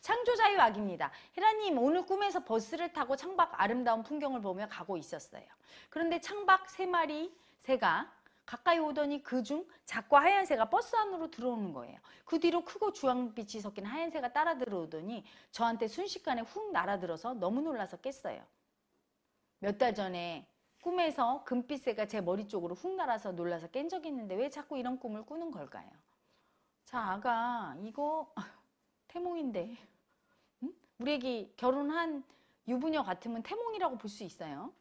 창조자의 악입니다. 헤라님 오늘 꿈에서 버스를 타고 창밖 아름다운 풍경을 보며 가고 있었어요. 그런데 창밖 세 마리 새가 가까이 오더니 그중 작과 하얀 새가 버스 안으로 들어오는 거예요. 그 뒤로 크고 주황빛이 섞인 하얀 새가 따라 들어오더니 저한테 순식간에 훅 날아들어서 너무 놀라서 깼어요. 몇달 전에 꿈에서 금빛새가 제 머리 쪽으로 훅 날아서 놀라서 깬 적이 있는데 왜 자꾸 이런 꿈을 꾸는 걸까요? 자, 아가, 이거 태몽인데. 응? 우리 애기 결혼한 유부녀 같으면 태몽이라고 볼 수 있어요.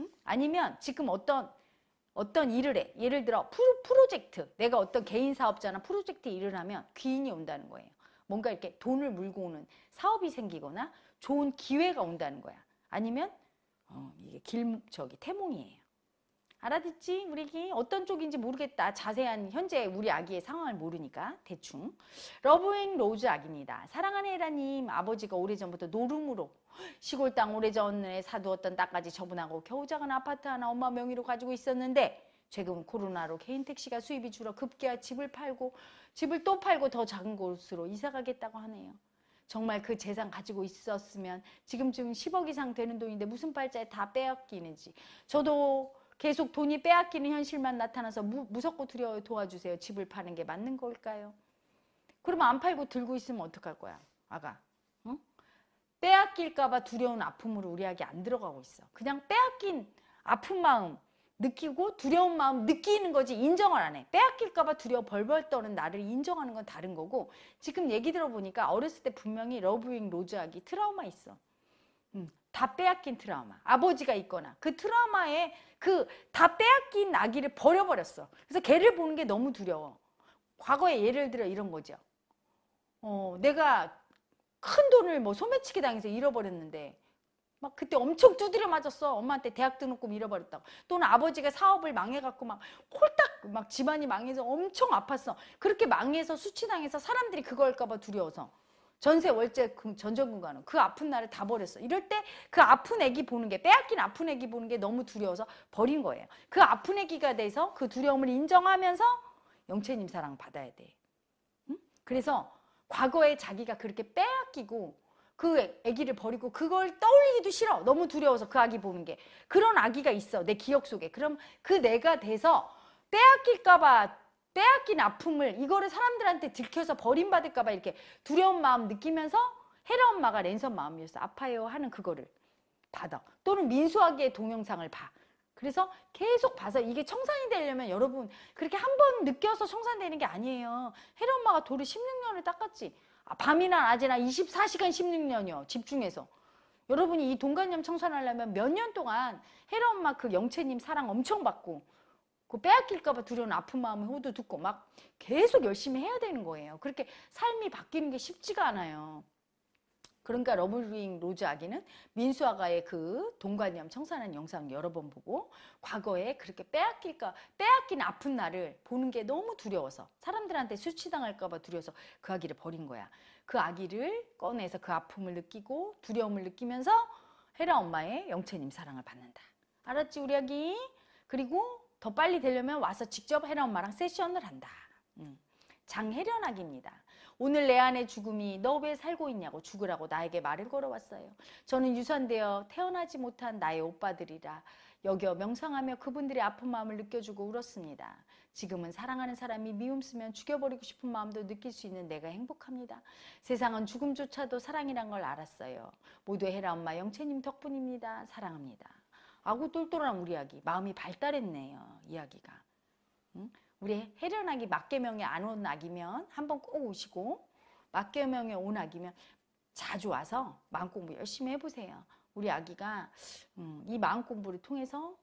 응? 아니면 지금 어떤 어떤 일을 해. 예를 들어 프로, 젝트 내가 어떤 개인 사업자나 프로젝트 일을 하면 귀인이 온다는 거예요. 뭔가 이렇게 돈을 물고 오는 사업이 생기거나 좋은 기회가 온다는 거야. 아니면 어, 이게 길 저기 태몽이에요. 알아듣지? 우리 기 어떤 쪽인지 모르겠다. 자세한 현재 우리 아기의 상황을 모르니까 대충. 러브앤 로즈 아기입니다. 사랑하는 헤라님 아버지가 오래전부터 노름으로 시골 땅 오래전에 사두었던 땅까지 처분하고 겨우 작은 아파트 하나 엄마 명의로 가지고 있었는데 최근 코로나로 개인 택시가 수입이 줄어 급기야 집을 팔고 집을 또 팔고 더 작은 곳으로 이사 가겠다고 하네요. 정말 그 재산 가지고 있었으면 지금쯤 10억 이상 되는 돈인데 무슨 팔자에 다 빼앗기는지 저도 계속 돈이 빼앗기는 현실만 나타나서 무, 무섭고 두려워 도와주세요. 집을 파는 게 맞는 걸까요? 그러면 안 팔고 들고 있으면 어떡할 거야, 아가? 응? 빼앗길까봐 두려운 아픔으로 우리 아기 안 들어가고 있어. 그냥 빼앗긴 아픈 마음, 느끼고 두려운 마음 느끼는 거지 인정을 안 해. 빼앗길까봐 두려워 벌벌 떠는 나를 인정하는 건 다른 거고 지금 얘기 들어보니까 어렸을 때 분명히 러브윙 로즈학기 트라우마 있어. 음, 다 빼앗긴 트라우마. 아버지가 있거나 그 트라우마에 그 다 빼앗긴 아기를 버려버렸어. 그래서 걔를 보는 게 너무 두려워. 과거에 예를 들어 이런 거죠. 어, 내가 큰 돈을 뭐 소매치기 당해서 잃어버렸는데 막 그때 엄청 두드려 맞았어. 엄마한테 대학 등록금 잃어버렸다고. 또는 아버지가 사업을 망해갖고 막 홀딱 막 집안이 망해서 엄청 아팠어. 그렇게 망해서 수치당해서 사람들이 그거 할까봐 두려워서. 전세 월세 전전금과는 그 아픈 날을다 버렸어. 이럴 때 그 아픈 애기 보는 게 빼앗긴 아픈 애기 보는 게 너무 두려워서 버린 거예요. 그 아픈 애기가 돼서 그 두려움을 인정하면서 영채님 사랑 받아야 돼. 응? 그래서 과거에 자기가 그렇게 빼앗기고 그 아기를 버리고 그걸 떠올리기도 싫어. 너무 두려워서 그 아기 보는 게. 그런 아기가 있어. 내 기억 속에. 그럼 그 내가 돼서 빼앗길까봐 빼앗긴 아픔을 이거를 사람들한테 들켜서 버림받을까봐 이렇게 두려운 마음 느끼면서 헤라 엄마가 랜선 마음이었어. 아파요 하는 그거를 받아. 또는 민수아기의 동영상을 봐. 그래서 계속 봐서 이게 청산이 되려면 여러분 그렇게 한 번 느껴서 청산되는 게 아니에요. 헤라 엄마가 돌을 16년을 닦았지. 아, 밤이나 낮이나 24시간 16년이요. 집중해서. 여러분이 이 동관념 청산하려면 몇 년 동안 헤라 엄마 그 영채님 사랑 엄청 받고 그 빼앗길까봐 두려운 아픈 마음을 호도 듣고 막 계속 열심히 해야 되는 거예요. 그렇게 삶이 바뀌는 게 쉽지가 않아요. 그러니까 러블링 로즈 아기는 민수 아가의 그 동관염 청산한 영상 여러 번 보고 과거에 그렇게 빼앗길까 빼앗긴 아픈 나를 보는 게 너무 두려워서 사람들한테 수치당할까 봐 두려워서 그 아기를 버린 거야. 그 아기를 꺼내서 그 아픔을 느끼고 두려움을 느끼면서 헤라 엄마의 영채님 사랑을 받는다. 알았지 우리 아기? 그리고 더 빨리 되려면 와서 직접 헤라 엄마랑 세션을 한다. 음. 장혜련 아기입니다. 오늘 내 안의 죽음이 너 왜 살고 있냐고 죽으라고 나에게 말을 걸어왔어요. 저는 유산되어 태어나지 못한 나의 오빠들이라 여겨 명상하며 그분들의 아픈 마음을 느껴주고 울었습니다. 지금은 사랑하는 사람이 미움쓰면 죽여버리고 싶은 마음도 느낄 수 있는 내가 행복합니다. 세상은 죽음조차도 사랑이란 걸 알았어요. 모두 헤라 엄마 영채님 덕분입니다. 사랑합니다. 아구 똘똘한 우리 아기 마음이 발달했네요. 이야기가. 응? 우리 해련악이 막계명에안온낙이면한번꼭 오시고 막계명에온낙이면 자주 와서 마음 공부 열심히 해보세요. 우리 아기가 음, 이 마음 공부를 통해서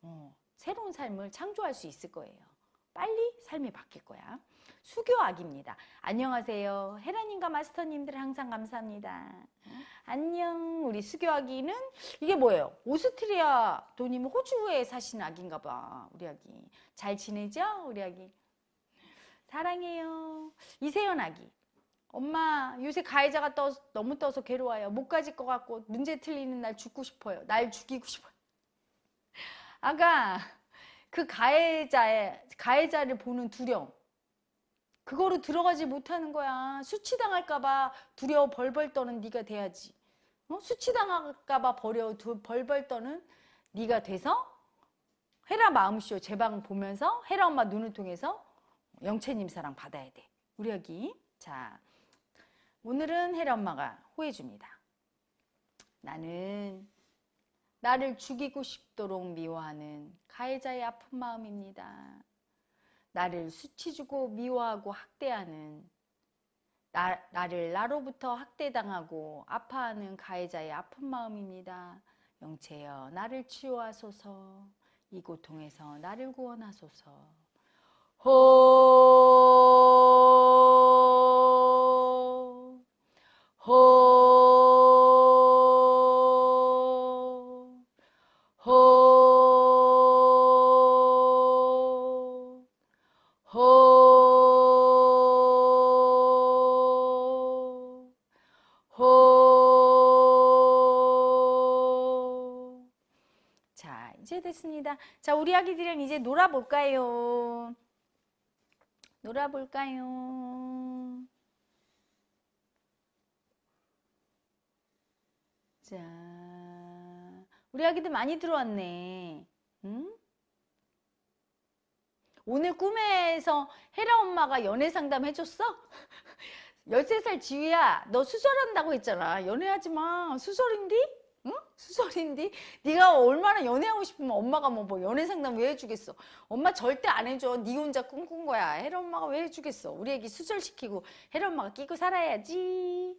어, 새로운 삶을 창조할 수 있을 거예요. 빨리 삶이 바뀔 거야. 수교악입니다. 안녕하세요. 헤라님과 마스터님들 항상 감사합니다. 안녕. 우리 수교악이는 이게 뭐예요? 오스트리아 도님 호주에 사신 악인가 봐. 우리 악기잘 지내죠? 우리 악기 사랑해요. 이세연 악기 엄마 요새 가해자가 떠, 너무 떠서 괴로워요. 못 가질 것 같고 문제 틀리는 날 죽고 싶어요. 날 죽이고 싶어요. 아가 그 가해자의 가해자를 보는 두려움 그거로 들어가지 못하는 거야. 수치당할까봐 두려워 벌벌 떠는 네가 돼야지. 어? 수치당할까봐 버려 두, 벌벌 떠는 네가 돼서 헤라 마음쇼 제방 보면서 헤라 엄마 눈을 통해서 영채님 사랑 받아야 돼. 우리 여기 자 오늘은 헤라 엄마가 호해 줍니다. 나는 나를 죽이고 싶도록 미워하는 가해자의 아픈 마음입니다. 나를 수치주고 미워하고 학대하는 나, 나를 나로부터 학대당하고 아파하는 가해자의 아픈 마음입니다. 영체여 나를 치유하소서 이 고통에서 나를 구원하소서 호 좋습니다. 자, 우리 아기들은 이제 놀아볼까요? 놀아볼까요? 자, 우리 아기들 많이 들어왔네. 응? 오늘 꿈에서 헤라 엄마가 연애 상담 해줬어? 13살 지휘야, 너 수절한다고 했잖아. 연애하지 마. 수절인디? 소린디? 네가 얼마나 연애하고 싶으면 엄마가 뭐, 뭐 연애 상담 왜 해주겠어? 엄마 절대 안 해줘. 네 혼자 꿈꾼 거야. 혜라 엄마가 왜 해주겠어? 우리 애기 수절시키고 혜라 엄마가 끼고 살아야지.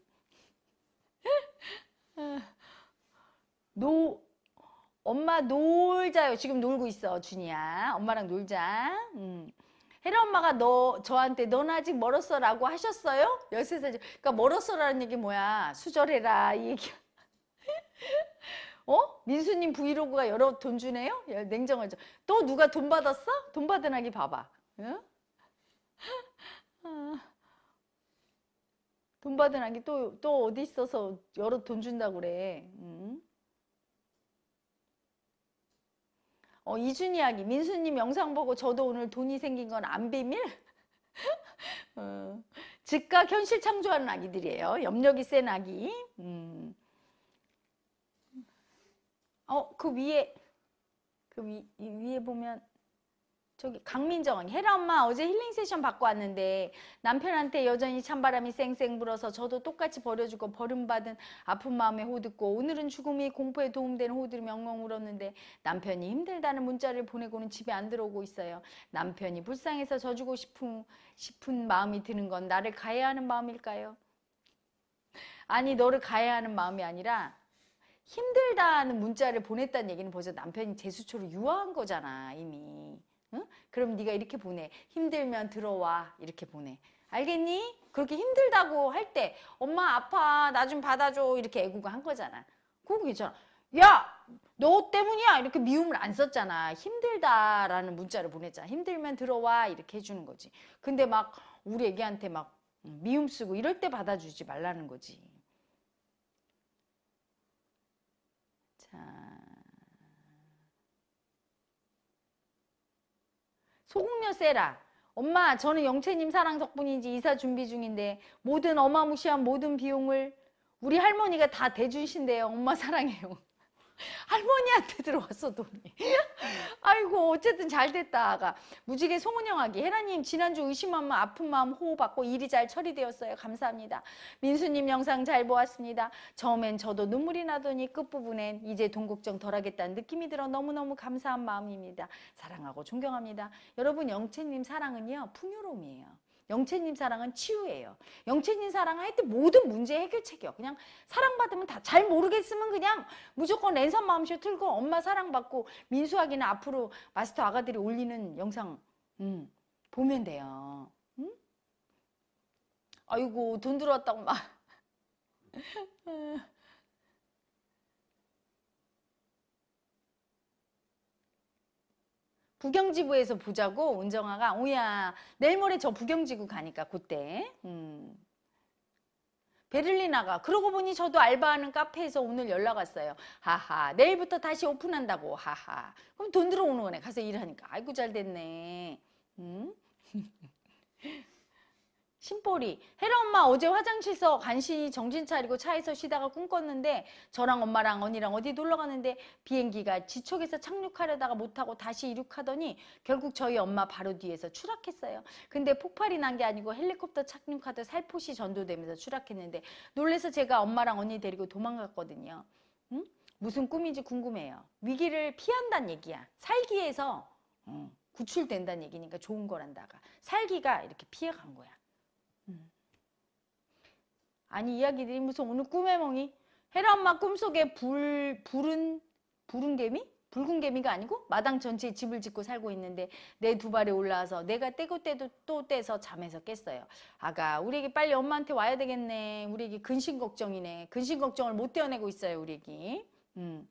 노 엄마 놀자요. 지금 놀고 있어, 준이야. 엄마랑 놀자. 음. 혜라 엄마가 너 저한테 넌 아직 멀었어라고 하셨어요? 13살. 그러니까 멀었어라는 얘기 뭐야? 수절해라 이 얘기. 어? 민수님 브이로그가 여러 돈 주네요? 냉정하죠. 또 누가 돈 받았어? 돈 받은 아기 봐봐. 응? 돈 받은 아기 또, 또 어디 있어서 여러 돈 준다고 그래. 응? 어, 이준이 아기. 민수님 영상 보고 저도 오늘 돈이 생긴 건 안 비밀? 어, 즉각 현실 창조하는 아기들이에요. 염력이 센 아기. 음. 어, 그 위에, 그 위, 위에 보면, 저기, 강민정, 헤라 엄마 어제 힐링 세션 받고 왔는데, 남편한테 여전히 찬바람이 쌩쌩 불어서 저도 똑같이 버려주고 버림받은 아픈 마음에 호듣고, 오늘은 죽음이 공포에 도움되는 호들이 명엉 울었는데, 남편이 힘들다는 문자를 보내고는 집에 안 들어오고 있어요. 남편이 불쌍해서 져주고 싶은, 싶은 마음이 드는 건 나를 가해하는 마음일까요? 아니, 너를 가해하는 마음이 아니라, 힘들다는 문자를 보냈다는 얘기는 벌써 남편이 제수초를 유화한 거잖아 이미 응? 그럼 네가 이렇게 보내 힘들면 들어와 이렇게 보내 알겠니? 그렇게 힘들다고 할 때 엄마 아파 나 좀 받아줘 이렇게 애국가한 거잖아 그거 괜찮아 야! 너 때문이야! 이렇게 미움을 안 썼잖아. 힘들다 라는 문자를 보냈잖아. 힘들면 들어와 이렇게 해주는 거지. 근데 막 우리 애기한테 막 미움 쓰고 이럴 때 받아주지 말라는 거지. 자. 소공녀 세라. 엄마, 저는 영채님 사랑 덕분인지 이사 준비 중인데 모든 어마무시한 모든 비용을 우리 할머니가 다 대주신대요. 엄마 사랑해요. 할머니한테 들어왔어 돈이. 아이고 어쨌든 잘 됐다가 무지개 송은영하기 혜라님 지난주 의심하면 아픈 마음 호흡받고 일이 잘 처리되었어요. 감사합니다. 민수님 영상 잘 보았습니다. 처음엔 저도 눈물이 나더니 끝부분엔 이제 돈 걱정 덜하겠다는 느낌이 들어 너무너무 감사한 마음입니다. 사랑하고 존경합니다. 여러분 영채님 사랑은요 풍요로움이에요. 영채님 사랑은 치유예요. 영채님 사랑은 하여튼 모든 문제 해결책이요. 그냥 사랑받으면 다 잘 모르겠으면 그냥 무조건 랜선 마음쇼 틀고 엄마 사랑받고 민수하기는 앞으로 마스터 아가들이 올리는 영상 음, 보면 돼요. 음? 아이고 돈 들어왔다고 막 부경지구에서 보자고 온정아가 오야 내일 모레 저 부경지구 가니까 그때 음. 베를린아가 그러고 보니 저도 알바하는 카페에서 오늘 연락 왔어요. 하하 내일부터 다시 오픈한다고 하하 그럼 돈 들어오는 거네 가서 일하니까 아이고 잘 됐네. 음? 심보리 헤라 엄마 어제 화장실서 간신히 정신 차리고 차에서 쉬다가 꿈꿨는데 저랑 엄마랑 언니랑 어디 놀러 갔는데 비행기가 지척에서 착륙하려다가 못하고 다시 이륙하더니 결국 저희 엄마 바로 뒤에서 추락했어요. 근데 폭발이 난 게 아니고 헬리콥터 착륙하듯 살포시 전도되면서 추락했는데 놀래서 제가 엄마랑 언니 데리고 도망갔거든요. 응? 무슨 꿈인지 궁금해요. 위기를 피한다는 얘기야. 살기에서 구출된다는 얘기니까 좋은 거란다가 살기가 이렇게 피해간 거야. 아니 이야기들이 무슨 오늘 꿈해멍이 헤라 엄마 꿈속에 불 불은 불은 개미? 붉은 개미가 아니고 마당 전체에 집을 짓고 살고 있는데 내 두 발에 올라와서 내가 떼고 떼도 또 떼서 잠에서 깼어요. 아가 우리 애기 빨리 엄마한테 와야 되겠네. 우리 애기 근심 걱정이네. 근심 걱정을 못 떼어내고 있어요. 우리 애기. 음.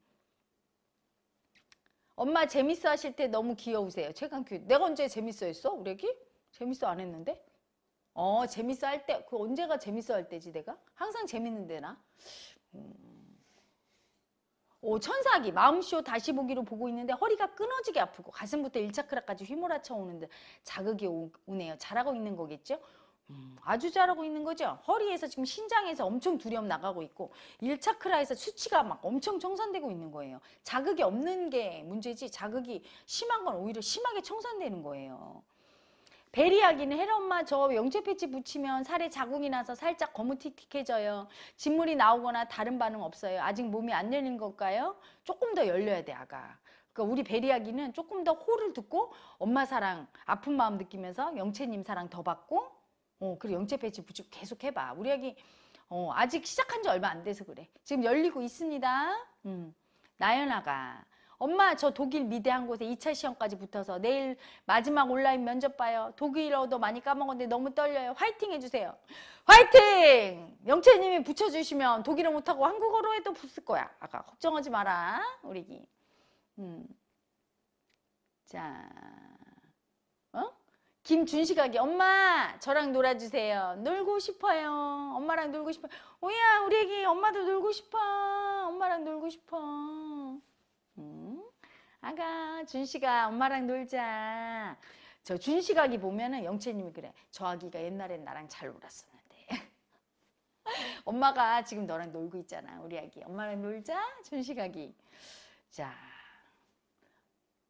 엄마 재밌어 하실 때 너무 귀여우세요. 최강규. 내가 언제 재밌어 했어? 우리 애기? 재밌어 안 했는데? 어, 재밌어 할 때, 그 언제가 재밌어 할 때지, 내가? 항상 재밌는데, 나? 음. 오, 천사기. 마음쇼 다시 보기로 보고 있는데 허리가 끊어지게 아프고 가슴부터 1차크라까지 휘몰아쳐 오는데 자극이 오, 네요 잘하고 있는 거겠죠? 음, 아주 잘하고 있는 거죠? 허리에서 지금 신장에서 엄청 두려움 나가고 있고 1차크라에서 수치가 막 엄청 청산되고 있는 거예요. 자극이 없는 게 문제지 자극이 심한 건 오히려 심하게 청산되는 거예요. 베리아기는 헬엄마저 영재 패치 붙이면 살에 자국이 나서 살짝 거무틱틱해져요. 진물이 나오거나 다른 반응 없어요. 아직 몸이 안 열린 걸까요? 조금 더 열려야 돼 아가. 그러니까 우리 베리아기는 조금 더 호를 듣고 엄마 사랑 아픈 마음 느끼면서 영채님 사랑 더 받고 어 그리고 영채 패치 붙이고 계속 해봐. 우리 아기 어, 아직 시작한 지 얼마 안 돼서 그래. 지금 열리고 있습니다. 음, 나연아가 엄마 저 독일 미대한 곳에 2차 시험까지 붙어서 내일 마지막 온라인 면접 봐요. 독일어도 많이 까먹었는데 너무 떨려요. 화이팅 해주세요. 화이팅! 영채님이 붙여주시면 독일어 못하고 한국어로 해도 붙을 거야. 아까 걱정하지 마라 우리기. 음. 자, 어? 김준식아기 엄마 저랑 놀아주세요. 놀고 싶어요. 엄마랑 놀고 싶어. 오야 우리 애기 엄마도 놀고 싶어. 엄마랑 놀고 싶어. 아가 준식가 엄마랑 놀자. 저 준씨가기 보면은 영채님이 그래. 저 아기가 옛날엔 나랑 잘 놀았었는데. 엄마가 지금 너랑 놀고 있잖아. 우리 아기. 엄마랑 놀자. 준씨가기. 자.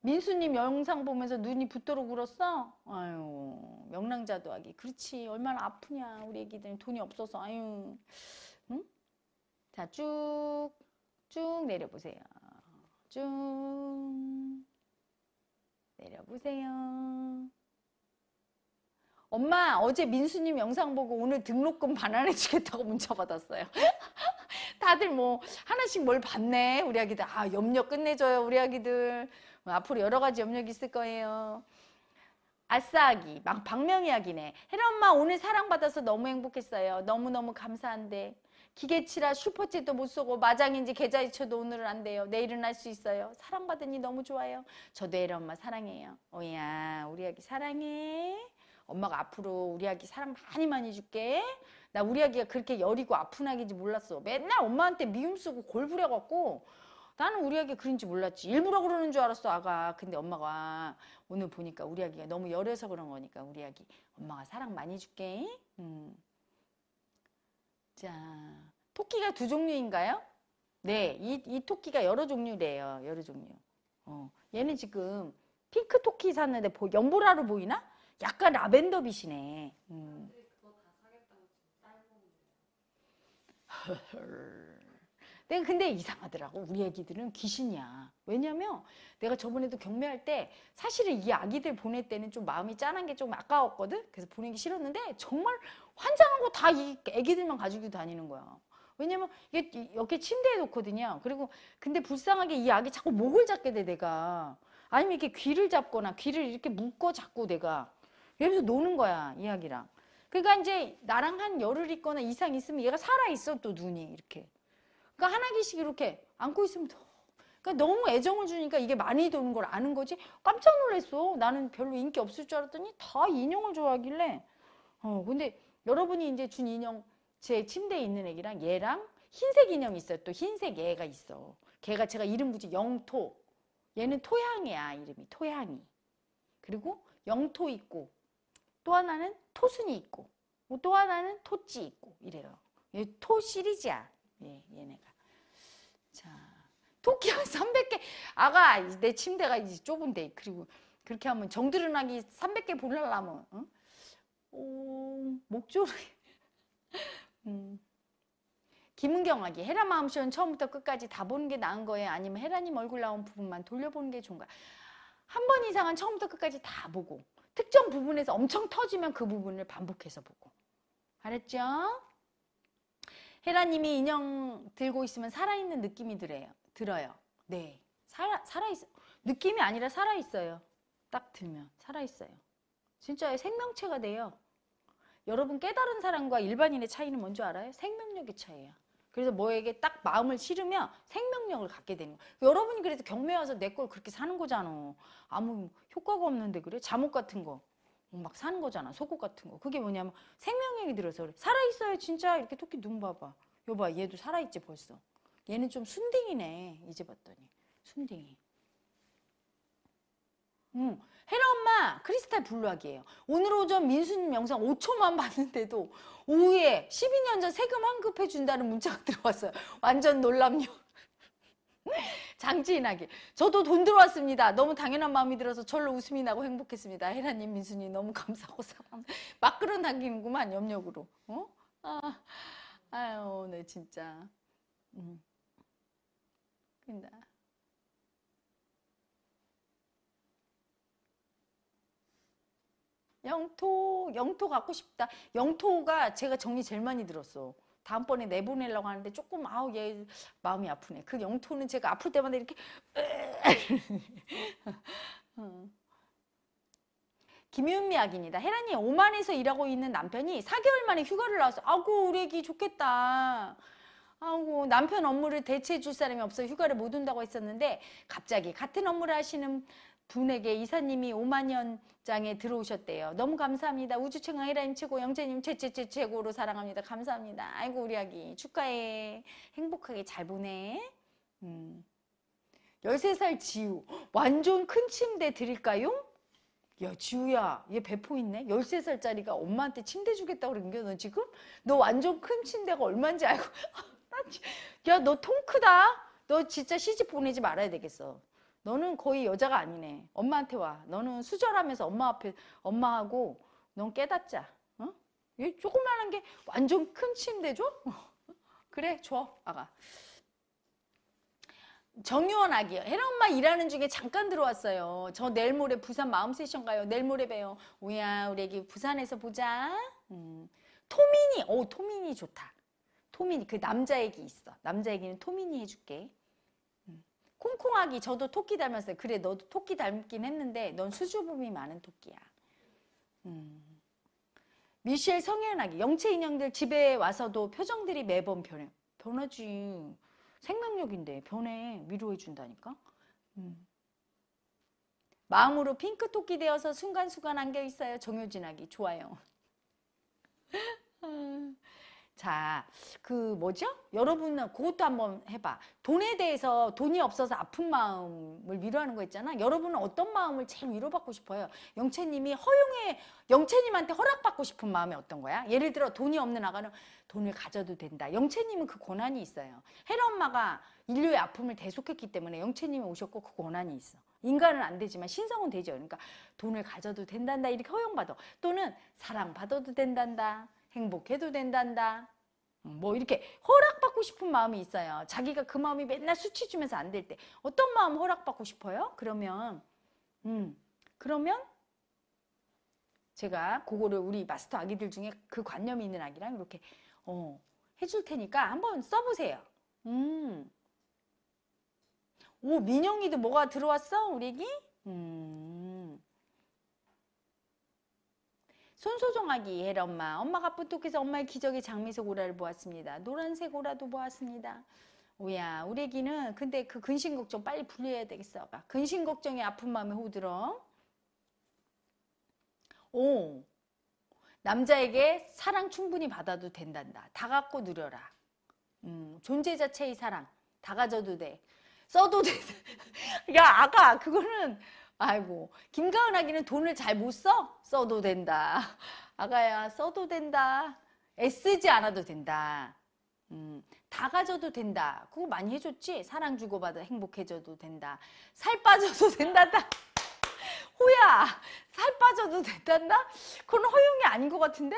민수님 영상 보면서 눈이 붙도록 울었어? 아유, 명랑자도 아기. 그렇지. 얼마나 아프냐. 우리 애기들 돈이 없어서. 아유. 응? 자, 쭉, 쭉 내려보세요. 쭉 내려보세요. 엄마 어제 민수님 영상 보고 오늘 등록금 반환해 주겠다고 문자 받았어요. 다들 뭐 하나씩 뭘 받네 우리 아기들 아 염려 끝내줘요 우리 아기들 앞으로 여러 가지 염력이 있을 거예요. 아싸 기막박명이 아기네 헤라 엄마 오늘 사랑받아서 너무 행복했어요. 너무너무 감사한데 기계치라 슈퍼챗도 못쓰고 마장인지 계좌이체도 오늘은 안 돼요. 내일은 할 수 있어요. 사랑받으니 너무 좋아요. 저도 애를 엄마 사랑해요. 오야 우리 아기 사랑해. 엄마가 앞으로 우리 아기 사랑 많이 많이 줄게. 나 우리 아기가 그렇게 여리고 아픈 아기인지 몰랐어. 맨날 엄마한테 미움 쓰고 골부려갖고 나는 우리 아기 그런지 몰랐지. 일부러 그러는 줄 알았어, 아가. 근데 엄마가 오늘 보니까 우리 아기가 너무 여려서 그런 거니까 우리 아기 엄마가 사랑 많이 줄게. 음. 자, 토끼가 두 종류인가요? 네, 음. 이, 이 토끼가 여러 종류래요. 여러 종류. 어, 얘는 지금 핑크 토끼 샀는데 보, 연보라로 보이나? 약간 라벤더 빛이네. 음. 근데 이상하더라고 우리 애기들은 귀신이야 왜냐면 내가 저번에도 경매할 때 사실은 이 아기들 보낼 때는 좀 마음이 짠한 게 좀 아까웠거든 그래서 보내기 싫었는데 정말 환장한 거다이 애기들만 가지고 다니는 거야. 왜냐면 이게 이렇게 침대에 놓거든요. 그리고 근데 불쌍하게 이 아기 자꾸 목을 잡게 돼 내가. 아니면 이렇게 귀를 잡거나 귀를 이렇게 묶어 잡고 내가. 여기서 노는 거야 이 아기랑. 그러니까 이제 나랑 한 열흘 있거나 이상 있으면 얘가 살아 있어 또 눈이 이렇게. 그러니까 하나기씩 이렇게 안고 있으면 더. 그러니까 너무 애정을 주니까 이게 많이 도는 걸 아는 거지. 깜짝 놀랐어. 나는 별로 인기 없을 줄 알았더니 다 인형을 좋아하길래. 어 근데 여러분이 이제 준 인형 제 침대에 있는 애기랑 얘랑 흰색 인형이 있어요. 또 흰색 애가 있어. 걔가 제가 이름 붙인 영토. 얘는 토양이야 이름이 토양이. 그리고 영토 있고 또 하나는 토순이 있고 또 하나는 토찌 있고 이래요. 얘 토 시리즈야. 예, 얘네가. 자, 토끼 한 300개. 아가 내 침대가 이제 좁은데 그리고 그렇게 하면 정드러나기 300개 보려면 응? 어, 목조리. 음. 김은경아기 헤라 마음쇼는 처음부터 끝까지 다 보는 게 나은 거예요? 아니면 헤라님 얼굴 나온 부분만 돌려보는 게 좋은가? 한 번 이상은 처음부터 끝까지 다 보고 특정 부분에서 엄청 터지면 그 부분을 반복해서 보고 알았죠? 헤라님이 인형 들고 있으면 살아있는 느낌이 들어요. 들어요. 네, 살아 살아 있 느낌이 아니라 살아 있어요. 딱 들면 살아 있어요. 진짜 생명체가 돼요. 여러분 깨달은 사람과 일반인의 차이는 뭔지 알아요? 생명력의 차이야. 그래서 뭐에게 딱 마음을 실으면 생명력을 갖게 되는 거예요. 여러분이 그래서 경매 와서 내 걸 그렇게 사는 거잖아. 아무 효과가 없는데 그래? 잠옷 같은 거. 뭐 막 사는 거잖아. 속옷 같은 거. 그게 뭐냐면 생명력이 들어서 그래. 살아있어요 진짜. 이렇게 토끼 눈 봐봐. 여봐 얘도 살아있지 벌써. 얘는 좀 순딩이네. 이제 봤더니. 순딩이. 응. 헤라 엄마 크리스탈 블루악이에요. 오늘 오전 민수님 영상 5초만 봤는데도 오후에 12년 전 세금 환급해 준다는 문자가 들어왔어요. 완전 놀랍요. 장지인하게 저도 돈 들어왔습니다. 너무 당연한 마음이 들어서 절로 웃음이 나고 행복했습니다. 헤라님, 민수님 너무 감사하고 사랑막 끌어당기는구만 염력으로. 어? 아, 아유, 네 진짜. 음. 영토, 영토 갖고 싶다. 영토가 제가 정이 제일 많이 들었어. 다음번에 내보내려고 하는데 조금 아우 얘 마음이 아프네. 그 영토는 제가 아플 때마다 이렇게 김윤미 약입니다. 혜란이 오만에서 일하고 있는 남편이 4개월 만에 휴가를 나왔어아구 우리 애기 좋겠다. 아고 남편 업무를 대체해 줄 사람이 없어 휴가를 못 온다고 했었는데 갑자기 같은 업무를 하시는 분에게 이사님이 5만년 장에 들어오셨대요. 너무 감사합니다. 우주최강 헤라임 최고, 영재님 최 최 최 최고로 사랑합니다. 감사합니다. 아이고 우리 아기 축하해. 행복하게 잘 보내. 음. 13살 지우. 완전 큰 침대 드릴까요? 야 지우야 얘 배포 있네 13살짜리가 엄마한테 침대 주겠다고 그런 게너 지금? 너 완전 큰 침대가 얼만지 알고 야 너 통 크다 너 진짜 시집 보내지 말아야 되겠어 너는 거의 여자가 아니네. 엄마한테 와. 너는 수절하면서 엄마 앞에 엄마하고 넌 깨닫자. 어? 이 조그만한 게 완전 큰 침대 줘? 그래 줘 아가. 정유원 아기요. 혜라 엄마 일하는 중에 잠깐 들어왔어요. 저 내일 모레 부산 마음 세션 가요. 내일 모레 봬요. 우야 우리 애기 부산에서 보자. 음. 토민이. 오 토민이 좋다. 토민이 그 남자 애기 있어. 남자 애기는 토민이 해줄게. 콩콩하기 저도 토끼 닮았어요. 그래 너도 토끼 닮긴 했는데 넌 수줍음이 많은 토끼야. 음. 미셸 성현아기 영체 인형들 집에 와서도 표정들이 매번 변해. 변하지. 생명력인데 변해 위로해 준다니까. 음. 마음으로 핑크 토끼 되어서 순간순간 안겨 있어요. 정효진아기 좋아요. 자, 그 뭐죠? 여러분은 그것도 한번 해봐. 돈에 대해서 돈이 없어서 아픈 마음을 위로하는 거 있잖아. 여러분은 어떤 마음을 제일 위로받고 싶어요? 영채님이 허용해, 영채님한테 허락받고 싶은 마음이 어떤 거야? 예를 들어 돈이 없는 아가는 돈을 가져도 된다. 영채님은 그 권한이 있어요. 헤라 엄마가 인류의 아픔을 대속했기 때문에 영채님이 오셨고 그 권한이 있어. 인간은 안 되지만 신성은 되죠. 그러니까 돈을 가져도 된단다 이렇게 허용받아. 또는 사랑받아도 된단다. 행복해도 된단다. 음, 뭐 이렇게 허락받고 싶은 마음이 있어요. 자기가 그 마음이 맨날 수치 주면서 안 될 때 어떤 마음 허락받고 싶어요? 그러면 음 그러면 제가 그거를 우리 마스터 아기들 중에 그 관념이 있는 아기랑 이렇게 어 해줄 테니까 한번 써보세요. 음. 오 민영이도 뭐가 들어왔어 우리 애기? 음. 손소정하기 예엄마 엄마가 부뚝해서 엄마의 기적의 장미색 오라를 보았습니다. 노란색 오라도 보았습니다. 오야 우리 애기는 근데 그 근심 걱정 빨리 분리해야 되겠어. 막 근심 걱정이 아픈 마음에 호들어. 오 남자에게 사랑 충분히 받아도 된단다. 다 갖고 누려라. 음, 존재 자체의 사랑 다 가져도 돼. 써도 돼. 야 그러니까 아까 그거는 아이고 김가은 아기는 돈을 잘 못 써? 써도 된다. 아가야 써도 된다. 애쓰지 않아도 된다. 음, 다 가져도 된다. 그거 많이 해줬지? 사랑 주고받아 행복해져도 된다. 살 빠져도 된단다. 호야, 살 빠져도 된단다? 그건 허용이 아닌 것 같은데?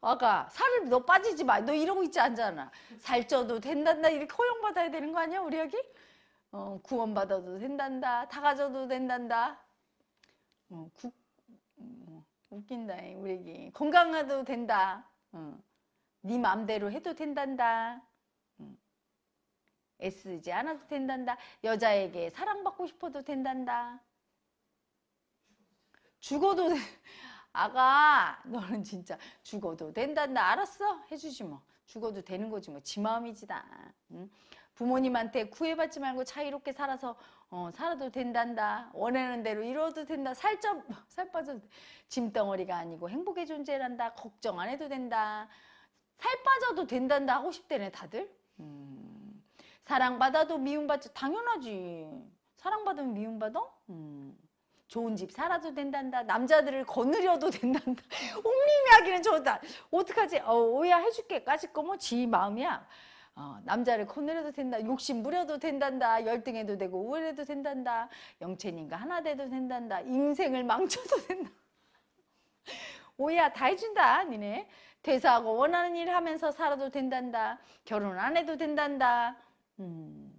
아가 살을 너 빠지지 마. 너 이러고 있지 않잖아. 살쪄도 된단다. 이렇게 허용받아야 되는 거 아니야, 우리 아기? 어, 구원받아도 된단다. 다 가져도 된단다. 어, 국, 어, 음, 웃긴다. 우리에게 건강해도 된다. 어, 네 마음대로 해도 된단다. 음, 애쓰지 않아도 된단다. 여자에게 사랑받고 싶어도 된단다. 죽어도 아가 너는 진짜 죽어도 된단다. 알았어? 해주지 뭐. 죽어도 되는 거지 뭐. 지 마음이지다. 응? 부모님한테 구애받지 말고 자유롭게 살아서 어, 살아도 된단다. 원하는 대로 이뤄도 된다. 살쪄 살 빠져 짐덩어리가 아니고 행복의 존재란다. 걱정 안 해도 된다. 살 빠져도 된단다 하고 싶대네 다들. 음, 사랑받아도 미움받지 당연하지. 사랑받으면 미움받어 음, 좋은 집 살아도 된단다. 남자들을 거느려도 된단다. 옹님이 하기는 좋다. 어떡하지? 어, 오야 해줄게. 까짓 거 뭐 지 마음이야. 어, 남자를 코내려도 된다. 욕심 부려도 된단다. 열등해도 되고 우울해도 된단다. 영체님과 하나 돼도 된단다. 인생을 망쳐도 된다. 오야 다 해준다 니네. 퇴사하고 원하는 일 하면서 살아도 된단다. 결혼 안 해도 된단다. 음,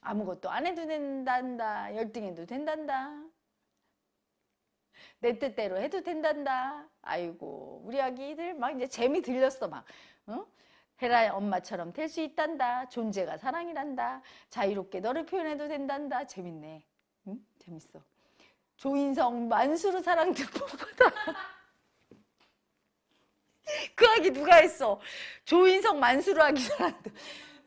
아무것도 안 해도 된단다. 열등해도 된단다. 내 뜻대로 해도 된단다. 아이고 우리 아기들 막 이제 재미 들렸어 막. 응? 헤라의 엄마처럼 될 수 있단다. 존재가 사랑이란다. 자유롭게 너를 표현해도 된단다. 재밌네. 응? 재밌어. 조인성 만수르 사랑 도보보다그 아기 누가 했어? 조인성 만수르 아기 사랑도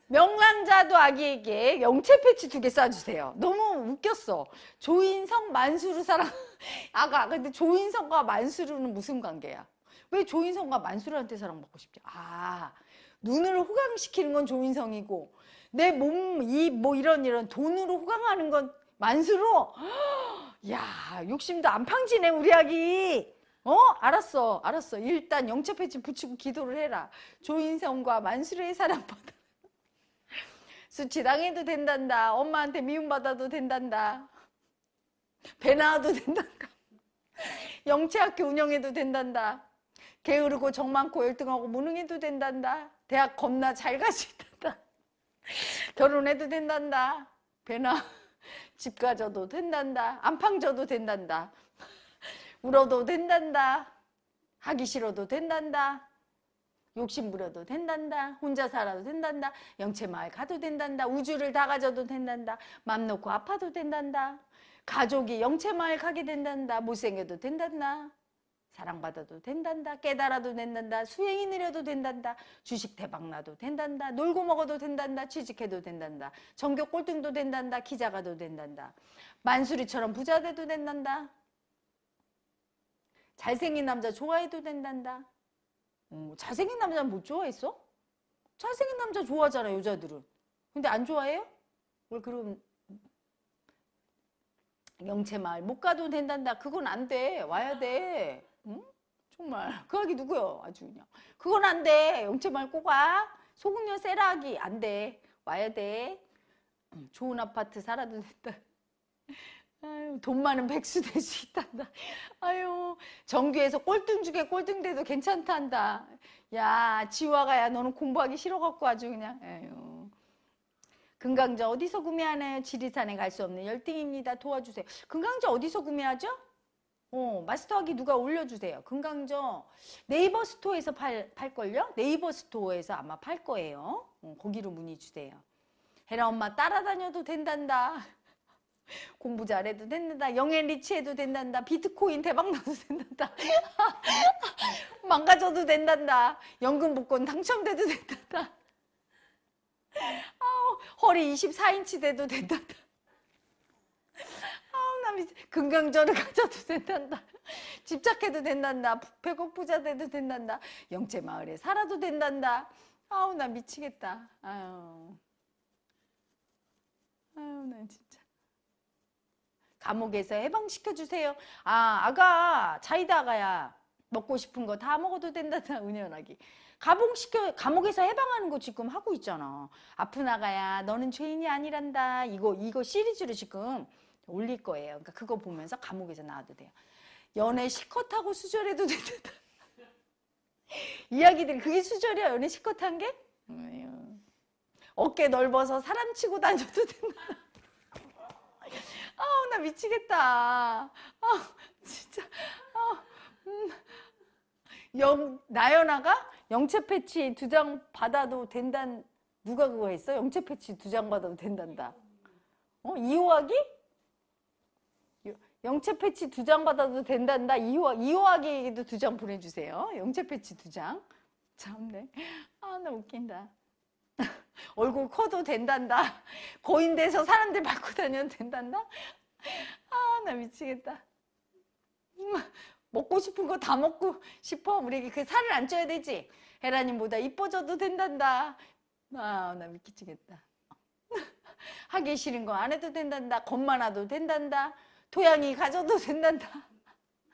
명랑자도 아기에게 영체 패치 두 개쏴주세요 너무 웃겼어. 조인성 만수르 사랑 아가 근데 조인성과 만수르는 무슨 관계야? 왜 조인성과 만수르한테 사랑받고 싶지? 아 눈을 호강시키는 건 조인성이고 내 몸 이 뭐 이런 이런 돈으로 호강하는 건 만수로 야 욕심도 안 팡지네 우리 아기 어 알았어 알았어 일단 영차 패치 붙이고 기도를 해라 조인성과 만수로의 사랑받아 수치당해도 된단다 엄마한테 미움받아도 된단다 배 나와도 된단다 영체학교 운영해도 된단다 게으르고 정 많고 열등하고 무능해도 된단다 대학 겁나 잘 갈 수 있단다. 결혼해도 된단다. 배나 집 가져도 된단다. 안팡 져도 된단다. 울어도 된단다. 하기 싫어도 된단다. 욕심 부려도 된단다. 혼자 살아도 된단다. 영체마을 가도 된단다. 우주를 다 가져도 된단다. 맘 놓고 아파도 된단다. 가족이 영체마을 가게 된단다. 못생겨도 된단다. 사랑받아도 된단다. 깨달아도 된단다. 수행이 느려도 된단다. 주식 대박나도 된단다. 놀고 먹어도 된단다. 취직해도 된단다. 전교 꼴등도 된단다. 기자가도 된단다. 만수리처럼 부자 돼도 된단다. 잘생긴 남자 좋아해도 된단다. 음, 잘생긴 남자는 못 뭐 좋아했어? 잘생긴 남자 좋아하잖아 여자들은. 근데 안 좋아해요? 뭘 그럼 영채마을 못 가도 된단다. 그건 안 돼. 와야 돼. 응? 정말 그 아기 누구요? 아주 그냥 그건 안 돼. 영채 말고 가. 소금녀 세라기 안 돼. 와야 돼. 좋은 아파트 살아도 된다. 아유, 돈 많은 백수 될 수 있단다. 아유, 정규에서 꼴등 중에 꼴등 돼도 괜찮단다. 야, 지화가야, 너는 공부하기 싫어갖고 아주 그냥, 아유. 금강자 어디서 구매하나요? 지리산에 갈 수 없는 열등입니다. 도와주세요. 금강자 어디서 구매하죠? 어, 마스터하기 누가 올려주세요. 금강저 네이버 스토어에서 팔, 팔걸요? 네이버 스토어에서 아마 팔 거예요. 어, 거기로 문의 주세요. 헤라 엄마 따라다녀도 된단다. 공부 잘해도 된단다. 영앤 리치해도 된단다. 비트코인 대박 나도 된단다. 망가져도 된단다. 연금 복권 당첨돼도 된단다. 아 허리 24인치 돼도 된단다. 사람이 금강전을 가져도 된단다. 집착해도 된단다. 배곡 부자 돼도 된단다. 영재 마을에 살아도 된단다. 아우 나 미치겠다. 아유. 아유 나 진짜. 감옥에서 해방시켜 주세요. 아, 아가 자이다 아가야. 먹고 싶은 거 다 먹어도 된다다 은연하기. 감옥시켜 감옥에서 해방하는 거 지금 하고 있잖아. 아픈 아가야, 너는 죄인이 아니란다. 이거 이거 시리즈로 지금 올릴 거예요. 그러니까 그거 보면서 감옥에서 나와도 돼요. 연애 시컷하고 수절해도 된다 이야기들 그게 수절이야. 연애 시컷한 게? 어깨 넓어서 사람 치고 다녀도 된다. 아우 나 미치겠다. 아 진짜. 아, 음. 영 나연아가 영체 패치 두 장 받아도 된다 누가 그거 했어? 영체 패치 두 장 받아도 된단다. 어 이호하기? 영채 패치 두 장 받아도 된단다. 이호, 이호하기도 두 장 보내주세요. 영채 패치 두 장. 참네. 아, 나 웃긴다. 얼굴 커도 된단다. 고인 돼서 사람들 밟고 다녀도 된단다. 아, 나 미치겠다. 먹고 싶은 거 다 먹고 싶어. 우리 에게그 살을 안 쪄야 되지. 헤라님보다 이뻐져도 된단다. 아, 나 미치겠다. 하기 싫은 거 안 해도 된단다. 겁 많아도 된단다. 토양이 가져도 된단다.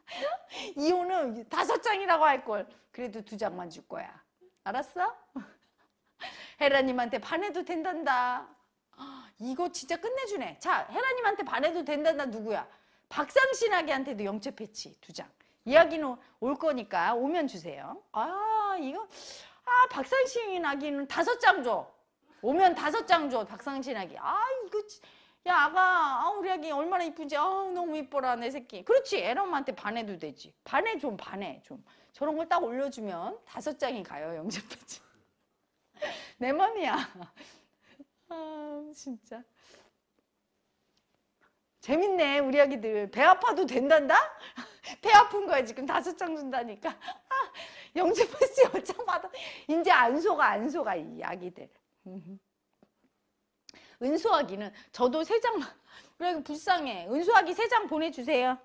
이혼은 다섯 장이라고 할걸. 그래도 두 장만 줄 거야. 알았어? 헤라님한테 반해도 된단다. 이거 진짜 끝내주네. 자, 헤라님한테 반해도 된단다 누구야? 박상신하게한테도 영체 패치 두 장. 이야기는 올 거니까 오면 주세요. 아, 이거. 아, 박상신하기는 다섯 장 줘. 오면 다섯 장 줘, 박상신하기. 아, 이거 야 아가 아 우리 아기 얼마나 이쁜지 아 너무 이뻐라 내 새끼 그렇지 애랑 엄마한테 반해도 되지 반해 좀 반해 좀 저런 걸 딱 올려주면 다섯 장이 가요 영재페지내 맘이야 아 진짜 재밌네 우리 아기들 배 아파도 된단다 배 아픈 거야 지금 다섯 장 준다니까 아, 영재페지 열장 받아 이제 안 속아 안 속아 이 아기들 은수하기는 저도 세 장만 그래 불쌍해 은수하기세 장 보내주세요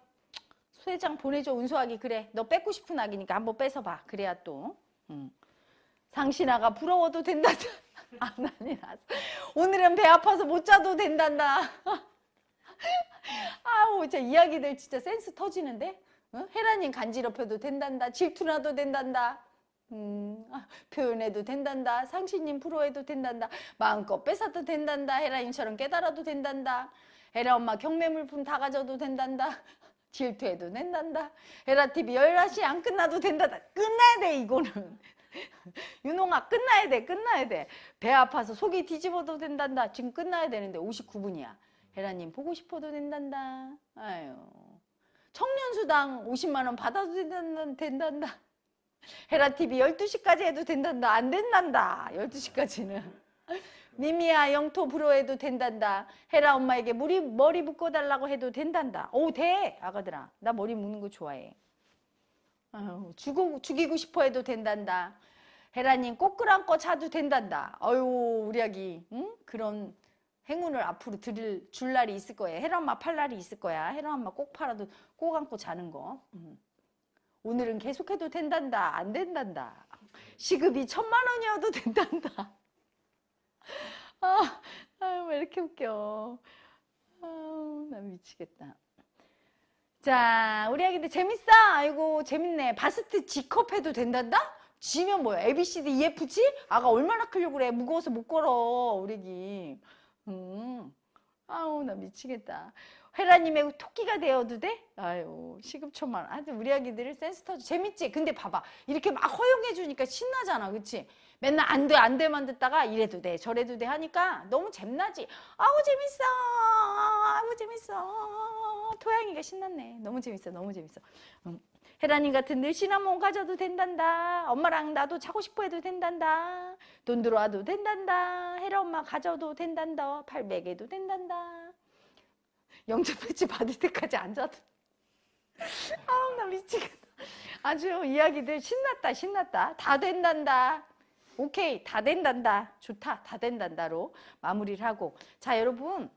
세 장 보내줘 은수하기 그래 너 뺏고 싶은 아기니까 한번 뺏어봐 그래야 또 응. 상신아가 부러워도 된단다 아 난리 났어 오늘은 배 아파서 못 자도 된단다 아우 진짜 이야기들 진짜 센스 터지는데 응? 헤라님 간지럽혀도 된단다 질투나도 된단다 음, 아, 표현해도 된단다. 상신님 프로해도 된단다. 마음껏 뺏어도 된단다. 헤라님처럼 깨달아도 된단다. 헤라 엄마 경매 물품 다 가져도 된단다. 질투해도 된단다. 헤라TV 열1시안 끝나도 된단다. 끝나야 돼, 이거는. 윤홍아, 끝나야 돼, 끝나야 돼. 배 아파서 속이 뒤집어도 된단다. 지금 끝나야 되는데 59분이야. 헤라님 보고 싶어도 된단다. 아유. 청년수당 50만원 받아도 된단다. 된단다. 헤라 TV 12시까지 해도 된단다. 안 된단다. 12시까지는. 미미야 영토 불어해도 된단다. 헤라 엄마에게 머리 머리 묶어 달라고 해도 된단다. 오 돼. 아가들아. 나 머리 묶는 거 좋아해. 아유, 죽어, 죽이고 싶어 해도 된단다. 헤라님 꼬끄랑 꼬 차도 된단다. 어유 우리 아기 응? 그런 행운을 앞으로 드릴 줄 날이 있을 거예요. 헤라 엄마 팔 날이 있을 거야. 헤라 엄마 꼭 팔아도 꼭 안고 자는 거. 응. 음. 오늘은 계속해도 된단다 안 된단다 시급이 천만 원이어도 된단다 아, 아유, 왜 이렇게 웃겨 아유, 난 미치겠다 자 우리 아기들 재밌어 아이고 재밌네 바스트 G컵 해도 된단다? G면 뭐야 A, B, C, D, E, F, 지 아가 얼마나 크려고 그래 무거워서 못 걸어 우리 기 음. 아우 나 미치겠다 회라님의 토끼가 되어도 돼? 아유 시급초만 하여튼 우리 아기들을 센스 터져 재밌지? 근데 봐봐 이렇게 막 허용해 주니까 신나잖아 그치? 맨날 안 돼 안 돼만 듣다가 이래도 돼 저래도 돼 하니까 너무 잼나지 아우 재밌어 아우 재밌어 토양이가 신났네 너무 재밌어 너무 재밌어 음. 헤라님 같은 늘씬한 몸 가져도 된단다. 엄마랑 나도 자고 싶어 해도 된단다. 돈 들어와도 된단다. 혜라 엄마 가져도 된단다. 팔 매개도 된단다. 영재 패치 받을 때까지 앉아도 아우 나 미치겠다 아주 이야기들 신났다 신났다 다 된단다 오케이 다 된단다 좋다 다 된단다로 마무리를 하고 자 여러분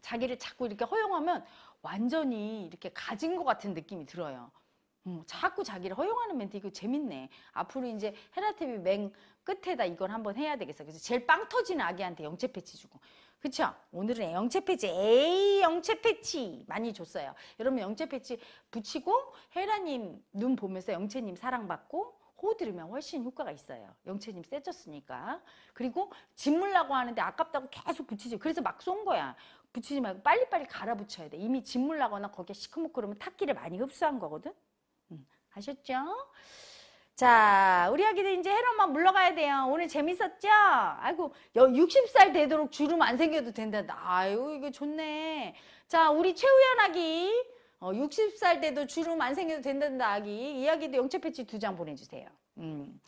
자기를 자꾸 이렇게 허용하면 완전히 이렇게 가진 것 같은 느낌이 들어요 음, 자꾸 자기를 허용하는 멘트 이거 재밌네 앞으로 이제 헤라테비 맨 끝에다 이걸 한번 해야 되겠어 그래서 제일 빵 터지는 아기한테 영체 패치 주고 그쵸? 오늘은 영체 패치, 에이 영체 패치 많이 줬어요. 여러분 영체 패치 붙이고 헤라님 눈 보면서 영체님 사랑받고 호흡 들으면 훨씬 효과가 있어요. 영체님 세졌으니까. 그리고 짓물라고 하는데 아깝다고 계속 붙이지. 그래서 막 쏜 거야. 붙이지 말고 빨리빨리 갈아붙여야 돼. 이미 짓물나거나 거기에 시커멓고 그러면 탁기를 많이 흡수한 거거든. 응, 아셨죠? 자, 우리 아기들 이제 헤롯만 물러가야 돼요. 오늘 재밌었죠? 아이고, 60살 되도록 주름 안 생겨도 된다. 아유, 이게 좋네. 자, 우리 최우연 아기. 어, 60살 돼도 주름 안 생겨도 된다, 아기. 이야기도 영체 패치 두 장 보내주세요. 음.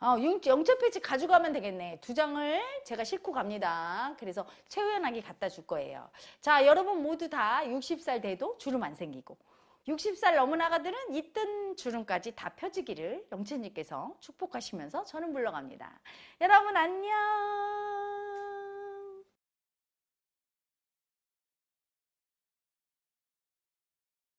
어, 영체 패치 가져가면 되겠네. 두 장을 제가 싣고 갑니다. 그래서 최우연 아기 갖다 줄 거예요. 자, 여러분 모두 다 60살 돼도 주름 안 생기고. 60살 넘은 아가들은 이뜬 주름까지 다 펴지기를 영채님께서 축복하시면서 저는 물러갑니다. 여러분 안녕.